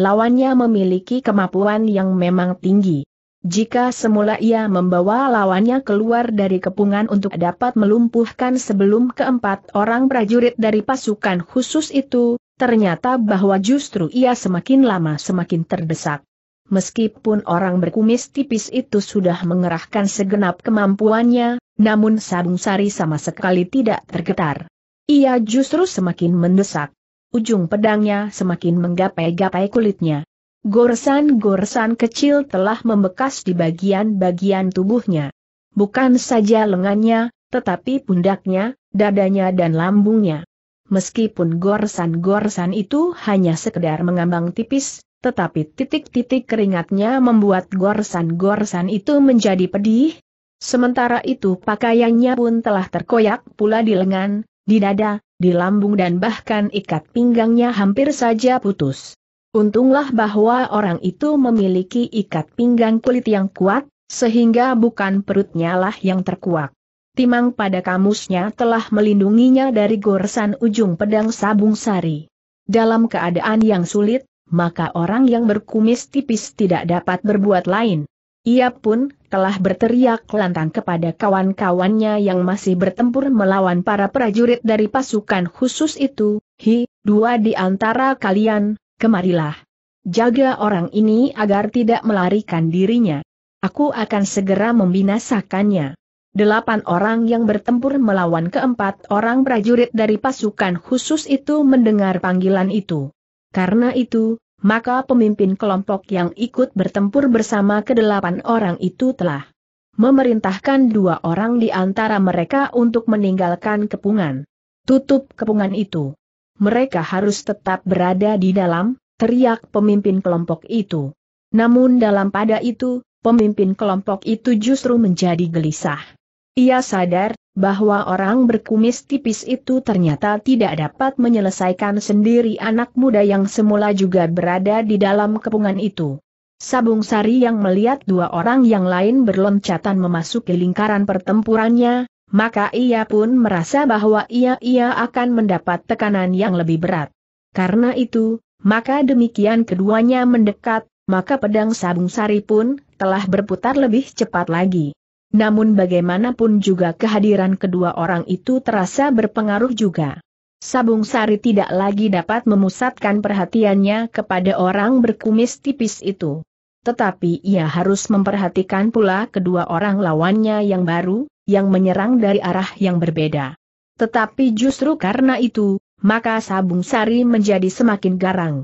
Lawannya memiliki kemampuan yang memang tinggi. Jika semula ia membawa lawannya keluar dari kepungan untuk dapat melumpuhkan sebelum keempat orang prajurit dari pasukan khusus itu, ternyata bahwa justru ia semakin lama semakin terdesak. Meskipun orang berkumis tipis itu sudah mengerahkan segenap kemampuannya, namun Sabung Sari sama sekali tidak tergetar. Ia justru semakin mendesak. Ujung pedangnya semakin menggapai-gapai kulitnya. Goresan-goresan kecil telah membekas di bagian-bagian tubuhnya. Bukan saja lengannya, tetapi pundaknya, dadanya dan lambungnya. Meskipun goresan-goresan itu hanya sekedar mengambang tipis, tetapi titik-titik keringatnya membuat goresan-goresan itu menjadi pedih. Sementara itu pakaiannya pun telah terkoyak pula di lengan, di dada, di lambung dan bahkan ikat pinggangnya hampir saja putus. Untunglah bahwa orang itu memiliki ikat pinggang kulit yang kuat, sehingga bukan perutnya lah yang terkuak. Timang pada kamusnya telah melindunginya dari goresan ujung pedang sabung sari. Dalam keadaan yang sulit, maka orang yang berkumis tipis tidak dapat berbuat lain. Ia pun telah berteriak lantang kepada kawan-kawannya yang masih bertempur melawan para prajurit dari pasukan khusus itu, Hi, dua di antara kalian, kemarilah. Jaga orang ini agar tidak melarikan dirinya. Aku akan segera membinasakannya. Delapan orang yang bertempur melawan keempat orang prajurit dari pasukan khusus itu mendengar panggilan itu. Karena itu, maka pemimpin kelompok yang ikut bertempur bersama kedelapan orang itu telah memerintahkan dua orang di antara mereka untuk meninggalkan kepungan. Tutup kepungan itu mereka harus tetap berada di dalam, teriak pemimpin kelompok itu. Namun dalam pada itu, pemimpin kelompok itu justru menjadi gelisah. Ia sadar bahwa orang berkumis tipis itu ternyata tidak dapat menyelesaikan sendiri anak muda yang semula juga berada di dalam kepungan itu. Sabung Sari yang melihat dua orang yang lain berloncatan memasuki lingkaran pertempurannya, maka ia pun merasa bahwa ia-ia akan mendapat tekanan yang lebih berat. Karena itu, maka demikian keduanya mendekat, maka pedang sabung sari pun telah berputar lebih cepat lagi. Namun bagaimanapun juga kehadiran kedua orang itu terasa berpengaruh juga. Sabung sari tidak lagi dapat memusatkan perhatiannya kepada orang berkumis tipis itu. Tetapi ia harus memperhatikan pula kedua orang lawannya yang baru, yang menyerang dari arah yang berbeda. Tetapi justru karena itu, maka Sabung Sari menjadi semakin garang.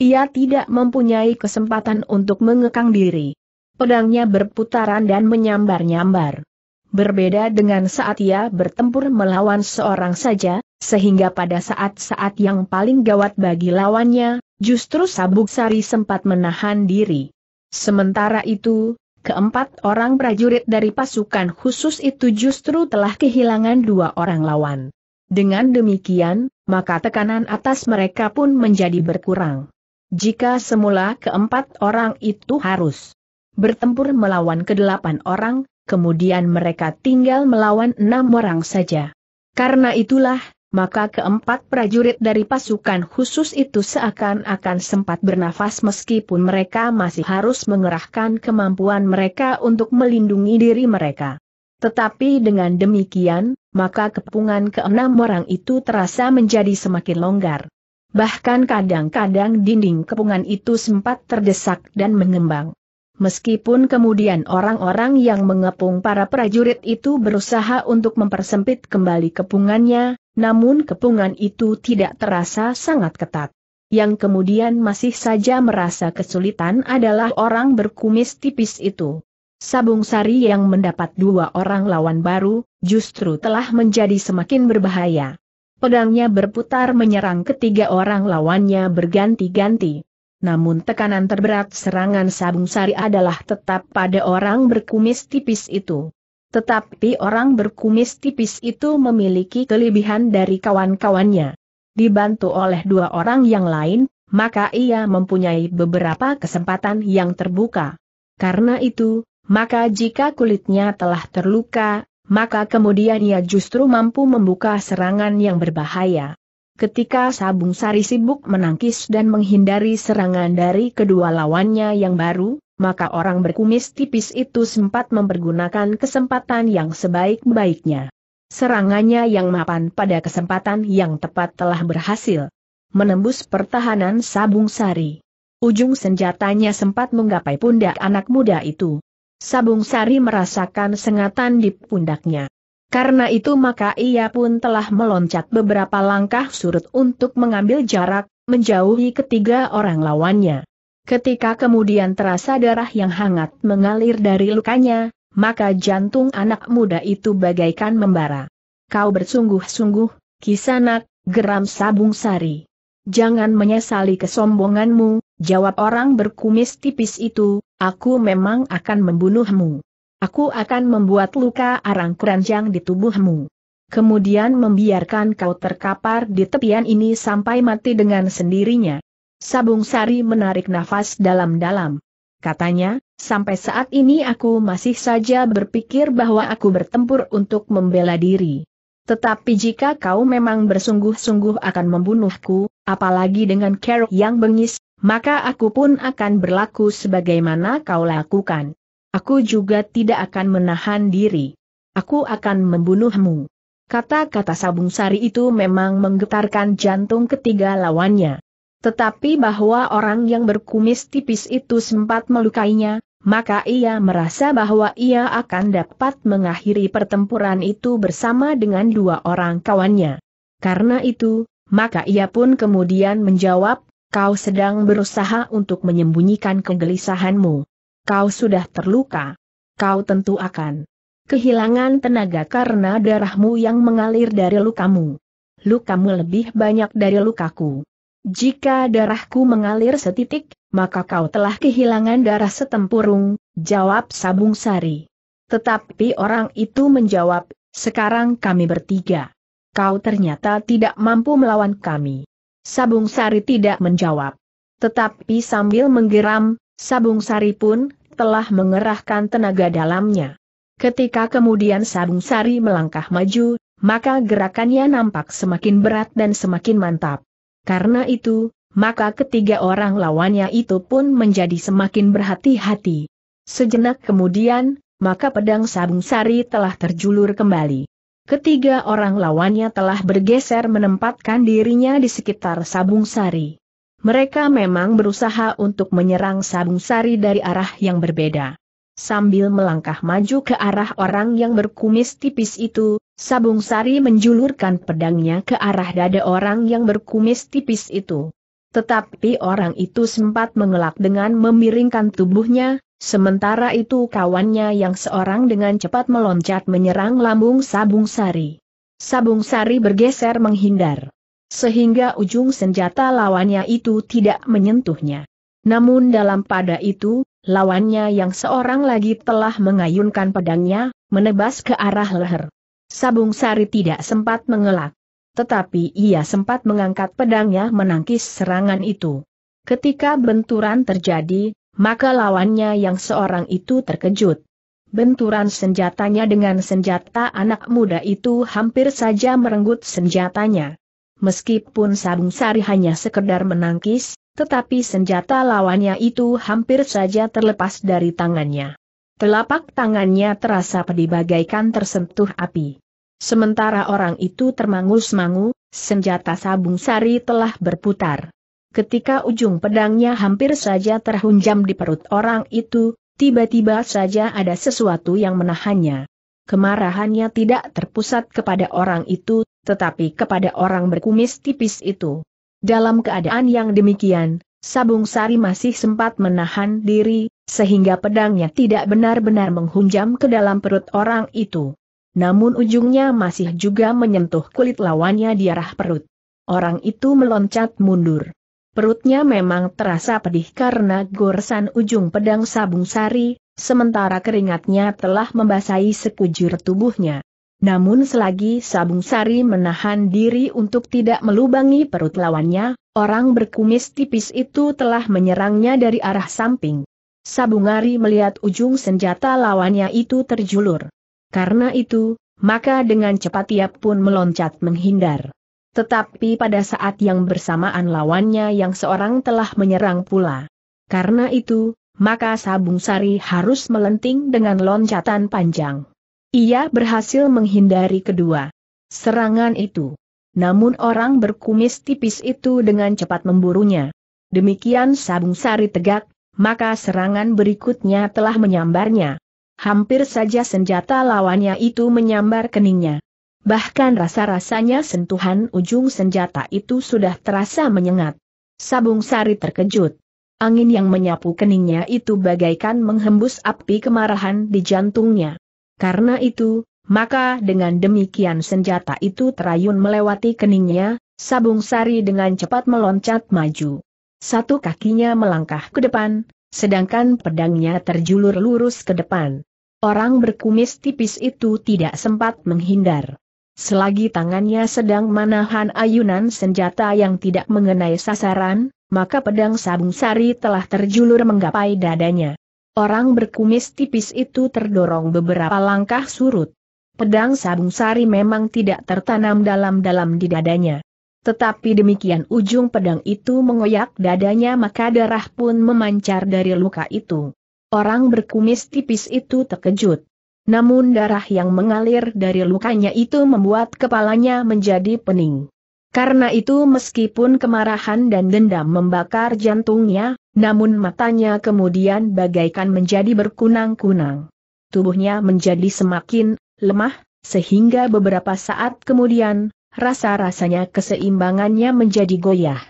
Ia tidak mempunyai kesempatan untuk mengekang diri. Pedangnya berputaran dan menyambar-nyambar. Berbeda dengan saat ia bertempur melawan seorang saja, sehingga pada saat-saat yang paling gawat bagi lawannya, justru Sabuk Sari sempat menahan diri. Sementara itu, Keempat orang prajurit dari pasukan khusus itu justru telah kehilangan dua orang lawan. Dengan demikian, maka tekanan atas mereka pun menjadi berkurang. Jika semula keempat orang itu harus bertempur melawan kedelapan orang, kemudian mereka tinggal melawan enam orang saja. Karena itulah, maka keempat prajurit dari pasukan khusus itu seakan-akan sempat bernafas meskipun mereka masih harus mengerahkan kemampuan mereka untuk melindungi diri mereka. Tetapi dengan demikian, maka kepungan keenam orang itu terasa menjadi semakin longgar. Bahkan kadang-kadang dinding kepungan itu sempat terdesak dan mengembang. Meskipun kemudian orang-orang yang mengepung para prajurit itu berusaha untuk mempersempit kembali kepungannya, namun kepungan itu tidak terasa sangat ketat. Yang kemudian masih saja merasa kesulitan adalah orang berkumis tipis itu. Sabung Sari yang mendapat dua orang lawan baru, justru telah menjadi semakin berbahaya. Pedangnya berputar menyerang ketiga orang lawannya berganti-ganti. Namun tekanan terberat serangan Sabung Sari adalah tetap pada orang berkumis tipis itu. Tetapi orang berkumis tipis itu memiliki kelebihan dari kawan-kawannya. Dibantu oleh dua orang yang lain, maka ia mempunyai beberapa kesempatan yang terbuka. Karena itu, maka jika kulitnya telah terluka, maka kemudian ia justru mampu membuka serangan yang berbahaya. Ketika Sabung Sari sibuk menangkis dan menghindari serangan dari kedua lawannya yang baru, maka orang berkumis tipis itu sempat mempergunakan kesempatan yang sebaik-baiknya. Serangannya yang mapan pada kesempatan yang tepat telah berhasil menembus pertahanan Sabung Sari. Ujung senjatanya sempat menggapai pundak anak muda itu. Sabung Sari merasakan sengatan di pundaknya. Karena itu maka ia pun telah meloncat beberapa langkah surut untuk mengambil jarak, menjauhi ketiga orang lawannya. Ketika kemudian terasa darah yang hangat mengalir dari lukanya, maka jantung anak muda itu bagaikan membara. Kau bersungguh-sungguh, kisanak, geram sabung sari. Jangan menyesali kesombonganmu, jawab orang berkumis tipis itu, aku memang akan membunuhmu. Aku akan membuat luka arang keranjang di tubuhmu. Kemudian membiarkan kau terkapar di tepian ini sampai mati dengan sendirinya. Sabung Sari menarik nafas dalam-dalam. Katanya, sampai saat ini aku masih saja berpikir bahwa aku bertempur untuk membela diri. Tetapi jika kau memang bersungguh-sungguh akan membunuhku, apalagi dengan kerok yang bengis, maka aku pun akan berlaku sebagaimana kau lakukan. Aku juga tidak akan menahan diri. Aku akan membunuhmu. Kata-kata Sabung Sari itu memang menggetarkan jantung ketiga lawannya. Tetapi bahwa orang yang berkumis tipis itu sempat melukainya, maka ia merasa bahwa ia akan dapat mengakhiri pertempuran itu bersama dengan dua orang kawannya. Karena itu, maka ia pun kemudian menjawab, kau sedang berusaha untuk menyembunyikan kegelisahanmu. Kau sudah terluka. Kau tentu akan kehilangan tenaga karena darahmu yang mengalir dari lukamu. Lukamu lebih banyak dari lukaku. Jika darahku mengalir setitik, maka kau telah kehilangan darah setempurung, jawab Sabung Sari. Tetapi orang itu menjawab, sekarang kami bertiga. Kau ternyata tidak mampu melawan kami. Sabung Sari tidak menjawab. Tetapi sambil menggeram, Sabung Sari pun telah mengerahkan tenaga dalamnya. Ketika kemudian Sabung Sari melangkah maju, maka gerakannya nampak semakin berat dan semakin mantap. Karena itu, maka ketiga orang lawannya itu pun menjadi semakin berhati-hati. Sejenak kemudian, maka pedang sabung sari telah terjulur kembali. Ketiga orang lawannya telah bergeser menempatkan dirinya di sekitar sabung sari. Mereka memang berusaha untuk menyerang Sabung Sari dari arah yang berbeda. Sambil melangkah maju ke arah orang yang berkumis tipis itu, Sabung Sari menjulurkan pedangnya ke arah dada orang yang berkumis tipis itu. Tetapi orang itu sempat mengelak dengan memiringkan tubuhnya, sementara itu kawannya yang seorang dengan cepat meloncat menyerang lambung Sabung Sari. Sabung Sari bergeser menghindar. Sehingga ujung senjata lawannya itu tidak menyentuhnya. Namun dalam pada itu, lawannya yang seorang lagi telah mengayunkan pedangnya, menebas ke arah leher. Sabung Sari tidak sempat mengelak. Tetapi ia sempat mengangkat pedangnya menangkis serangan itu. Ketika benturan terjadi, maka lawannya yang seorang itu terkejut. Benturan senjatanya dengan senjata anak muda itu hampir saja merenggut senjatanya. Meskipun Sabung Sari hanya sekedar menangkis, tetapi senjata lawannya itu hampir saja terlepas dari tangannya. Telapak tangannya terasa pedih bagaikan tersentuh api. Sementara orang itu termangu-semangu, senjata sabung sari telah berputar. Ketika ujung pedangnya hampir saja terhunjam di perut orang itu, tiba-tiba saja ada sesuatu yang menahannya. Kemarahannya tidak terpusat kepada orang itu, tetapi kepada orang berkumis tipis itu. Dalam keadaan yang demikian, Sabung Sari masih sempat menahan diri, sehingga pedangnya tidak benar-benar menghunjam ke dalam perut orang itu namun ujungnya masih juga menyentuh kulit lawannya di arah perut. Orang itu meloncat mundur. Perutnya memang terasa pedih karena goresan ujung pedang sabung sari, sementara keringatnya telah membasahi sekujur tubuhnya. Namun selagi sabung sari menahan diri untuk tidak melubangi perut lawannya, orang berkumis tipis itu telah menyerangnya dari arah samping. Sabung Sabungari melihat ujung senjata lawannya itu terjulur. Karena itu, maka dengan cepat ia pun meloncat menghindar. Tetapi pada saat yang bersamaan lawannya yang seorang telah menyerang pula. Karena itu, maka Sabung Sari harus melenting dengan loncatan panjang. Ia berhasil menghindari kedua serangan itu. Namun orang berkumis tipis itu dengan cepat memburunya. Demikian Sabung Sari tegak, maka serangan berikutnya telah menyambarnya. Hampir saja senjata lawannya itu menyambar keningnya. Bahkan rasa-rasanya sentuhan ujung senjata itu sudah terasa menyengat. Sabung Sari terkejut. Angin yang menyapu keningnya itu bagaikan menghembus api kemarahan di jantungnya. Karena itu, maka dengan demikian senjata itu terayun melewati keningnya, Sabung Sari dengan cepat meloncat maju. Satu kakinya melangkah ke depan, sedangkan pedangnya terjulur lurus ke depan. Orang berkumis tipis itu tidak sempat menghindar. Selagi tangannya sedang menahan ayunan senjata yang tidak mengenai sasaran, maka pedang sabung sari telah terjulur menggapai dadanya. Orang berkumis tipis itu terdorong beberapa langkah surut. Pedang sabung sari memang tidak tertanam dalam-dalam di dadanya. Tetapi demikian ujung pedang itu mengoyak dadanya maka darah pun memancar dari luka itu. Orang berkumis tipis itu terkejut. Namun darah yang mengalir dari lukanya itu membuat kepalanya menjadi pening. Karena itu meskipun kemarahan dan dendam membakar jantungnya, namun matanya kemudian bagaikan menjadi berkunang-kunang. Tubuhnya menjadi semakin lemah, sehingga beberapa saat kemudian, rasa-rasanya keseimbangannya menjadi goyah.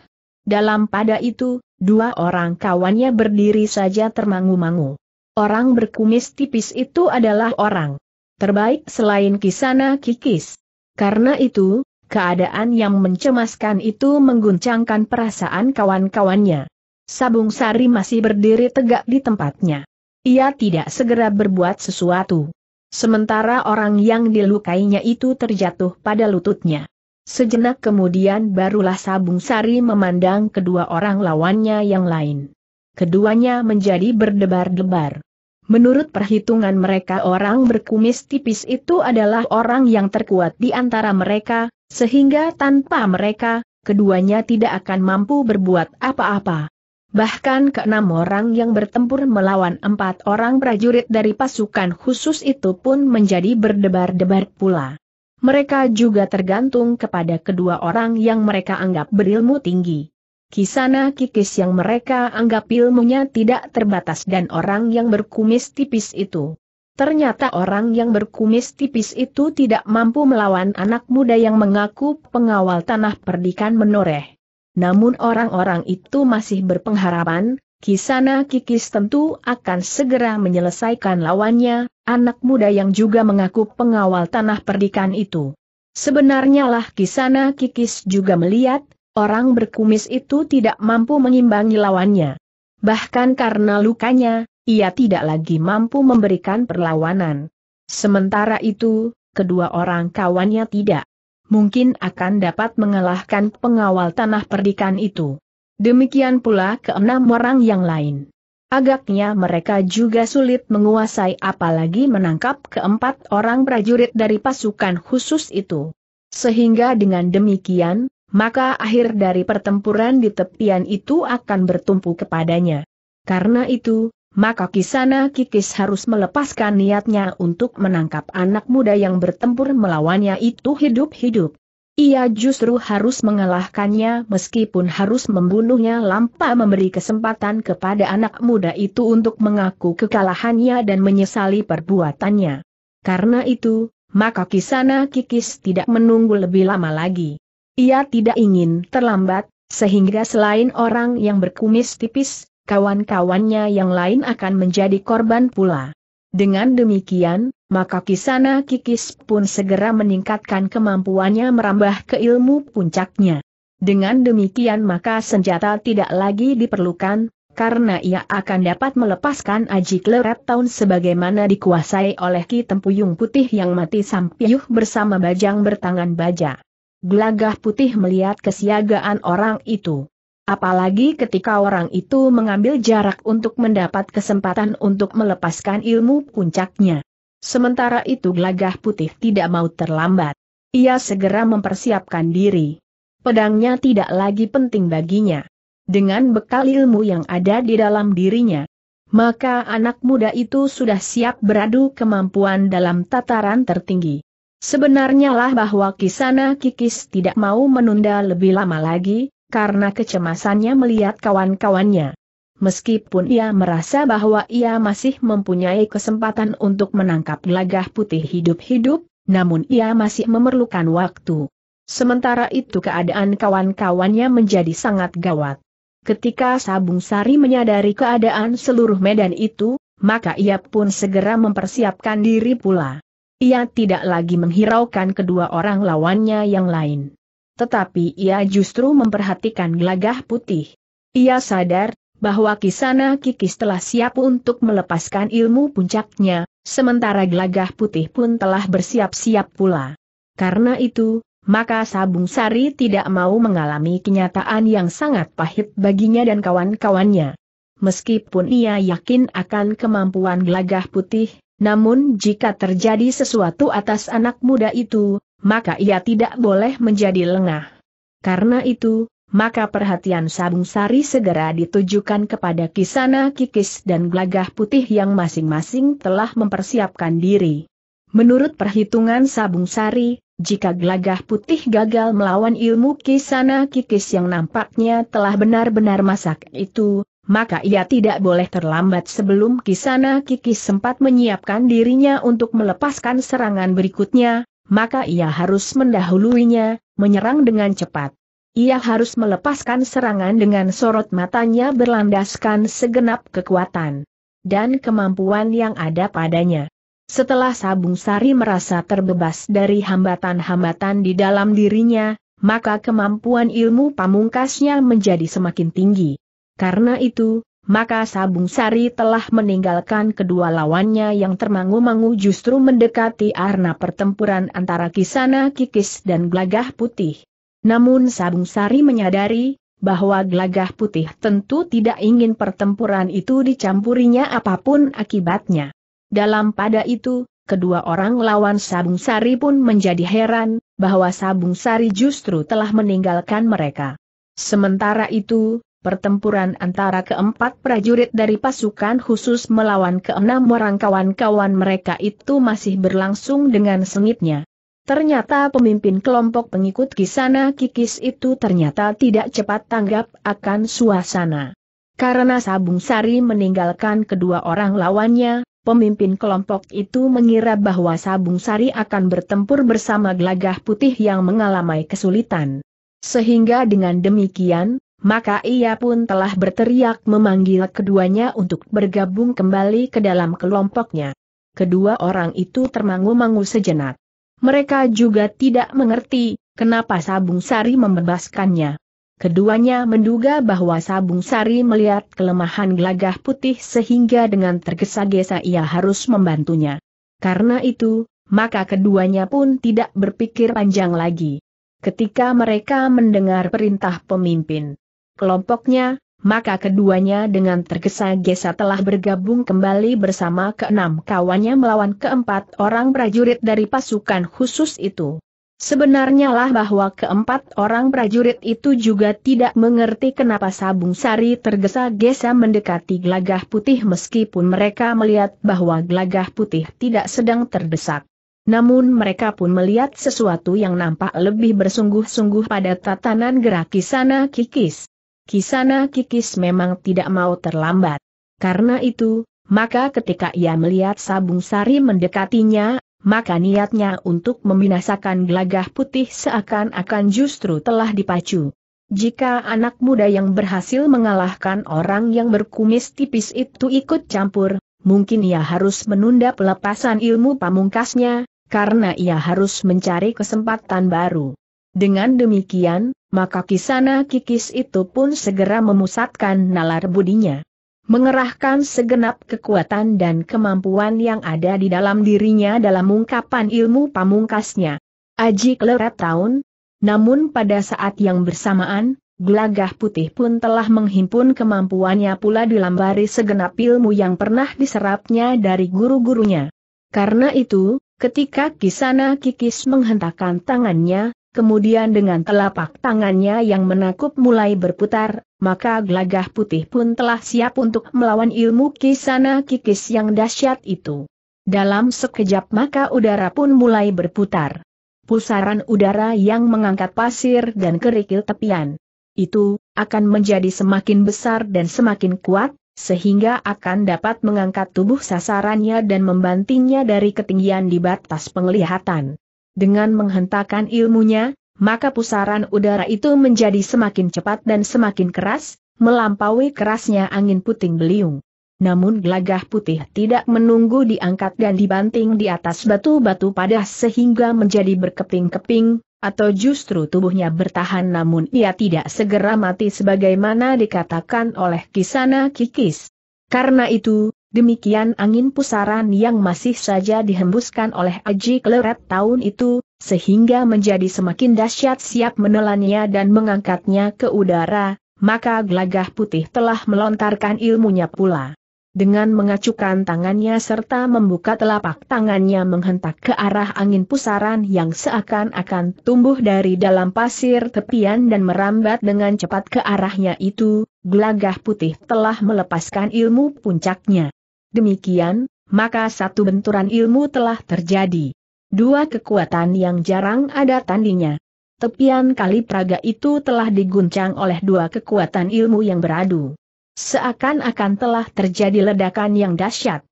Dalam pada itu, Dua orang kawannya berdiri saja termangu-mangu. Orang berkumis tipis itu adalah orang terbaik selain Kisana Kikis. Karena itu, keadaan yang mencemaskan itu mengguncangkan perasaan kawan-kawannya. Sabung Sari masih berdiri tegak di tempatnya. Ia tidak segera berbuat sesuatu. Sementara orang yang dilukainya itu terjatuh pada lututnya. Sejenak kemudian barulah Sabung Sari memandang kedua orang lawannya yang lain. Keduanya menjadi berdebar-debar. Menurut perhitungan mereka orang berkumis tipis itu adalah orang yang terkuat di antara mereka, sehingga tanpa mereka, keduanya tidak akan mampu berbuat apa-apa. Bahkan keenam orang yang bertempur melawan empat orang prajurit dari pasukan khusus itu pun menjadi berdebar-debar pula. Mereka juga tergantung kepada kedua orang yang mereka anggap berilmu tinggi. Kisana kikis yang mereka anggap ilmunya tidak terbatas dan orang yang berkumis tipis itu. Ternyata orang yang berkumis tipis itu tidak mampu melawan anak muda yang mengaku pengawal tanah perdikan menoreh. Namun orang-orang itu masih berpengharapan, Kisana Kikis tentu akan segera menyelesaikan lawannya, anak muda yang juga mengaku pengawal tanah perdikan itu. Sebenarnya lah Kisana Kikis juga melihat, orang berkumis itu tidak mampu mengimbangi lawannya. Bahkan karena lukanya, ia tidak lagi mampu memberikan perlawanan. Sementara itu, kedua orang kawannya tidak mungkin akan dapat mengalahkan pengawal tanah perdikan itu. Demikian pula keenam orang yang lain. Agaknya mereka juga sulit menguasai apalagi menangkap keempat orang prajurit dari pasukan khusus itu. Sehingga dengan demikian, maka akhir dari pertempuran di tepian itu akan bertumpu kepadanya. Karena itu, maka Kisana Kikis harus melepaskan niatnya untuk menangkap anak muda yang bertempur melawannya itu hidup-hidup. Ia justru harus mengalahkannya meskipun harus membunuhnya Lampa memberi kesempatan kepada anak muda itu untuk mengaku kekalahannya dan menyesali perbuatannya. Karena itu, maka Kisana Kikis tidak menunggu lebih lama lagi. Ia tidak ingin terlambat, sehingga selain orang yang berkumis tipis, kawan-kawannya yang lain akan menjadi korban pula. Dengan demikian, maka Kisana Kikis pun segera meningkatkan kemampuannya merambah ke ilmu puncaknya. Dengan demikian maka senjata tidak lagi diperlukan, karena ia akan dapat melepaskan Aji Klerat Town sebagaimana dikuasai oleh Ki Tempuyung Putih yang mati sampiyuh bersama bajang bertangan baja. Gelagah putih melihat kesiagaan orang itu. Apalagi ketika orang itu mengambil jarak untuk mendapat kesempatan untuk melepaskan ilmu puncaknya. Sementara itu gelagah putih tidak mau terlambat. Ia segera mempersiapkan diri. Pedangnya tidak lagi penting baginya. Dengan bekal ilmu yang ada di dalam dirinya, maka anak muda itu sudah siap beradu kemampuan dalam tataran tertinggi. Sebenarnya lah bahwa Kisana Kikis tidak mau menunda lebih lama lagi, karena kecemasannya melihat kawan-kawannya. Meskipun ia merasa bahwa ia masih mempunyai kesempatan untuk menangkap lagah putih hidup-hidup, namun ia masih memerlukan waktu. Sementara itu keadaan kawan-kawannya menjadi sangat gawat. Ketika Sabung Sari menyadari keadaan seluruh medan itu, maka ia pun segera mempersiapkan diri pula. Ia tidak lagi menghiraukan kedua orang lawannya yang lain. Tetapi ia justru memperhatikan gelagah putih. Ia sadar bahwa Kisana Kikis telah siap untuk melepaskan ilmu puncaknya, sementara gelagah putih pun telah bersiap-siap pula. Karena itu, maka Sabung Sari tidak mau mengalami kenyataan yang sangat pahit baginya dan kawan-kawannya. Meskipun ia yakin akan kemampuan gelagah putih, namun jika terjadi sesuatu atas anak muda itu, maka ia tidak boleh menjadi lengah. Karena itu, maka perhatian Sabung Sari segera ditujukan kepada Kisana Kikis dan Glagah Putih yang masing-masing telah mempersiapkan diri. Menurut perhitungan Sabung Sari, jika Glagah Putih gagal melawan ilmu Kisana Kikis yang nampaknya telah benar-benar masak itu, maka ia tidak boleh terlambat sebelum Kisana Kikis sempat menyiapkan dirinya untuk melepaskan serangan berikutnya, maka ia harus mendahuluinya, menyerang dengan cepat. Ia harus melepaskan serangan dengan sorot matanya berlandaskan segenap kekuatan dan kemampuan yang ada padanya. Setelah Sabung Sari merasa terbebas dari hambatan-hambatan di dalam dirinya, maka kemampuan ilmu pamungkasnya menjadi semakin tinggi. Karena itu, maka Sabung Sari telah meninggalkan kedua lawannya yang termangu-mangu justru mendekati arena pertempuran antara Kisana Kikis dan Glagah Putih. Namun Sabung Sari menyadari, bahwa gelagah putih tentu tidak ingin pertempuran itu dicampurinya apapun akibatnya. Dalam pada itu, kedua orang lawan Sabung Sari pun menjadi heran, bahwa Sabung Sari justru telah meninggalkan mereka. Sementara itu, pertempuran antara keempat prajurit dari pasukan khusus melawan keenam orang kawan-kawan mereka itu masih berlangsung dengan sengitnya. Ternyata pemimpin kelompok pengikut Kisana Kikis itu ternyata tidak cepat tanggap akan suasana. Karena Sabung Sari meninggalkan kedua orang lawannya, pemimpin kelompok itu mengira bahwa Sabung Sari akan bertempur bersama gelagah putih yang mengalami kesulitan. Sehingga dengan demikian, maka ia pun telah berteriak memanggil keduanya untuk bergabung kembali ke dalam kelompoknya. Kedua orang itu termangu-mangu sejenak. Mereka juga tidak mengerti, kenapa Sabung Sari membebaskannya. Keduanya menduga bahwa Sabung Sari melihat kelemahan gelagah putih sehingga dengan tergesa-gesa ia harus membantunya. Karena itu, maka keduanya pun tidak berpikir panjang lagi. Ketika mereka mendengar perintah pemimpin kelompoknya, maka keduanya dengan tergesa-gesa telah bergabung kembali bersama keenam kawannya melawan keempat orang prajurit dari pasukan khusus itu. Sebenarnya lah bahwa keempat orang prajurit itu juga tidak mengerti kenapa Sabung Sari tergesa-gesa mendekati gelagah putih meskipun mereka melihat bahwa gelagah putih tidak sedang terdesak. Namun mereka pun melihat sesuatu yang nampak lebih bersungguh-sungguh pada tatanan gerak kisana kikis. Kisana Kikis memang tidak mau terlambat. Karena itu, maka ketika ia melihat Sabung Sari mendekatinya, maka niatnya untuk membinasakan gelagah putih seakan-akan justru telah dipacu. Jika anak muda yang berhasil mengalahkan orang yang berkumis tipis itu ikut campur, mungkin ia harus menunda pelepasan ilmu pamungkasnya, karena ia harus mencari kesempatan baru. Dengan demikian, maka kisana kikis itu pun segera memusatkan nalar budinya. Mengerahkan segenap kekuatan dan kemampuan yang ada di dalam dirinya dalam ungkapan ilmu pamungkasnya. Aji kelerat tahun, namun pada saat yang bersamaan, gelagah putih pun telah menghimpun kemampuannya pula di dilambari segenap ilmu yang pernah diserapnya dari guru-gurunya. Karena itu, ketika Kisana Kikis menghentakkan tangannya, Kemudian dengan telapak tangannya yang menakut mulai berputar, maka gelagah putih pun telah siap untuk melawan ilmu kisana kikis yang dahsyat itu. Dalam sekejap maka udara pun mulai berputar. Pusaran udara yang mengangkat pasir dan kerikil tepian. Itu, akan menjadi semakin besar dan semakin kuat, sehingga akan dapat mengangkat tubuh sasarannya dan membantingnya dari ketinggian di batas penglihatan. Dengan menghentakkan ilmunya, maka pusaran udara itu menjadi semakin cepat dan semakin keras, melampaui kerasnya angin puting beliung. Namun gelagah putih tidak menunggu diangkat dan dibanting di atas batu-batu padah sehingga menjadi berkeping-keping, atau justru tubuhnya bertahan namun ia tidak segera mati sebagaimana dikatakan oleh Kisana Kikis. Karena itu, Demikian angin pusaran yang masih saja dihembuskan oleh Aji Kleret tahun itu, sehingga menjadi semakin dahsyat siap menelannya dan mengangkatnya ke udara, maka Glagah putih telah melontarkan ilmunya pula. Dengan mengacukan tangannya serta membuka telapak tangannya menghentak ke arah angin pusaran yang seakan-akan tumbuh dari dalam pasir tepian dan merambat dengan cepat ke arahnya itu, Glagah putih telah melepaskan ilmu puncaknya. Demikian, maka satu benturan ilmu telah terjadi. Dua kekuatan yang jarang ada tandingnya. Tepian kali Praga itu telah diguncang oleh dua kekuatan ilmu yang beradu. Seakan-akan telah terjadi ledakan yang dahsyat.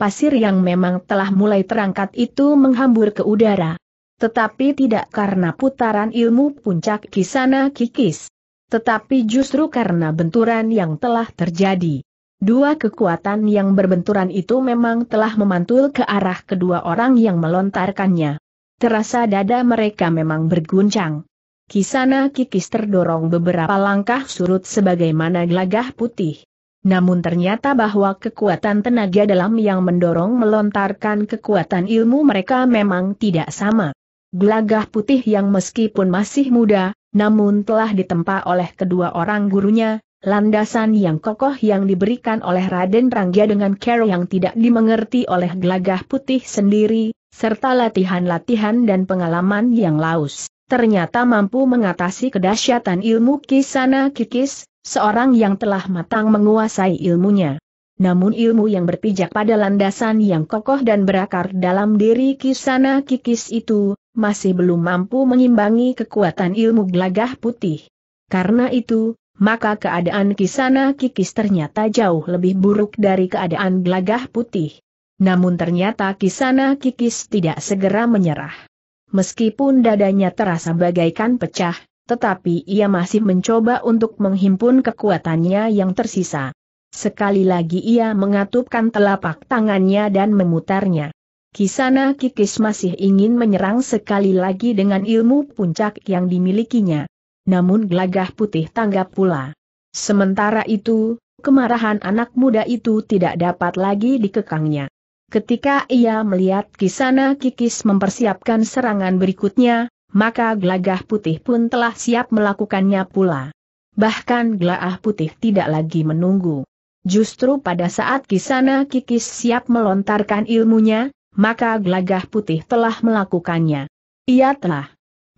Pasir yang memang telah mulai terangkat itu menghambur ke udara. Tetapi tidak karena putaran ilmu puncak kisana kikis. Tetapi justru karena benturan yang telah terjadi. Dua kekuatan yang berbenturan itu memang telah memantul ke arah kedua orang yang melontarkannya. Terasa dada mereka memang berguncang. Kisana kikis terdorong beberapa langkah surut sebagaimana gelagah putih. Namun ternyata bahwa kekuatan tenaga dalam yang mendorong melontarkan kekuatan ilmu mereka memang tidak sama. Gelagah putih yang meskipun masih muda, namun telah ditempa oleh kedua orang gurunya, landasan yang kokoh yang diberikan oleh Raden Rangga dengan care yang tidak dimengerti oleh gelagah putih sendiri, serta latihan-latihan dan pengalaman yang laus, ternyata mampu mengatasi kedahsyatan ilmu Kisana Kikis, seorang yang telah matang menguasai ilmunya. Namun ilmu yang berpijak pada landasan yang kokoh dan berakar dalam diri Kisana Kikis itu, masih belum mampu mengimbangi kekuatan ilmu gelagah putih. Karena itu, maka keadaan Kisana Kikis ternyata jauh lebih buruk dari keadaan gelagah putih. Namun ternyata Kisana Kikis tidak segera menyerah. Meskipun dadanya terasa bagaikan pecah, tetapi ia masih mencoba untuk menghimpun kekuatannya yang tersisa. Sekali lagi ia mengatupkan telapak tangannya dan memutarnya. Kisana Kikis masih ingin menyerang sekali lagi dengan ilmu puncak yang dimilikinya namun gelagah putih tanggap pula. Sementara itu, kemarahan anak muda itu tidak dapat lagi dikekangnya. Ketika ia melihat Kisana Kikis mempersiapkan serangan berikutnya, maka gelagah putih pun telah siap melakukannya pula. Bahkan gelagah putih tidak lagi menunggu. Justru pada saat Kisana Kikis siap melontarkan ilmunya, maka gelagah putih telah melakukannya. Ia telah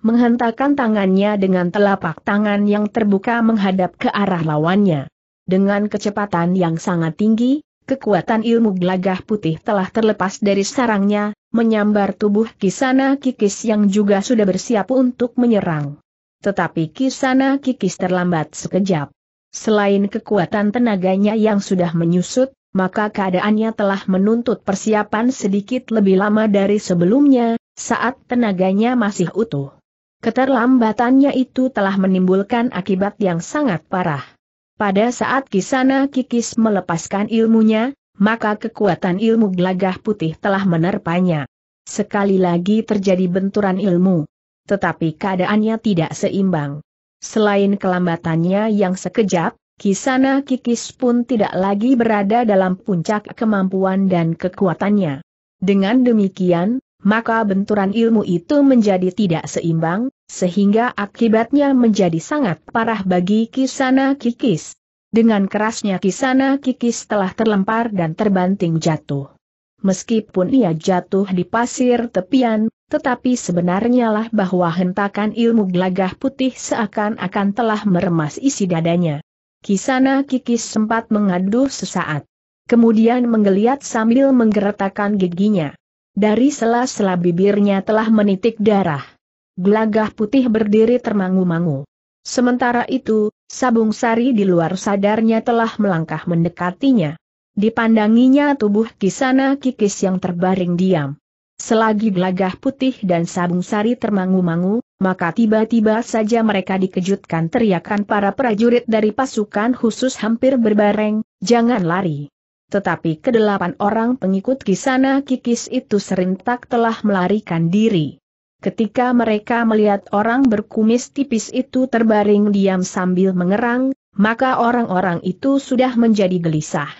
menghentakkan tangannya dengan telapak tangan yang terbuka menghadap ke arah lawannya. Dengan kecepatan yang sangat tinggi, kekuatan ilmu gelagah putih telah terlepas dari sarangnya, menyambar tubuh Kisana Kikis yang juga sudah bersiap untuk menyerang. Tetapi Kisana Kikis terlambat sekejap. Selain kekuatan tenaganya yang sudah menyusut, maka keadaannya telah menuntut persiapan sedikit lebih lama dari sebelumnya, saat tenaganya masih utuh. Keterlambatannya itu telah menimbulkan akibat yang sangat parah. Pada saat Kisana Kikis melepaskan ilmunya, maka kekuatan ilmu gelagah putih telah menerpanya. Sekali lagi terjadi benturan ilmu. Tetapi keadaannya tidak seimbang. Selain kelambatannya yang sekejap, Kisana Kikis pun tidak lagi berada dalam puncak kemampuan dan kekuatannya. Dengan demikian, maka benturan ilmu itu menjadi tidak seimbang, sehingga akibatnya menjadi sangat parah bagi Kisana Kikis. Dengan kerasnya Kisana Kikis telah terlempar dan terbanting jatuh. Meskipun ia jatuh di pasir tepian, tetapi sebenarnya lah bahwa hentakan ilmu gelagah putih seakan-akan telah meremas isi dadanya. Kisana Kikis sempat mengaduh sesaat. Kemudian menggeliat sambil menggeretakan giginya. Dari sela-sela bibirnya telah menitik darah. Gelagah putih berdiri termangu-mangu. Sementara itu, Sabung Sari di luar sadarnya telah melangkah mendekatinya. Dipandanginya tubuh Kisana Kikis yang terbaring diam. Selagi gelagah putih dan Sabung Sari termangu-mangu, maka tiba-tiba saja mereka dikejutkan teriakan para prajurit dari pasukan khusus hampir berbareng, jangan lari tetapi kedelapan orang pengikut Kisana Kikis itu serentak telah melarikan diri. Ketika mereka melihat orang berkumis tipis itu terbaring diam sambil mengerang, maka orang-orang itu sudah menjadi gelisah.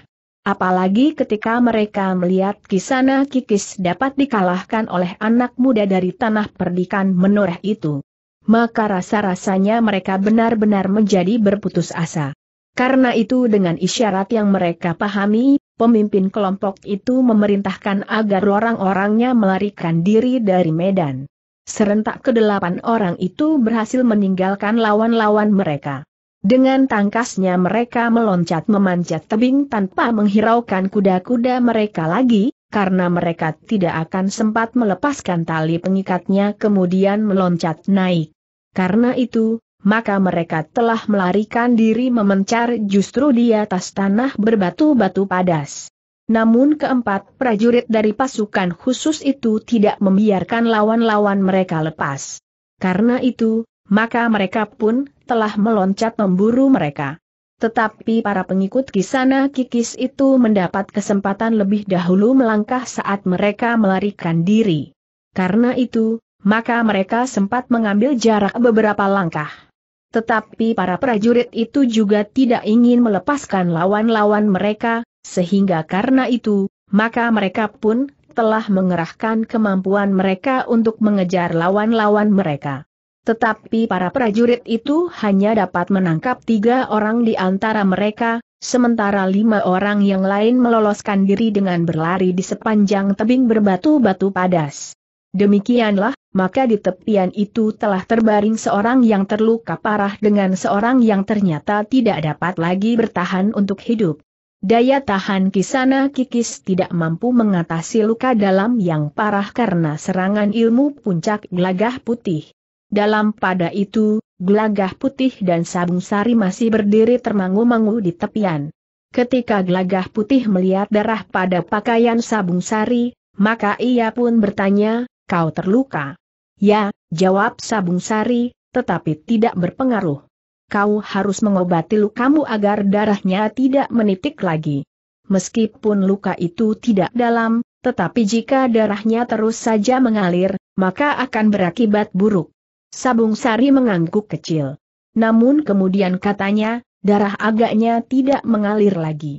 Apalagi ketika mereka melihat Kisana Kikis dapat dikalahkan oleh anak muda dari tanah perdikan menoreh itu. Maka rasa-rasanya mereka benar-benar menjadi berputus asa. Karena itu dengan isyarat yang mereka pahami, pemimpin kelompok itu memerintahkan agar orang-orangnya melarikan diri dari medan. Serentak kedelapan orang itu berhasil meninggalkan lawan-lawan mereka. Dengan tangkasnya mereka meloncat memanjat tebing tanpa menghiraukan kuda-kuda mereka lagi, karena mereka tidak akan sempat melepaskan tali pengikatnya kemudian meloncat naik. Karena itu, maka mereka telah melarikan diri memencar justru di atas tanah berbatu-batu padas. Namun keempat prajurit dari pasukan khusus itu tidak membiarkan lawan-lawan mereka lepas. Karena itu, maka mereka pun telah meloncat memburu mereka. Tetapi para pengikut kisana kikis itu mendapat kesempatan lebih dahulu melangkah saat mereka melarikan diri. Karena itu, maka mereka sempat mengambil jarak beberapa langkah. Tetapi para prajurit itu juga tidak ingin melepaskan lawan-lawan mereka, sehingga karena itu, maka mereka pun telah mengerahkan kemampuan mereka untuk mengejar lawan-lawan mereka. Tetapi para prajurit itu hanya dapat menangkap tiga orang di antara mereka, sementara lima orang yang lain meloloskan diri dengan berlari di sepanjang tebing berbatu-batu padas. Demikianlah, maka di tepian itu telah terbaring seorang yang terluka parah dengan seorang yang ternyata tidak dapat lagi bertahan untuk hidup. Daya tahan Kisana Kikis tidak mampu mengatasi luka dalam yang parah karena serangan ilmu puncak gelagah putih. Dalam pada itu, gelagah putih dan sabung sari masih berdiri termangu-mangu di tepian. Ketika gelagah putih melihat darah pada pakaian sabung sari, maka ia pun bertanya, kau terluka. Ya, jawab Sabung Sari, tetapi tidak berpengaruh. Kau harus mengobati lukamu agar darahnya tidak menitik lagi. Meskipun luka itu tidak dalam, tetapi jika darahnya terus saja mengalir, maka akan berakibat buruk. Sabung Sari mengangguk kecil. Namun kemudian katanya, darah agaknya tidak mengalir lagi.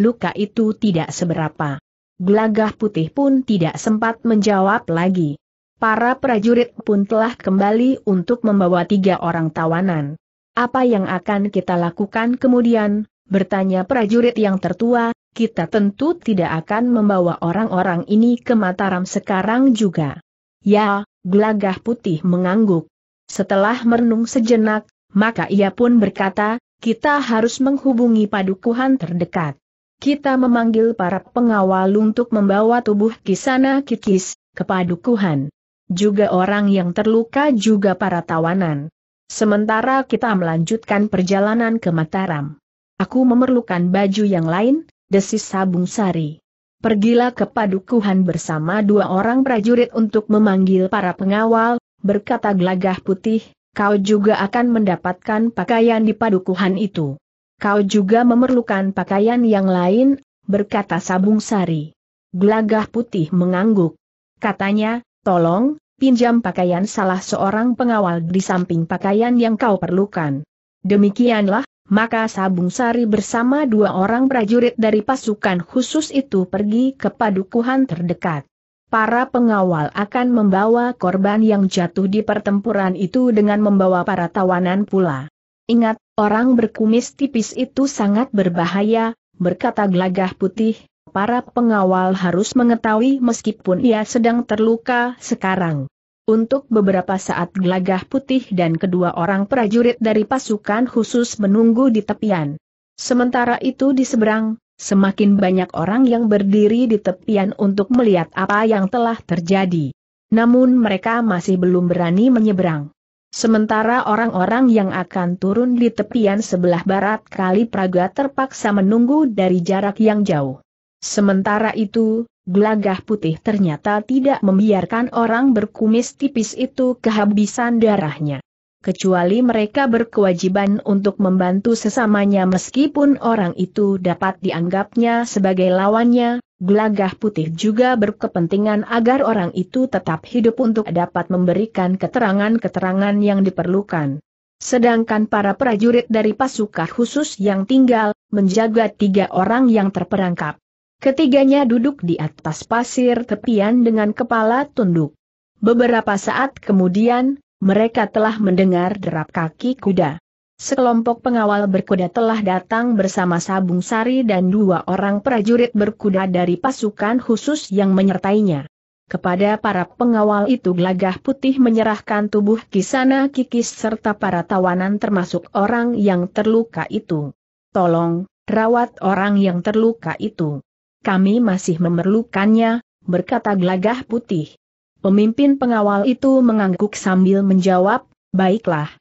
Luka itu tidak seberapa. Gelagah putih pun tidak sempat menjawab lagi. Para prajurit pun telah kembali untuk membawa tiga orang tawanan. Apa yang akan kita lakukan kemudian? Bertanya prajurit yang tertua, kita tentu tidak akan membawa orang-orang ini ke Mataram sekarang juga. Ya, gelagah putih mengangguk. Setelah merenung sejenak, maka ia pun berkata, kita harus menghubungi padukuhan terdekat kita memanggil para pengawal untuk membawa tubuh Kisana Kikis, padukuhan. Juga orang yang terluka juga para tawanan. Sementara kita melanjutkan perjalanan ke Mataram. Aku memerlukan baju yang lain, desis Sabung Sari. Pergilah ke padukuhan bersama dua orang prajurit untuk memanggil para pengawal, berkata gelagah putih, kau juga akan mendapatkan pakaian di padukuhan itu. Kau juga memerlukan pakaian yang lain, berkata Sabung Sari. Gelagah putih mengangguk. Katanya, tolong, pinjam pakaian salah seorang pengawal di samping pakaian yang kau perlukan. Demikianlah, maka Sabung Sari bersama dua orang prajurit dari pasukan khusus itu pergi ke padukuhan terdekat para pengawal akan membawa korban yang jatuh di pertempuran itu dengan membawa para tawanan pula. Ingat, orang berkumis tipis itu sangat berbahaya, berkata gelagah putih, para pengawal harus mengetahui meskipun ia sedang terluka sekarang. Untuk beberapa saat gelagah putih dan kedua orang prajurit dari pasukan khusus menunggu di tepian. Sementara itu di seberang, semakin banyak orang yang berdiri di tepian untuk melihat apa yang telah terjadi. Namun mereka masih belum berani menyeberang. Sementara orang-orang yang akan turun di tepian sebelah barat kali Praga terpaksa menunggu dari jarak yang jauh. Sementara itu, gelagah putih ternyata tidak membiarkan orang berkumis tipis itu kehabisan darahnya. Kecuali mereka berkewajiban untuk membantu sesamanya meskipun orang itu dapat dianggapnya sebagai lawannya, Gelagah putih juga berkepentingan agar orang itu tetap hidup untuk dapat memberikan keterangan-keterangan yang diperlukan. Sedangkan para prajurit dari pasukan khusus yang tinggal, menjaga tiga orang yang terperangkap. Ketiganya duduk di atas pasir tepian dengan kepala tunduk. Beberapa saat kemudian, mereka telah mendengar derap kaki kuda. Sekelompok pengawal berkuda telah datang bersama Sabung Sari dan dua orang prajurit berkuda dari pasukan khusus yang menyertainya. Kepada para pengawal itu Gelagah Putih menyerahkan tubuh Kisana Kikis serta para tawanan termasuk orang yang terluka itu. Tolong, rawat orang yang terluka itu. Kami masih memerlukannya, berkata Gelagah Putih. Pemimpin pengawal itu mengangguk sambil menjawab, baiklah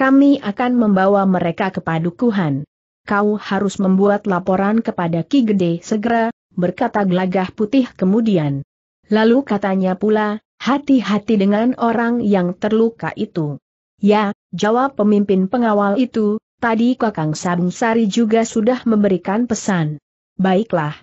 kami akan membawa mereka ke padukuhan. Kau harus membuat laporan kepada Ki Gede segera, berkata gelagah putih kemudian. Lalu katanya pula, hati-hati dengan orang yang terluka itu. Ya, jawab pemimpin pengawal itu, tadi Kakang Sabung Sari juga sudah memberikan pesan. Baiklah.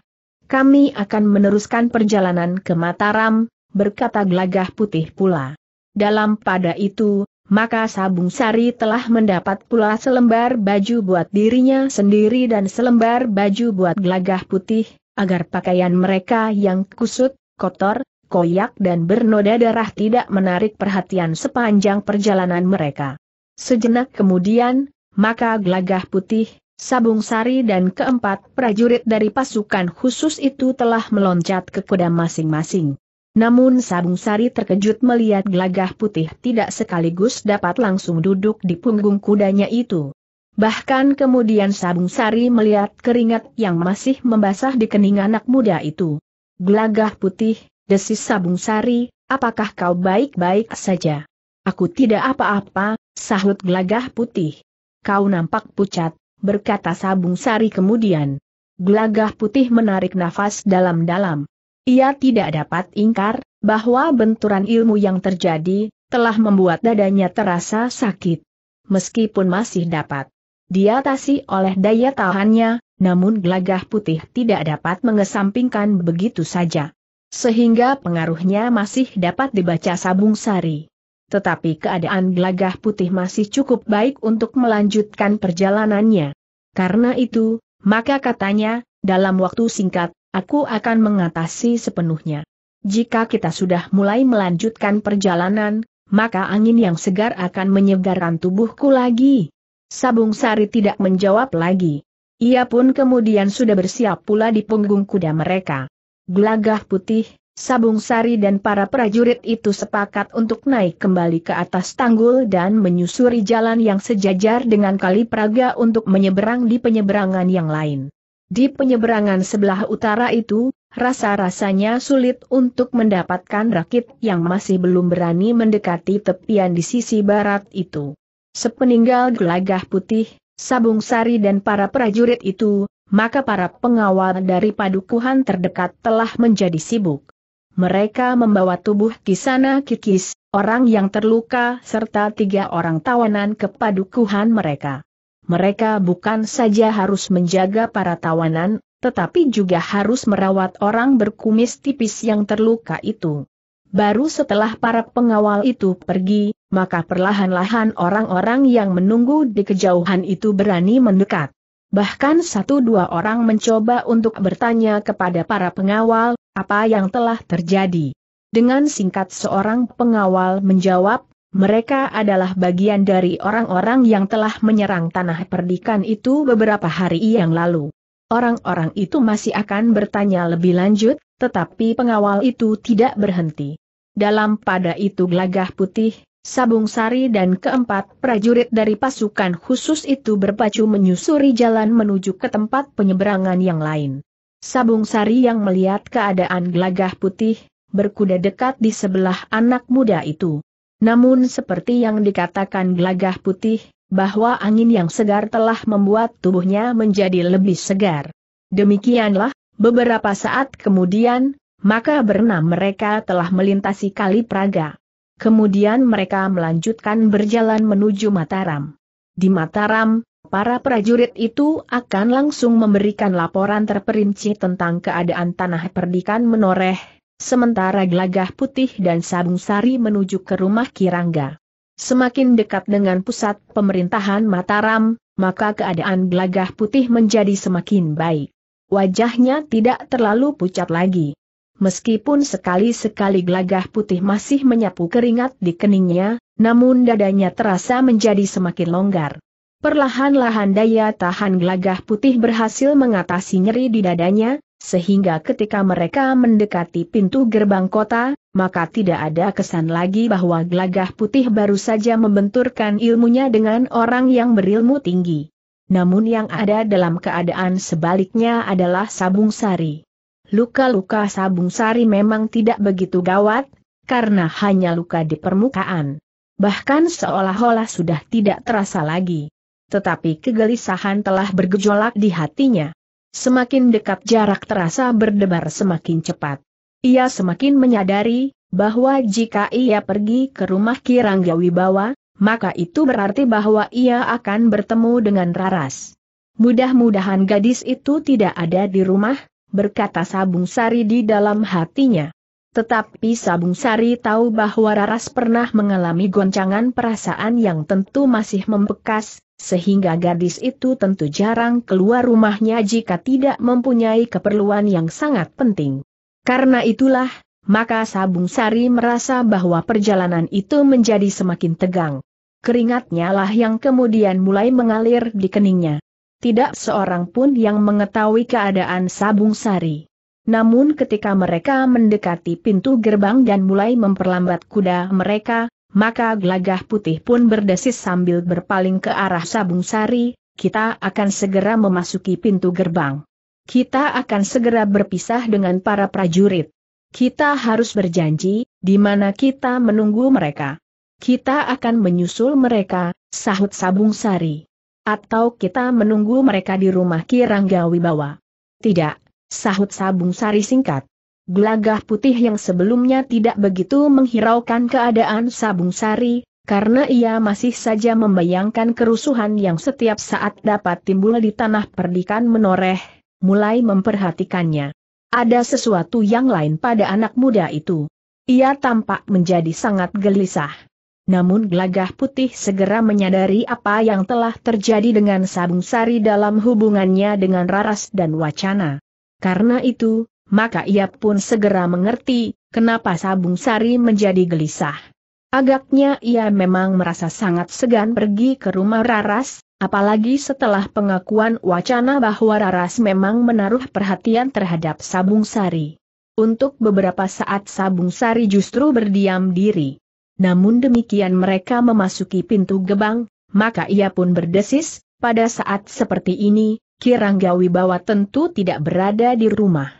Kami akan meneruskan perjalanan ke Mataram, berkata gelagah putih pula. Dalam pada itu, maka Sabung Sari telah mendapat pula selembar baju buat dirinya sendiri dan selembar baju buat gelagah putih, agar pakaian mereka yang kusut, kotor, koyak dan bernoda darah tidak menarik perhatian sepanjang perjalanan mereka. Sejenak kemudian, maka gelagah putih, Sabung Sari dan keempat prajurit dari pasukan khusus itu telah meloncat ke kuda masing-masing. Namun Sabung Sari terkejut melihat gelagah putih tidak sekaligus dapat langsung duduk di punggung kudanya itu. Bahkan kemudian Sabung Sari melihat keringat yang masih membasah di kening anak muda itu. Gelagah putih, desis Sabung Sari, apakah kau baik-baik saja? Aku tidak apa-apa, sahut gelagah putih. Kau nampak pucat, berkata Sabung Sari kemudian. Gelagah putih menarik nafas dalam-dalam. Ia tidak dapat ingkar, bahwa benturan ilmu yang terjadi, telah membuat dadanya terasa sakit. Meskipun masih dapat diatasi oleh daya tahannya, namun gelagah putih tidak dapat mengesampingkan begitu saja. Sehingga pengaruhnya masih dapat dibaca sabung sari. Tetapi keadaan gelagah putih masih cukup baik untuk melanjutkan perjalanannya. Karena itu, maka katanya, dalam waktu singkat, aku akan mengatasi sepenuhnya. Jika kita sudah mulai melanjutkan perjalanan, maka angin yang segar akan menyegarkan tubuhku lagi. Sabung Sari tidak menjawab lagi. Ia pun kemudian sudah bersiap pula di punggung kuda mereka. Gelagah putih, Sabung Sari dan para prajurit itu sepakat untuk naik kembali ke atas tanggul dan menyusuri jalan yang sejajar dengan kali Praga untuk menyeberang di penyeberangan yang lain. Di penyeberangan sebelah utara itu, rasa-rasanya sulit untuk mendapatkan rakit yang masih belum berani mendekati tepian di sisi barat itu. Sepeninggal gelagah putih, Sabung Sari dan para prajurit itu, maka para pengawal dari padukuhan terdekat telah menjadi sibuk. Mereka membawa tubuh Kisana Kikis, orang yang terluka serta tiga orang tawanan ke padukuhan mereka mereka bukan saja harus menjaga para tawanan, tetapi juga harus merawat orang berkumis tipis yang terluka itu. Baru setelah para pengawal itu pergi, maka perlahan-lahan orang-orang yang menunggu di kejauhan itu berani mendekat. Bahkan satu dua orang mencoba untuk bertanya kepada para pengawal, apa yang telah terjadi. Dengan singkat seorang pengawal menjawab, mereka adalah bagian dari orang-orang yang telah menyerang tanah perdikan itu beberapa hari yang lalu. Orang-orang itu masih akan bertanya lebih lanjut, tetapi pengawal itu tidak berhenti. Dalam pada itu gelagah putih, Sabung Sari dan keempat prajurit dari pasukan khusus itu berpacu menyusuri jalan menuju ke tempat penyeberangan yang lain. Sabung Sari yang melihat keadaan gelagah putih, berkuda dekat di sebelah anak muda itu. Namun seperti yang dikatakan Glagah putih, bahwa angin yang segar telah membuat tubuhnya menjadi lebih segar. Demikianlah, beberapa saat kemudian, maka berenam mereka telah melintasi Kali Praga. Kemudian mereka melanjutkan berjalan menuju Mataram. Di Mataram, para prajurit itu akan langsung memberikan laporan terperinci tentang keadaan tanah perdikan menoreh, sementara gelagah putih dan sabung sari menuju ke rumah Kirangga. Semakin dekat dengan pusat pemerintahan Mataram, maka keadaan gelagah putih menjadi semakin baik. Wajahnya tidak terlalu pucat lagi. Meskipun sekali-sekali gelagah putih masih menyapu keringat di keningnya, namun dadanya terasa menjadi semakin longgar. Perlahan-lahan daya tahan gelagah putih berhasil mengatasi nyeri di dadanya, sehingga ketika mereka mendekati pintu gerbang kota, maka tidak ada kesan lagi bahwa gelagah putih baru saja membenturkan ilmunya dengan orang yang berilmu tinggi. Namun yang ada dalam keadaan sebaliknya adalah Sabung Sari. Luka-luka Sabung Sari memang tidak begitu gawat, karena hanya luka di permukaan. Bahkan seolah-olah sudah tidak terasa lagi. Tetapi kegelisahan telah bergejolak di hatinya. Semakin dekat jarak terasa berdebar semakin cepat. Ia semakin menyadari, bahwa jika ia pergi ke rumah Kirangga Wibawa, maka itu berarti bahwa ia akan bertemu dengan Raras. Mudah-mudahan gadis itu tidak ada di rumah, berkata Sabung Sari di dalam hatinya. Tetapi Sabung Sari tahu bahwa Raras pernah mengalami goncangan perasaan yang tentu masih membekas, sehingga gadis itu tentu jarang keluar rumahnya jika tidak mempunyai keperluan yang sangat penting. Karena itulah, maka Sabung Sari merasa bahwa perjalanan itu menjadi semakin tegang. Keringatnya lah yang kemudian mulai mengalir di keningnya. Tidak seorang pun yang mengetahui keadaan Sabung Sari. Namun ketika mereka mendekati pintu gerbang dan mulai memperlambat kuda mereka, maka gelagah putih pun berdesis sambil berpaling ke arah Sabung Sari, kita akan segera memasuki pintu gerbang. Kita akan segera berpisah dengan para prajurit. Kita harus berjanji, di mana kita menunggu mereka. Kita akan menyusul mereka, sahut Sabung Sari. Atau kita menunggu mereka di rumah Kirangga Wibawa. Tidak, sahut Sabung Sari singkat. Gelagah putih yang sebelumnya tidak begitu menghiraukan keadaan Sabung Sari, karena ia masih saja membayangkan kerusuhan yang setiap saat dapat timbul di tanah perdikan menoreh, mulai memperhatikannya. Ada sesuatu yang lain pada anak muda itu. Ia tampak menjadi sangat gelisah. Namun gelagah putih segera menyadari apa yang telah terjadi dengan Sabung Sari dalam hubungannya dengan Raras dan Wacana. Karena itu, maka ia pun segera mengerti, kenapa Sabung Sari menjadi gelisah. Agaknya ia memang merasa sangat segan pergi ke rumah Raras, apalagi setelah pengakuan wacana bahwa Raras memang menaruh perhatian terhadap Sabung Sari. Untuk beberapa saat Sabung Sari justru berdiam diri. Namun demikian mereka memasuki pintu gebang, maka ia pun berdesis, pada saat seperti ini, Kiranggawi bawa tentu tidak berada di rumah.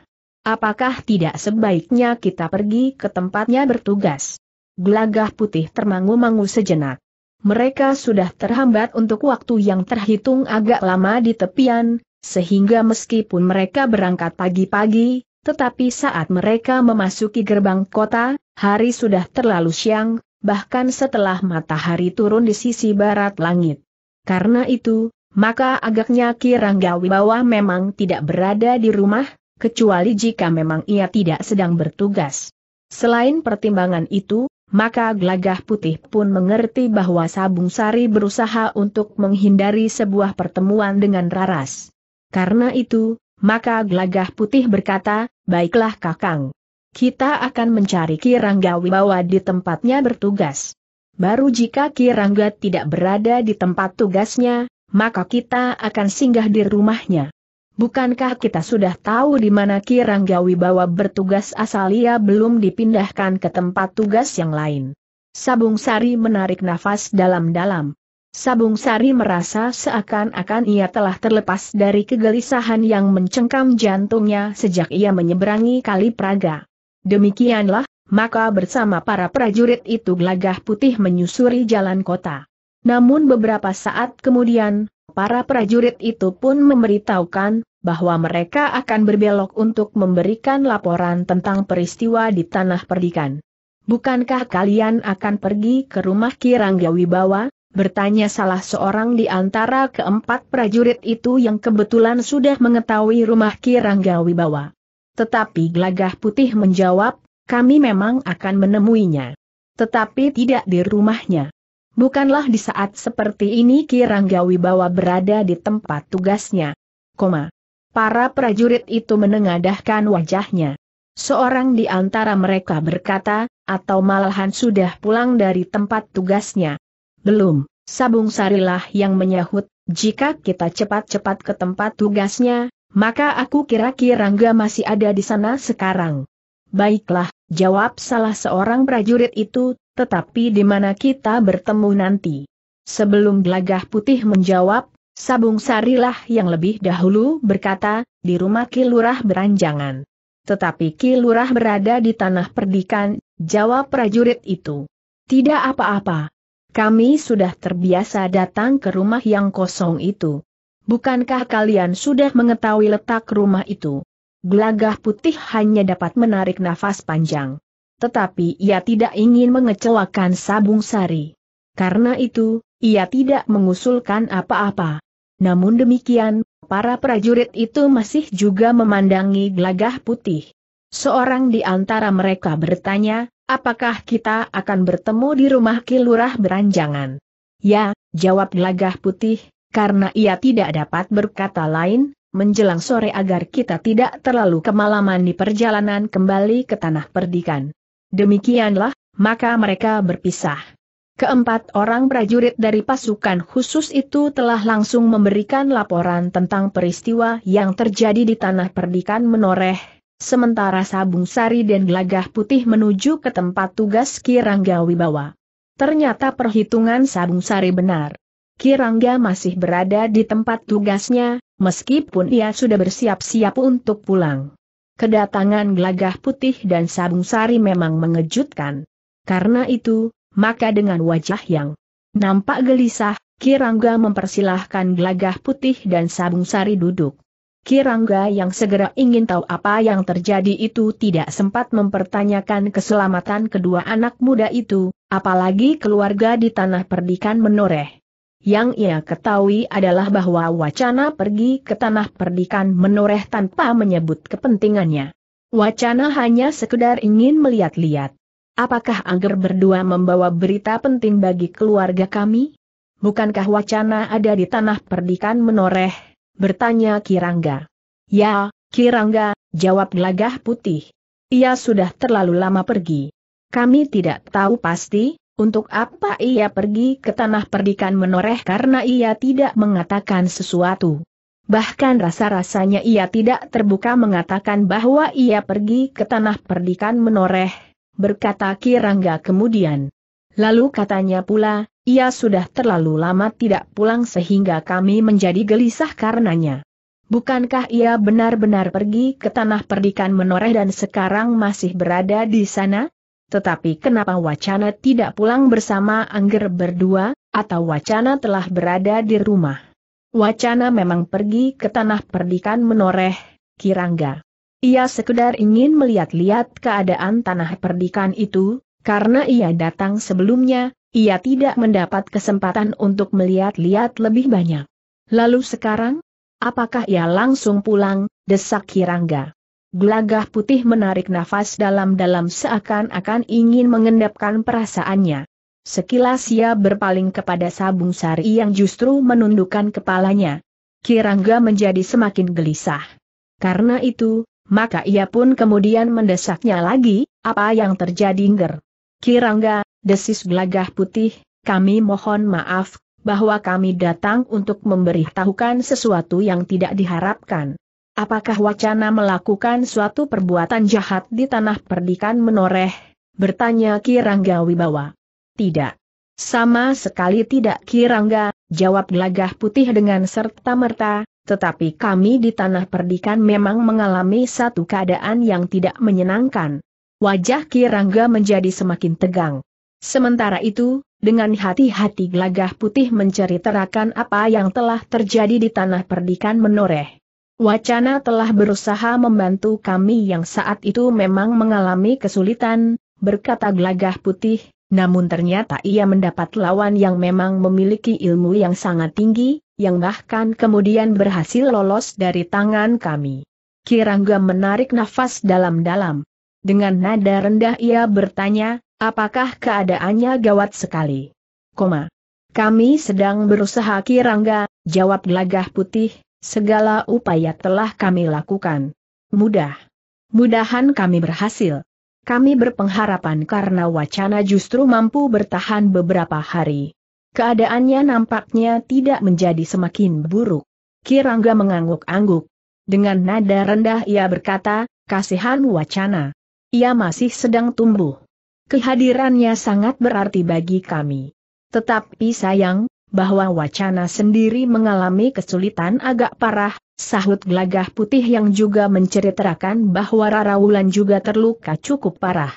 Apakah tidak sebaiknya kita pergi ke tempatnya bertugas? Gelagah putih termangu-mangu sejenak. Mereka sudah terhambat untuk waktu yang terhitung agak lama di tepian, sehingga meskipun mereka berangkat pagi-pagi, tetapi saat mereka memasuki gerbang kota, hari sudah terlalu siang, bahkan setelah matahari turun di sisi barat langit. Karena itu, maka agaknya Kirangga Wibawa memang tidak berada di rumah, kecuali jika memang ia tidak sedang bertugas. Selain pertimbangan itu, maka Gelagah Putih pun mengerti bahwa Sabung Sari berusaha untuk menghindari sebuah pertemuan dengan Raras. Karena itu, maka Gelagah Putih berkata, baiklah Kakang. Kita akan mencari Kirangga Wibawa di tempatnya bertugas. Baru jika Kirangga tidak berada di tempat tugasnya, maka kita akan singgah di rumahnya. Bukankah kita sudah tahu di mana Kirangga Wibawa bertugas asal ia belum dipindahkan ke tempat tugas yang lain? Sabung Sari menarik nafas dalam-dalam. Sabung Sari merasa seakan-akan ia telah terlepas dari kegelisahan yang mencengkam jantungnya sejak ia menyeberangi Kali Praga. Demikianlah, maka bersama para prajurit itu gelagah putih menyusuri jalan kota. Namun beberapa saat kemudian, para prajurit itu pun memberitahukan bahwa mereka akan berbelok untuk memberikan laporan tentang peristiwa di tanah perdikan. Bukankah kalian akan pergi ke rumah Kirangga Wibawa? Bertanya salah seorang di antara keempat prajurit itu yang kebetulan sudah mengetahui rumah Kirangga Wibawa. Tetapi Gelagah Putih menjawab, kami memang akan menemuinya. Tetapi tidak di rumahnya. Bukanlah di saat seperti ini Kirangga Wibawa berada di tempat tugasnya. Koma. Para prajurit itu menengadahkan wajahnya. Seorang di antara mereka berkata, atau malahan sudah pulang dari tempat tugasnya. Belum, Sabung Sarilah yang menyahut, jika kita cepat-cepat ke tempat tugasnya, maka aku kira-kira Rangga masih ada di sana sekarang. Baiklah, jawab salah seorang prajurit itu, tetapi di mana kita bertemu nanti? Sebelum gelagah putih menjawab, Sabung Sarilah yang lebih dahulu berkata, di rumah Kilurah beranjangan. Tetapi Kilurah berada di tanah perdikan, jawab prajurit itu. Tidak apa-apa. Kami sudah terbiasa datang ke rumah yang kosong itu. Bukankah kalian sudah mengetahui letak rumah itu? Gelagah putih hanya dapat menarik nafas panjang tetapi ia tidak ingin mengecewakan Sabung Sari. Karena itu, ia tidak mengusulkan apa-apa. Namun demikian, para prajurit itu masih juga memandangi gelagah putih. Seorang di antara mereka bertanya, apakah kita akan bertemu di rumah kilurah beranjangan? Ya, jawab gelagah putih, karena ia tidak dapat berkata lain, menjelang sore agar kita tidak terlalu kemalaman di perjalanan kembali ke tanah perdikan. Demikianlah, maka mereka berpisah. Keempat orang prajurit dari pasukan khusus itu telah langsung memberikan laporan tentang peristiwa yang terjadi di tanah perdikan menoreh, sementara Sabung Sari dan Gelagah Putih menuju ke tempat tugas Kirangga Wibawa. Ternyata perhitungan Sabung Sari benar. Kirangga masih berada di tempat tugasnya, meskipun ia sudah bersiap-siap untuk pulang. Kedatangan Gelagah Putih dan Sabung Sari memang mengejutkan. Karena itu, maka dengan wajah yang nampak gelisah, Kirangga mempersilahkan gelagah putih dan sabung sari duduk. Kirangga yang segera ingin tahu apa yang terjadi itu tidak sempat mempertanyakan keselamatan kedua anak muda itu, apalagi keluarga di tanah perdikan menoreh. Yang ia ketahui adalah bahwa wacana pergi ke tanah perdikan menoreh tanpa menyebut kepentingannya. Wacana hanya sekedar ingin melihat-lihat. Apakah Angger berdua membawa berita penting bagi keluarga kami? Bukankah wacana ada di tanah perdikan menoreh? Bertanya Kirangga. Ya, Kirangga, jawab gelagah putih. Ia sudah terlalu lama pergi. Kami tidak tahu pasti, untuk apa ia pergi ke tanah perdikan menoreh karena ia tidak mengatakan sesuatu. Bahkan rasa-rasanya ia tidak terbuka mengatakan bahwa ia pergi ke tanah perdikan menoreh berkata rangga kemudian. Lalu katanya pula, ia sudah terlalu lama tidak pulang sehingga kami menjadi gelisah karenanya. Bukankah ia benar-benar pergi ke tanah perdikan menoreh dan sekarang masih berada di sana? Tetapi kenapa wacana tidak pulang bersama Angger berdua, atau wacana telah berada di rumah? Wacana memang pergi ke tanah perdikan menoreh, Kirangga. Ia sekedar ingin melihat-lihat keadaan tanah perdikan itu, karena ia datang sebelumnya, ia tidak mendapat kesempatan untuk melihat-lihat lebih banyak. Lalu sekarang? Apakah ia langsung pulang, desak Hirangga? Gelagah putih menarik nafas dalam-dalam seakan-akan ingin mengendapkan perasaannya. Sekilas ia berpaling kepada Sabung Sari yang justru menundukkan kepalanya. Kirangga menjadi semakin gelisah. Karena itu, maka ia pun kemudian mendesaknya lagi, apa yang terjadi Ngger? Kirangga, desis gelagah putih, kami mohon maaf, bahwa kami datang untuk memberitahukan sesuatu yang tidak diharapkan. Apakah wacana melakukan suatu perbuatan jahat di tanah perdikan menoreh? Bertanya Kirangga Wibawa. Tidak. Sama sekali tidak Kirangga, jawab gelagah putih dengan serta merta, tetapi kami di tanah perdikan memang mengalami satu keadaan yang tidak menyenangkan. Wajah Kirangga menjadi semakin tegang. Sementara itu, dengan hati-hati Glagah putih menceritakan apa yang telah terjadi di tanah perdikan menoreh. Wacana telah berusaha membantu kami yang saat itu memang mengalami kesulitan, berkata Glagah putih, namun ternyata ia mendapat lawan yang memang memiliki ilmu yang sangat tinggi, yang bahkan kemudian berhasil lolos dari tangan kami. Kirangga menarik nafas dalam-dalam. Dengan nada rendah ia bertanya, apakah keadaannya gawat sekali? Koma. Kami sedang berusaha Kirangga, jawab gelagah putih, segala upaya telah kami lakukan. Mudah. Mudahan kami berhasil. Kami berpengharapan karena wacana justru mampu bertahan beberapa hari. Keadaannya nampaknya tidak menjadi semakin buruk. Kirangga mengangguk-angguk. Dengan nada rendah ia berkata, kasihan wacana. Ia masih sedang tumbuh. Kehadirannya sangat berarti bagi kami. Tetapi sayang, bahwa wacana sendiri mengalami kesulitan agak parah, sahut gelagah putih yang juga menceritakan bahwa Rarawulan juga terluka cukup parah.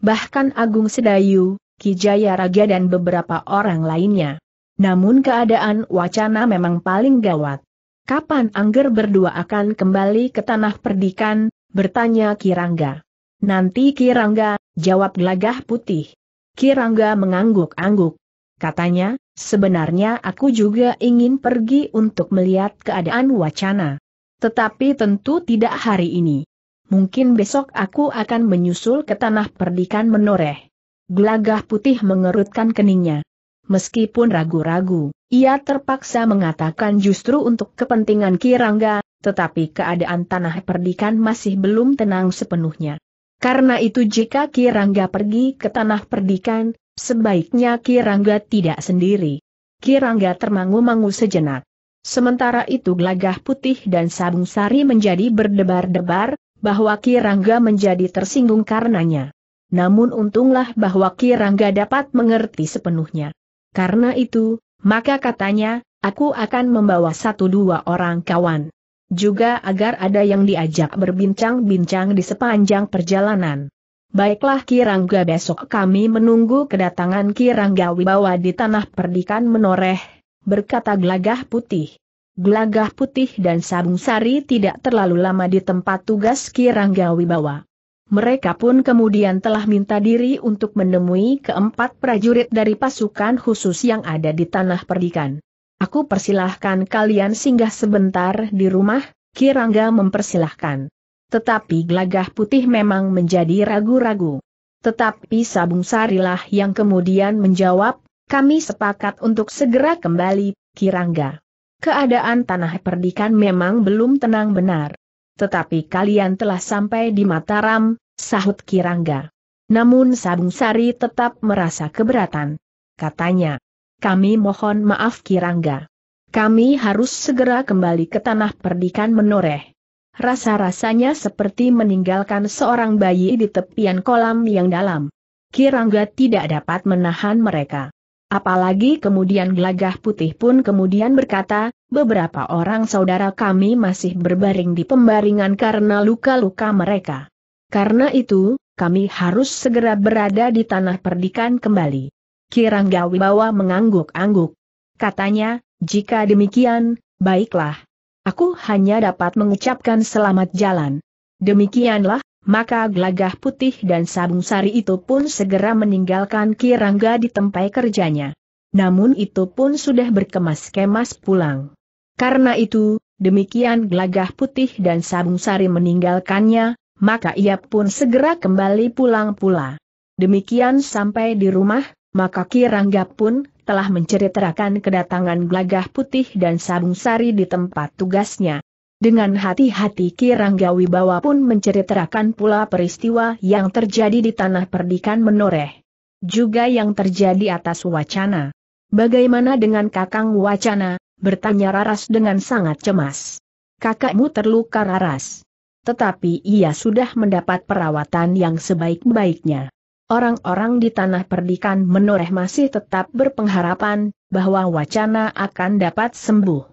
Bahkan Agung Sedayu, Kijaya Raja dan beberapa orang lainnya. Namun keadaan wacana memang paling gawat. Kapan Angger berdua akan kembali ke tanah perdikan, bertanya Kirangga. Nanti Kirangga, jawab gelagah putih. Kirangga mengangguk-angguk. Katanya, sebenarnya aku juga ingin pergi untuk melihat keadaan wacana. Tetapi tentu tidak hari ini. Mungkin besok aku akan menyusul ke tanah perdikan menoreh. Gelagah putih mengerutkan keningnya. Meskipun ragu-ragu, ia terpaksa mengatakan justru untuk kepentingan Kirangga, tetapi keadaan tanah perdikan masih belum tenang sepenuhnya. Karena itu jika Kirangga pergi ke tanah perdikan, Sebaiknya Kirangga tidak sendiri. Kirangga termangu-mangu sejenak. Sementara itu gelagah putih dan sabung sari menjadi berdebar-debar, bahwa Kirangga menjadi tersinggung karenanya. Namun untunglah bahwa Kirangga dapat mengerti sepenuhnya. Karena itu, maka katanya, aku akan membawa satu dua orang kawan. Juga agar ada yang diajak berbincang-bincang di sepanjang perjalanan. Baiklah Kirangga besok kami menunggu kedatangan Kirangga Wibawa di tanah perdikan menoreh, berkata Gelagah Putih. Gelagah Putih dan Sabung Sari tidak terlalu lama di tempat tugas Kirangga Wibawa. Mereka pun kemudian telah minta diri untuk menemui keempat prajurit dari pasukan khusus yang ada di tanah perdikan. Aku persilahkan kalian singgah sebentar di rumah, Kirangga mempersilahkan. Tetapi gelagah putih memang menjadi ragu-ragu. Tetapi Sabung Sarilah yang kemudian menjawab, kami sepakat untuk segera kembali, Kirangga. Keadaan tanah perdikan memang belum tenang benar. Tetapi kalian telah sampai di Mataram, sahut Kirangga. Namun Sabung Sari tetap merasa keberatan. Katanya, kami mohon maaf Kirangga. Kami harus segera kembali ke tanah perdikan menoreh rasa-rasanya seperti meninggalkan seorang bayi di tepian kolam yang dalam. Kirangga tidak dapat menahan mereka. Apalagi kemudian Glagah putih pun kemudian berkata, beberapa orang saudara kami masih berbaring di pembaringan karena luka-luka mereka. Karena itu, kami harus segera berada di tanah perdikan kembali. Kirangga Wibawa mengangguk-angguk. Katanya, jika demikian, baiklah, Aku hanya dapat mengucapkan selamat jalan. Demikianlah, maka gelagah putih dan sabung sari itu pun segera meninggalkan Kirangga di tempat kerjanya. Namun itu pun sudah berkemas-kemas pulang. Karena itu, demikian gelagah putih dan sabung sari meninggalkannya, maka ia pun segera kembali pulang pula. Demikian sampai di rumah, maka Kirangga pun telah menceritakan kedatangan gelagah putih dan sabung sari di tempat tugasnya. Dengan hati-hati Kirangga Wibawa pun menceritakan pula peristiwa yang terjadi di tanah perdikan menoreh. Juga yang terjadi atas wacana. Bagaimana dengan kakang wacana, bertanya Raras dengan sangat cemas. Kakakmu terluka Raras. Tetapi ia sudah mendapat perawatan yang sebaik-baiknya. Orang-orang di tanah perdikan menoreh masih tetap berpengharapan bahwa wacana akan dapat sembuh.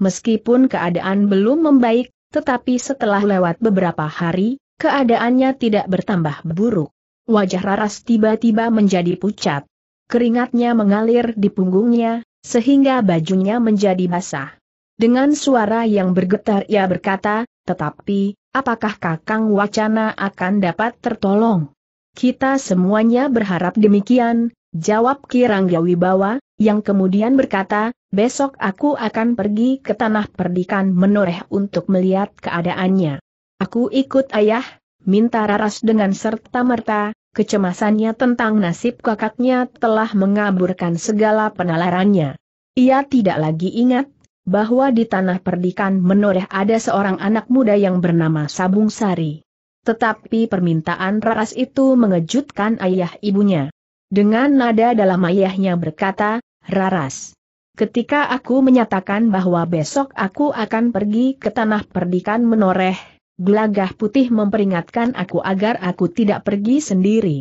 Meskipun keadaan belum membaik, tetapi setelah lewat beberapa hari, keadaannya tidak bertambah buruk. Wajah Raras tiba-tiba menjadi pucat. Keringatnya mengalir di punggungnya, sehingga bajunya menjadi basah. Dengan suara yang bergetar ia berkata, tetapi, apakah Kakang Wacana akan dapat tertolong? Kita semuanya berharap demikian, jawab Kirangga Wibawa, yang kemudian berkata, besok aku akan pergi ke tanah perdikan menoreh untuk melihat keadaannya. Aku ikut ayah, minta Raras dengan serta-merta, kecemasannya tentang nasib kakaknya telah mengaburkan segala penalarannya. Ia tidak lagi ingat, bahwa di tanah perdikan menoreh ada seorang anak muda yang bernama Sabung Sari tetapi permintaan Raras itu mengejutkan ayah ibunya. Dengan nada dalam ayahnya berkata, Raras. Ketika aku menyatakan bahwa besok aku akan pergi ke tanah perdikan menoreh, gelagah putih memperingatkan aku agar aku tidak pergi sendiri.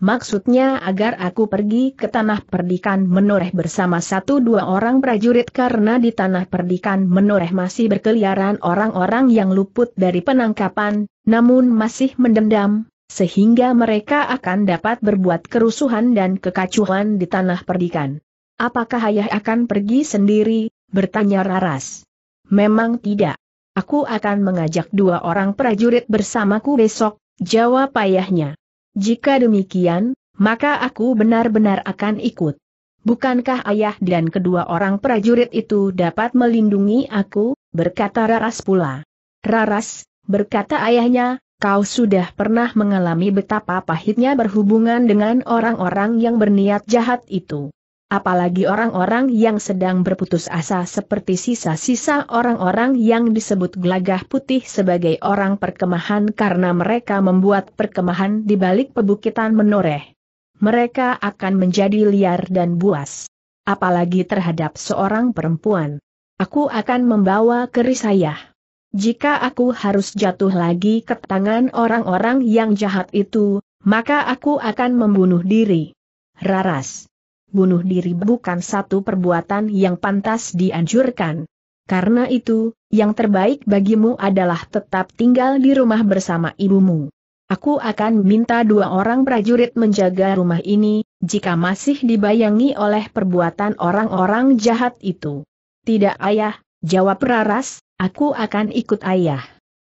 Maksudnya agar aku pergi ke tanah perdikan menoreh bersama satu dua orang prajurit karena di tanah perdikan menoreh masih berkeliaran orang-orang yang luput dari penangkapan, namun masih mendendam, sehingga mereka akan dapat berbuat kerusuhan dan kekacuhan di tanah perdikan. Apakah ayah akan pergi sendiri? bertanya Raras. Memang tidak. Aku akan mengajak dua orang prajurit bersamaku besok, jawab ayahnya. Jika demikian, maka aku benar-benar akan ikut. Bukankah ayah dan kedua orang prajurit itu dapat melindungi aku, berkata Raras pula. Raras, Berkata ayahnya, kau sudah pernah mengalami betapa pahitnya berhubungan dengan orang-orang yang berniat jahat itu. Apalagi orang-orang yang sedang berputus asa seperti sisa-sisa orang-orang yang disebut gelagah putih sebagai orang perkemahan karena mereka membuat perkemahan di balik pebukitan menoreh. Mereka akan menjadi liar dan buas. Apalagi terhadap seorang perempuan. Aku akan membawa keris ayah. Jika aku harus jatuh lagi ke tangan orang-orang yang jahat itu, maka aku akan membunuh diri. Raras. Bunuh diri bukan satu perbuatan yang pantas dianjurkan. Karena itu, yang terbaik bagimu adalah tetap tinggal di rumah bersama ibumu. Aku akan minta dua orang prajurit menjaga rumah ini, jika masih dibayangi oleh perbuatan orang-orang jahat itu. Tidak ayah, jawab Raras, Aku akan ikut ayah.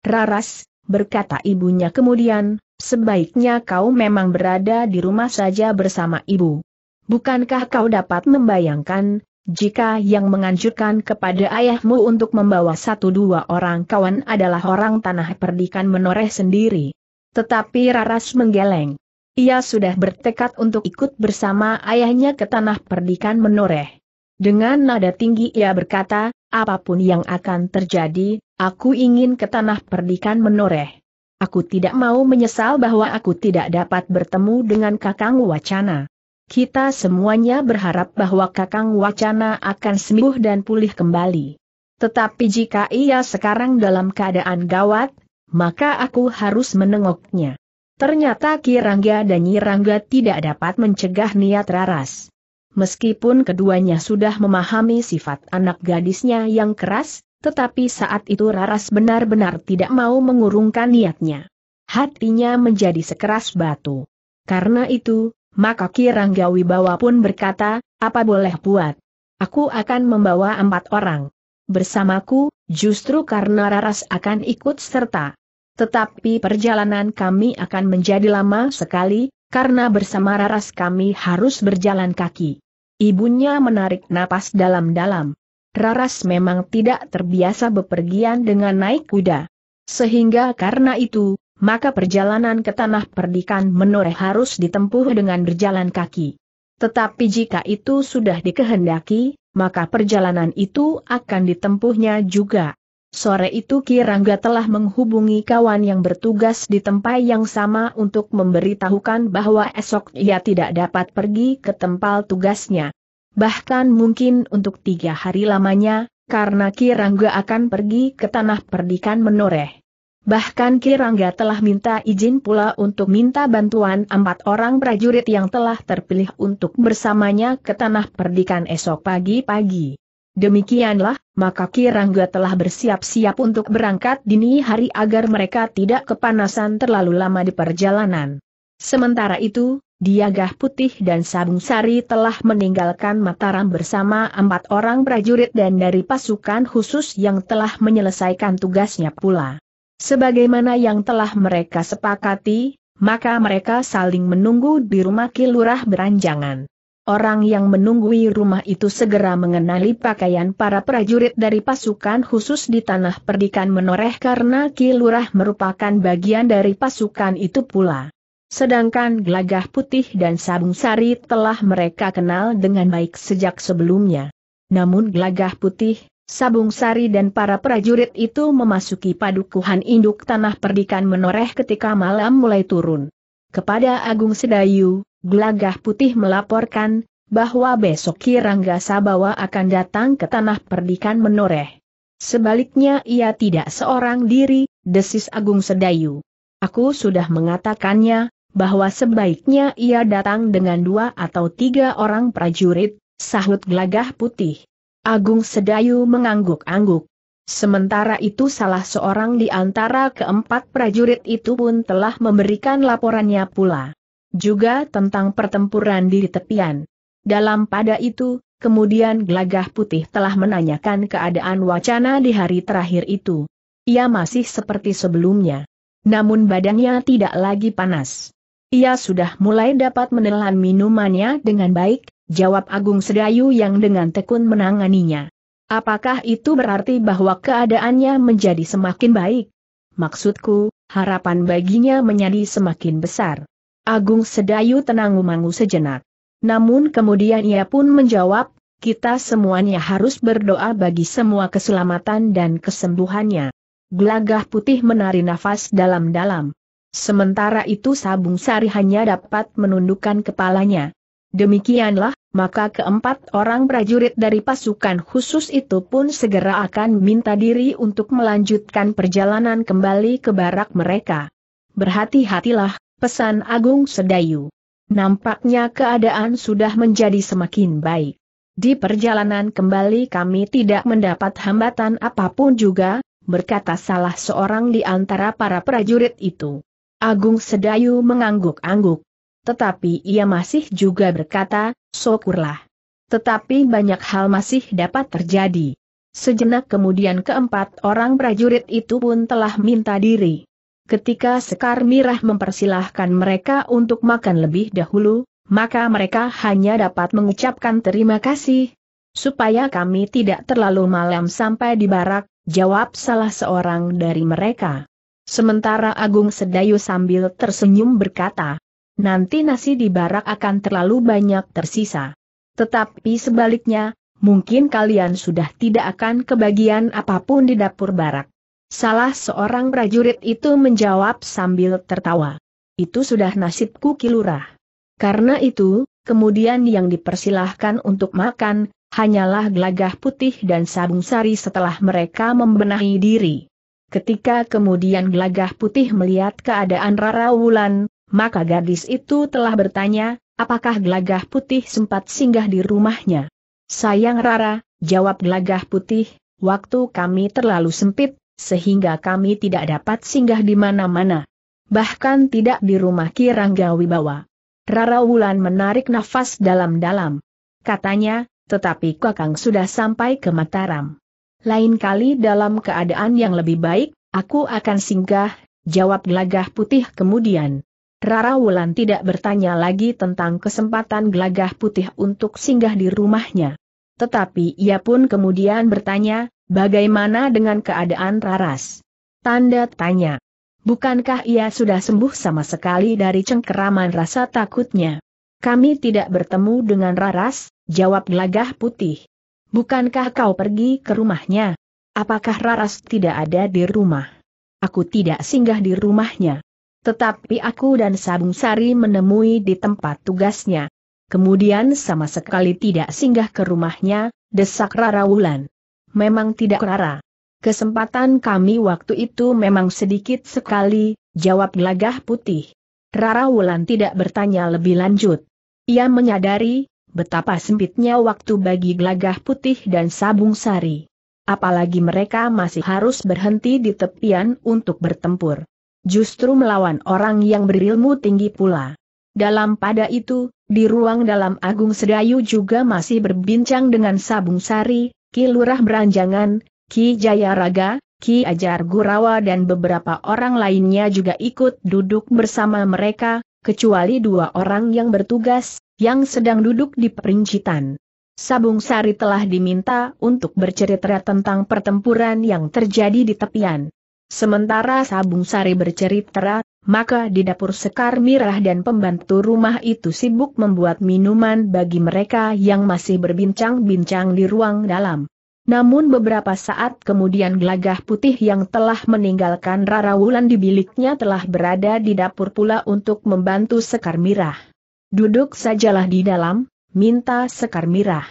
Raras, berkata ibunya kemudian, sebaiknya kau memang berada di rumah saja bersama ibu. Bukankah kau dapat membayangkan, jika yang menganjurkan kepada ayahmu untuk membawa satu dua orang kawan adalah orang tanah perdikan menoreh sendiri. Tetapi Raras menggeleng. Ia sudah bertekad untuk ikut bersama ayahnya ke tanah perdikan menoreh. Dengan nada tinggi ia berkata, apapun yang akan terjadi, aku ingin ke tanah perdikan menoreh. Aku tidak mau menyesal bahwa aku tidak dapat bertemu dengan Kakang Wacana. Kita semuanya berharap bahwa Kakang Wacana akan sembuh dan pulih kembali. Tetapi jika ia sekarang dalam keadaan gawat, maka aku harus menengoknya. Ternyata Kirangga dan Nyirangga tidak dapat mencegah niat Raras. Meskipun keduanya sudah memahami sifat anak gadisnya yang keras, tetapi saat itu Raras benar-benar tidak mau mengurungkan niatnya. Hatinya menjadi sekeras batu. Karena itu, maka Kirangga Wibawa pun berkata, apa boleh buat? Aku akan membawa empat orang. Bersamaku, justru karena Raras akan ikut serta. Tetapi perjalanan kami akan menjadi lama sekali, karena bersama Raras kami harus berjalan kaki. Ibunya menarik napas dalam-dalam. Raras memang tidak terbiasa bepergian dengan naik kuda. Sehingga karena itu, maka perjalanan ke tanah perdikan menoreh harus ditempuh dengan berjalan kaki. Tetapi jika itu sudah dikehendaki, maka perjalanan itu akan ditempuhnya juga. Sore itu Kirangga telah menghubungi kawan yang bertugas di tempat yang sama untuk memberitahukan bahwa esok ia tidak dapat pergi ke tempat tugasnya. Bahkan mungkin untuk tiga hari lamanya, karena Kirangga akan pergi ke tanah perdikan menoreh. Bahkan Kirangga telah minta izin pula untuk minta bantuan empat orang prajurit yang telah terpilih untuk bersamanya ke tanah perdikan esok pagi-pagi. Demikianlah, maka Kirangga telah bersiap-siap untuk berangkat dini hari agar mereka tidak kepanasan terlalu lama di perjalanan. Sementara itu, Diagah Putih dan Sabung Sari telah meninggalkan Mataram bersama empat orang prajurit dan dari pasukan khusus yang telah menyelesaikan tugasnya pula. Sebagaimana yang telah mereka sepakati, maka mereka saling menunggu di rumah Kilurah Beranjangan. Orang yang menunggui rumah itu segera mengenali pakaian para prajurit dari pasukan khusus di tanah perdikan menoreh karena Kilurah merupakan bagian dari pasukan itu pula. Sedangkan glagah putih dan sabung sari telah mereka kenal dengan baik sejak sebelumnya. Namun glagah putih, sabung sari dan para prajurit itu memasuki padukuhan induk tanah perdikan menoreh ketika malam mulai turun. Kepada Agung Sedayu, Gelagah Putih melaporkan, bahwa besok Kirangga Sabawa akan datang ke tanah perdikan menoreh. Sebaliknya ia tidak seorang diri, desis Agung Sedayu. Aku sudah mengatakannya, bahwa sebaiknya ia datang dengan dua atau tiga orang prajurit, sahut gelagah putih. Agung Sedayu mengangguk-angguk. Sementara itu salah seorang di antara keempat prajurit itu pun telah memberikan laporannya pula juga tentang pertempuran di tepian. Dalam pada itu, kemudian Gelagah Putih telah menanyakan keadaan wacana di hari terakhir itu. Ia masih seperti sebelumnya. Namun badannya tidak lagi panas. Ia sudah mulai dapat menelan minumannya dengan baik, jawab Agung Sedayu yang dengan tekun menanganinya. Apakah itu berarti bahwa keadaannya menjadi semakin baik? Maksudku, harapan baginya menjadi semakin besar. Agung Sedayu tenang mangu sejenak. Namun kemudian ia pun menjawab, kita semuanya harus berdoa bagi semua keselamatan dan kesembuhannya. Gelagah putih menari nafas dalam-dalam. Sementara itu Sabung Sari hanya dapat menundukkan kepalanya. Demikianlah, maka keempat orang prajurit dari pasukan khusus itu pun segera akan minta diri untuk melanjutkan perjalanan kembali ke barak mereka. Berhati-hatilah, pesan Agung Sedayu. Nampaknya keadaan sudah menjadi semakin baik. Di perjalanan kembali kami tidak mendapat hambatan apapun juga, berkata salah seorang di antara para prajurit itu. Agung Sedayu mengangguk-angguk. Tetapi ia masih juga berkata, syukurlah. Tetapi banyak hal masih dapat terjadi. Sejenak kemudian keempat orang prajurit itu pun telah minta diri ketika Sekar Mirah mempersilahkan mereka untuk makan lebih dahulu, maka mereka hanya dapat mengucapkan terima kasih. Supaya kami tidak terlalu malam sampai di barak, jawab salah seorang dari mereka. Sementara Agung Sedayu sambil tersenyum berkata, nanti nasi di barak akan terlalu banyak tersisa. Tetapi sebaliknya, mungkin kalian sudah tidak akan kebagian apapun di dapur barak. Salah seorang prajurit itu menjawab sambil tertawa. Itu sudah nasibku kilurah. Karena itu, kemudian yang dipersilahkan untuk makan, hanyalah gelagah putih dan sabung sari setelah mereka membenahi diri. Ketika kemudian gelagah putih melihat keadaan Rara Wulan, maka gadis itu telah bertanya, apakah gelagah putih sempat singgah di rumahnya? Sayang Rara, jawab gelagah putih, waktu kami terlalu sempit, sehingga kami tidak dapat singgah di mana-mana. Bahkan tidak di rumah Kirangga Wibawa. Rara Wulan menarik nafas dalam-dalam. Katanya, tetapi Kakang sudah sampai ke Mataram. Lain kali dalam keadaan yang lebih baik, aku akan singgah, jawab gelagah putih kemudian. Rara Wulan tidak bertanya lagi tentang kesempatan gelagah putih untuk singgah di rumahnya. Tetapi ia pun kemudian bertanya, Bagaimana dengan keadaan Raras? Tanda tanya. Bukankah ia sudah sembuh sama sekali dari cengkeraman rasa takutnya? Kami tidak bertemu dengan Raras, jawab gelagah putih. Bukankah kau pergi ke rumahnya? Apakah Raras tidak ada di rumah? Aku tidak singgah di rumahnya. Tetapi aku dan Sabung Sari menemui di tempat tugasnya. Kemudian sama sekali tidak singgah ke rumahnya, desak Rara Wulan memang tidak rara. Kesempatan kami waktu itu memang sedikit sekali, jawab gelagah putih. Rara Wulan tidak bertanya lebih lanjut. Ia menyadari, betapa sempitnya waktu bagi gelagah putih dan sabung sari. Apalagi mereka masih harus berhenti di tepian untuk bertempur. Justru melawan orang yang berilmu tinggi pula. Dalam pada itu, di ruang dalam Agung Sedayu juga masih berbincang dengan Sabung Sari, Ki Lurah Beranjangan, Ki Jayaraga, Ki Ajar Gurawa dan beberapa orang lainnya juga ikut duduk bersama mereka, kecuali dua orang yang bertugas, yang sedang duduk di perincitan. Sabung Sari telah diminta untuk bercerita tentang pertempuran yang terjadi di tepian. Sementara Sabung Sari bercerita maka di dapur Sekar Mirah dan pembantu rumah itu sibuk membuat minuman bagi mereka yang masih berbincang-bincang di ruang dalam. Namun beberapa saat kemudian gelagah putih yang telah meninggalkan Rara Wulan di biliknya telah berada di dapur pula untuk membantu Sekar Mirah. Duduk sajalah di dalam, minta Sekar Mirah.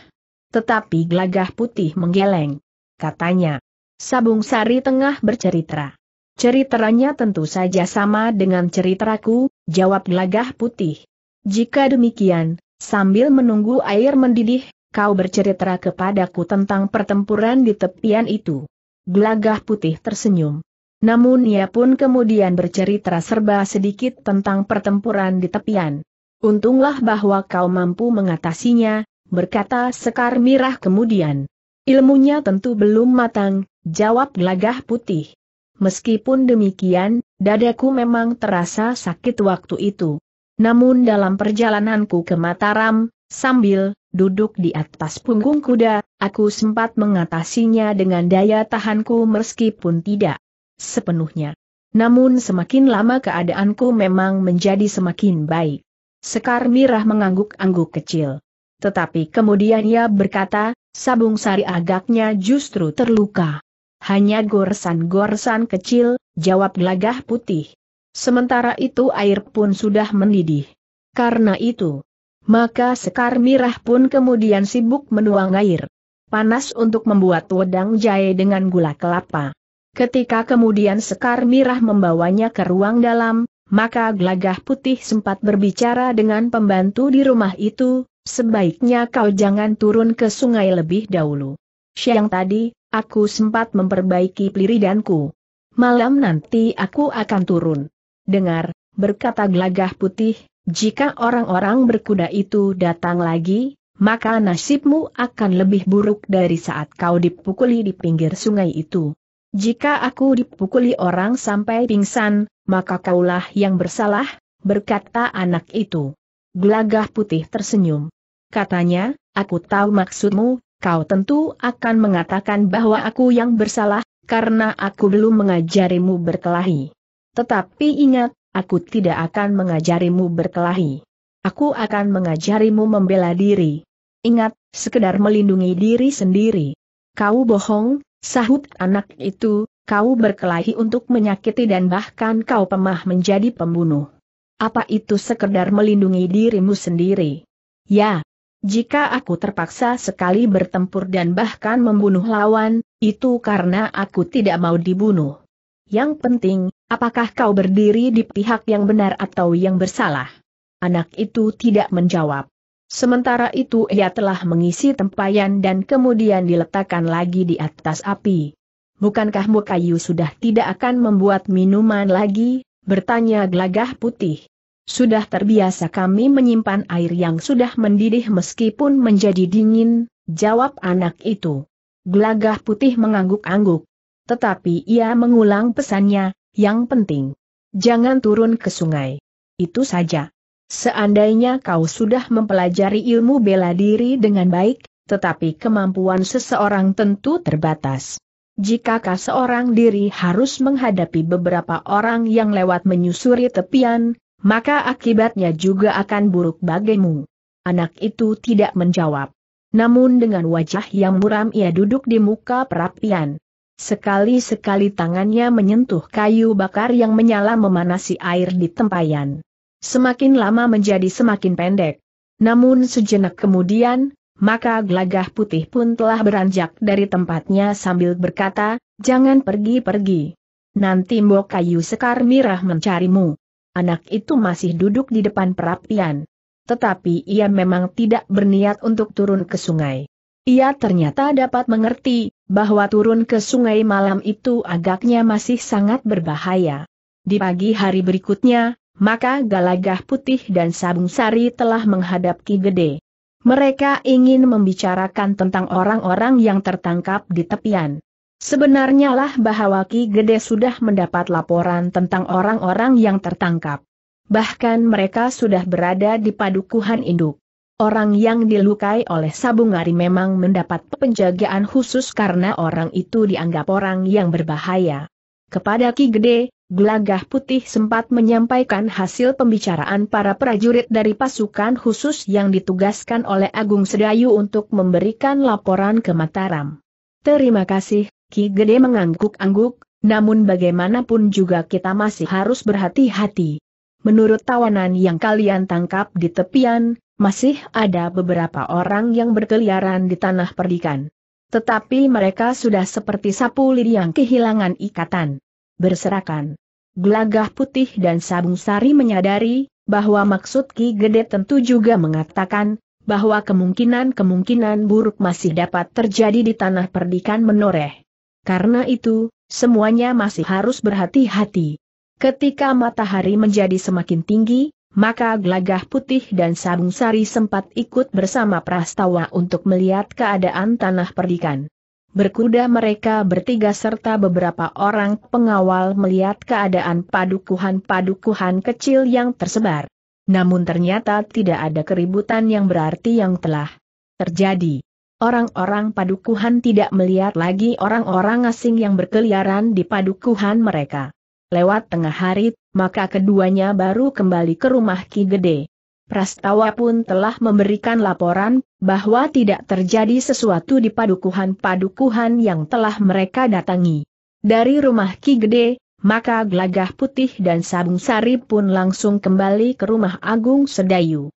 Tetapi gelagah putih menggeleng. Katanya, Sabung Sari tengah bercerita. Ceritanya tentu saja sama dengan ceritaku, jawab gelagah putih. Jika demikian, sambil menunggu air mendidih, kau bercerita kepadaku tentang pertempuran di tepian itu. Gelagah putih tersenyum. Namun ia pun kemudian bercerita serba sedikit tentang pertempuran di tepian. Untunglah bahwa kau mampu mengatasinya, berkata Sekar Mirah kemudian. Ilmunya tentu belum matang, jawab gelagah putih. Meskipun demikian, dadaku memang terasa sakit waktu itu. Namun dalam perjalananku ke Mataram, sambil duduk di atas punggung kuda, aku sempat mengatasinya dengan daya tahanku meskipun tidak sepenuhnya. Namun semakin lama keadaanku memang menjadi semakin baik. Sekar Mirah mengangguk-angguk kecil. Tetapi kemudian ia berkata, Sabung Sari agaknya justru terluka. Hanya goresan-goresan kecil, jawab gelagah putih. Sementara itu air pun sudah mendidih. Karena itu, maka sekar mirah pun kemudian sibuk menuang air. Panas untuk membuat wedang jahe dengan gula kelapa. Ketika kemudian sekar mirah membawanya ke ruang dalam, maka gelagah putih sempat berbicara dengan pembantu di rumah itu, sebaiknya kau jangan turun ke sungai lebih dahulu. Siang tadi, aku sempat memperbaiki peliridanku. Malam nanti aku akan turun. Dengar, berkata gelagah putih, jika orang-orang berkuda itu datang lagi, maka nasibmu akan lebih buruk dari saat kau dipukuli di pinggir sungai itu. Jika aku dipukuli orang sampai pingsan, maka kaulah yang bersalah, berkata anak itu. Gelagah putih tersenyum. Katanya, aku tahu maksudmu, kau tentu akan mengatakan bahwa aku yang bersalah, karena aku belum mengajarimu berkelahi. Tetapi ingat, aku tidak akan mengajarimu berkelahi. Aku akan mengajarimu membela diri. Ingat, sekedar melindungi diri sendiri. Kau bohong, sahut anak itu, kau berkelahi untuk menyakiti dan bahkan kau pemah menjadi pembunuh. Apa itu sekedar melindungi dirimu sendiri? Ya, jika aku terpaksa sekali bertempur dan bahkan membunuh lawan, itu karena aku tidak mau dibunuh. Yang penting, apakah kau berdiri di pihak yang benar atau yang bersalah? Anak itu tidak menjawab. Sementara itu ia telah mengisi tempayan dan kemudian diletakkan lagi di atas api. Bukankah Mukayu sudah tidak akan membuat minuman lagi? bertanya gelagah putih. Sudah terbiasa kami menyimpan air yang sudah mendidih meskipun menjadi dingin, jawab anak itu. Gelagah putih mengangguk-angguk. Tetapi ia mengulang pesannya, yang penting. Jangan turun ke sungai. Itu saja. Seandainya kau sudah mempelajari ilmu bela diri dengan baik, tetapi kemampuan seseorang tentu terbatas. Jikakah seorang diri harus menghadapi beberapa orang yang lewat menyusuri tepian, maka akibatnya juga akan buruk bagimu. Anak itu tidak menjawab. Namun dengan wajah yang muram ia duduk di muka perapian. Sekali-sekali tangannya menyentuh kayu bakar yang menyala memanasi air di tempayan. Semakin lama menjadi semakin pendek. Namun sejenak kemudian, maka gelagah putih pun telah beranjak dari tempatnya sambil berkata, jangan pergi-pergi. Nanti mbok kayu sekar mirah mencarimu anak itu masih duduk di depan perapian. Tetapi ia memang tidak berniat untuk turun ke sungai. Ia ternyata dapat mengerti bahwa turun ke sungai malam itu agaknya masih sangat berbahaya. Di pagi hari berikutnya, maka Galagah Putih dan Sabung Sari telah menghadap Ki Gede. Mereka ingin membicarakan tentang orang-orang yang tertangkap di tepian. Sebenarnya lah bahwa Ki Gede sudah mendapat laporan tentang orang-orang yang tertangkap. Bahkan mereka sudah berada di padukuhan induk. Orang yang dilukai oleh Sabungari memang mendapat penjagaan khusus karena orang itu dianggap orang yang berbahaya. Kepada Ki Gede, Gelagah Putih sempat menyampaikan hasil pembicaraan para prajurit dari pasukan khusus yang ditugaskan oleh Agung Sedayu untuk memberikan laporan ke Mataram. Terima kasih, Ki Gede mengangguk-angguk, namun bagaimanapun juga kita masih harus berhati-hati. Menurut tawanan yang kalian tangkap di tepian, masih ada beberapa orang yang berkeliaran di tanah perdikan. Tetapi mereka sudah seperti sapu lidi yang kehilangan ikatan. Berserakan. Gelagah putih dan sabung sari menyadari, bahwa maksud Ki Gede tentu juga mengatakan, bahwa kemungkinan-kemungkinan buruk masih dapat terjadi di tanah perdikan menoreh. Karena itu, semuanya masih harus berhati-hati. Ketika matahari menjadi semakin tinggi, maka gelagah putih dan sabung sari sempat ikut bersama Prastawa untuk melihat keadaan tanah perdikan. Berkuda mereka bertiga serta beberapa orang pengawal melihat keadaan padukuhan-padukuhan kecil yang tersebar. Namun ternyata tidak ada keributan yang berarti yang telah terjadi. Orang-orang padukuhan tidak melihat lagi orang-orang asing yang berkeliaran di padukuhan mereka. Lewat tengah hari, maka keduanya baru kembali ke rumah Ki Gede. Prastawa pun telah memberikan laporan bahwa tidak terjadi sesuatu di padukuhan-padukuhan yang telah mereka datangi. Dari rumah Ki Gede, maka Glagah Putih dan Sabung Sari pun langsung kembali ke rumah Agung Sedayu.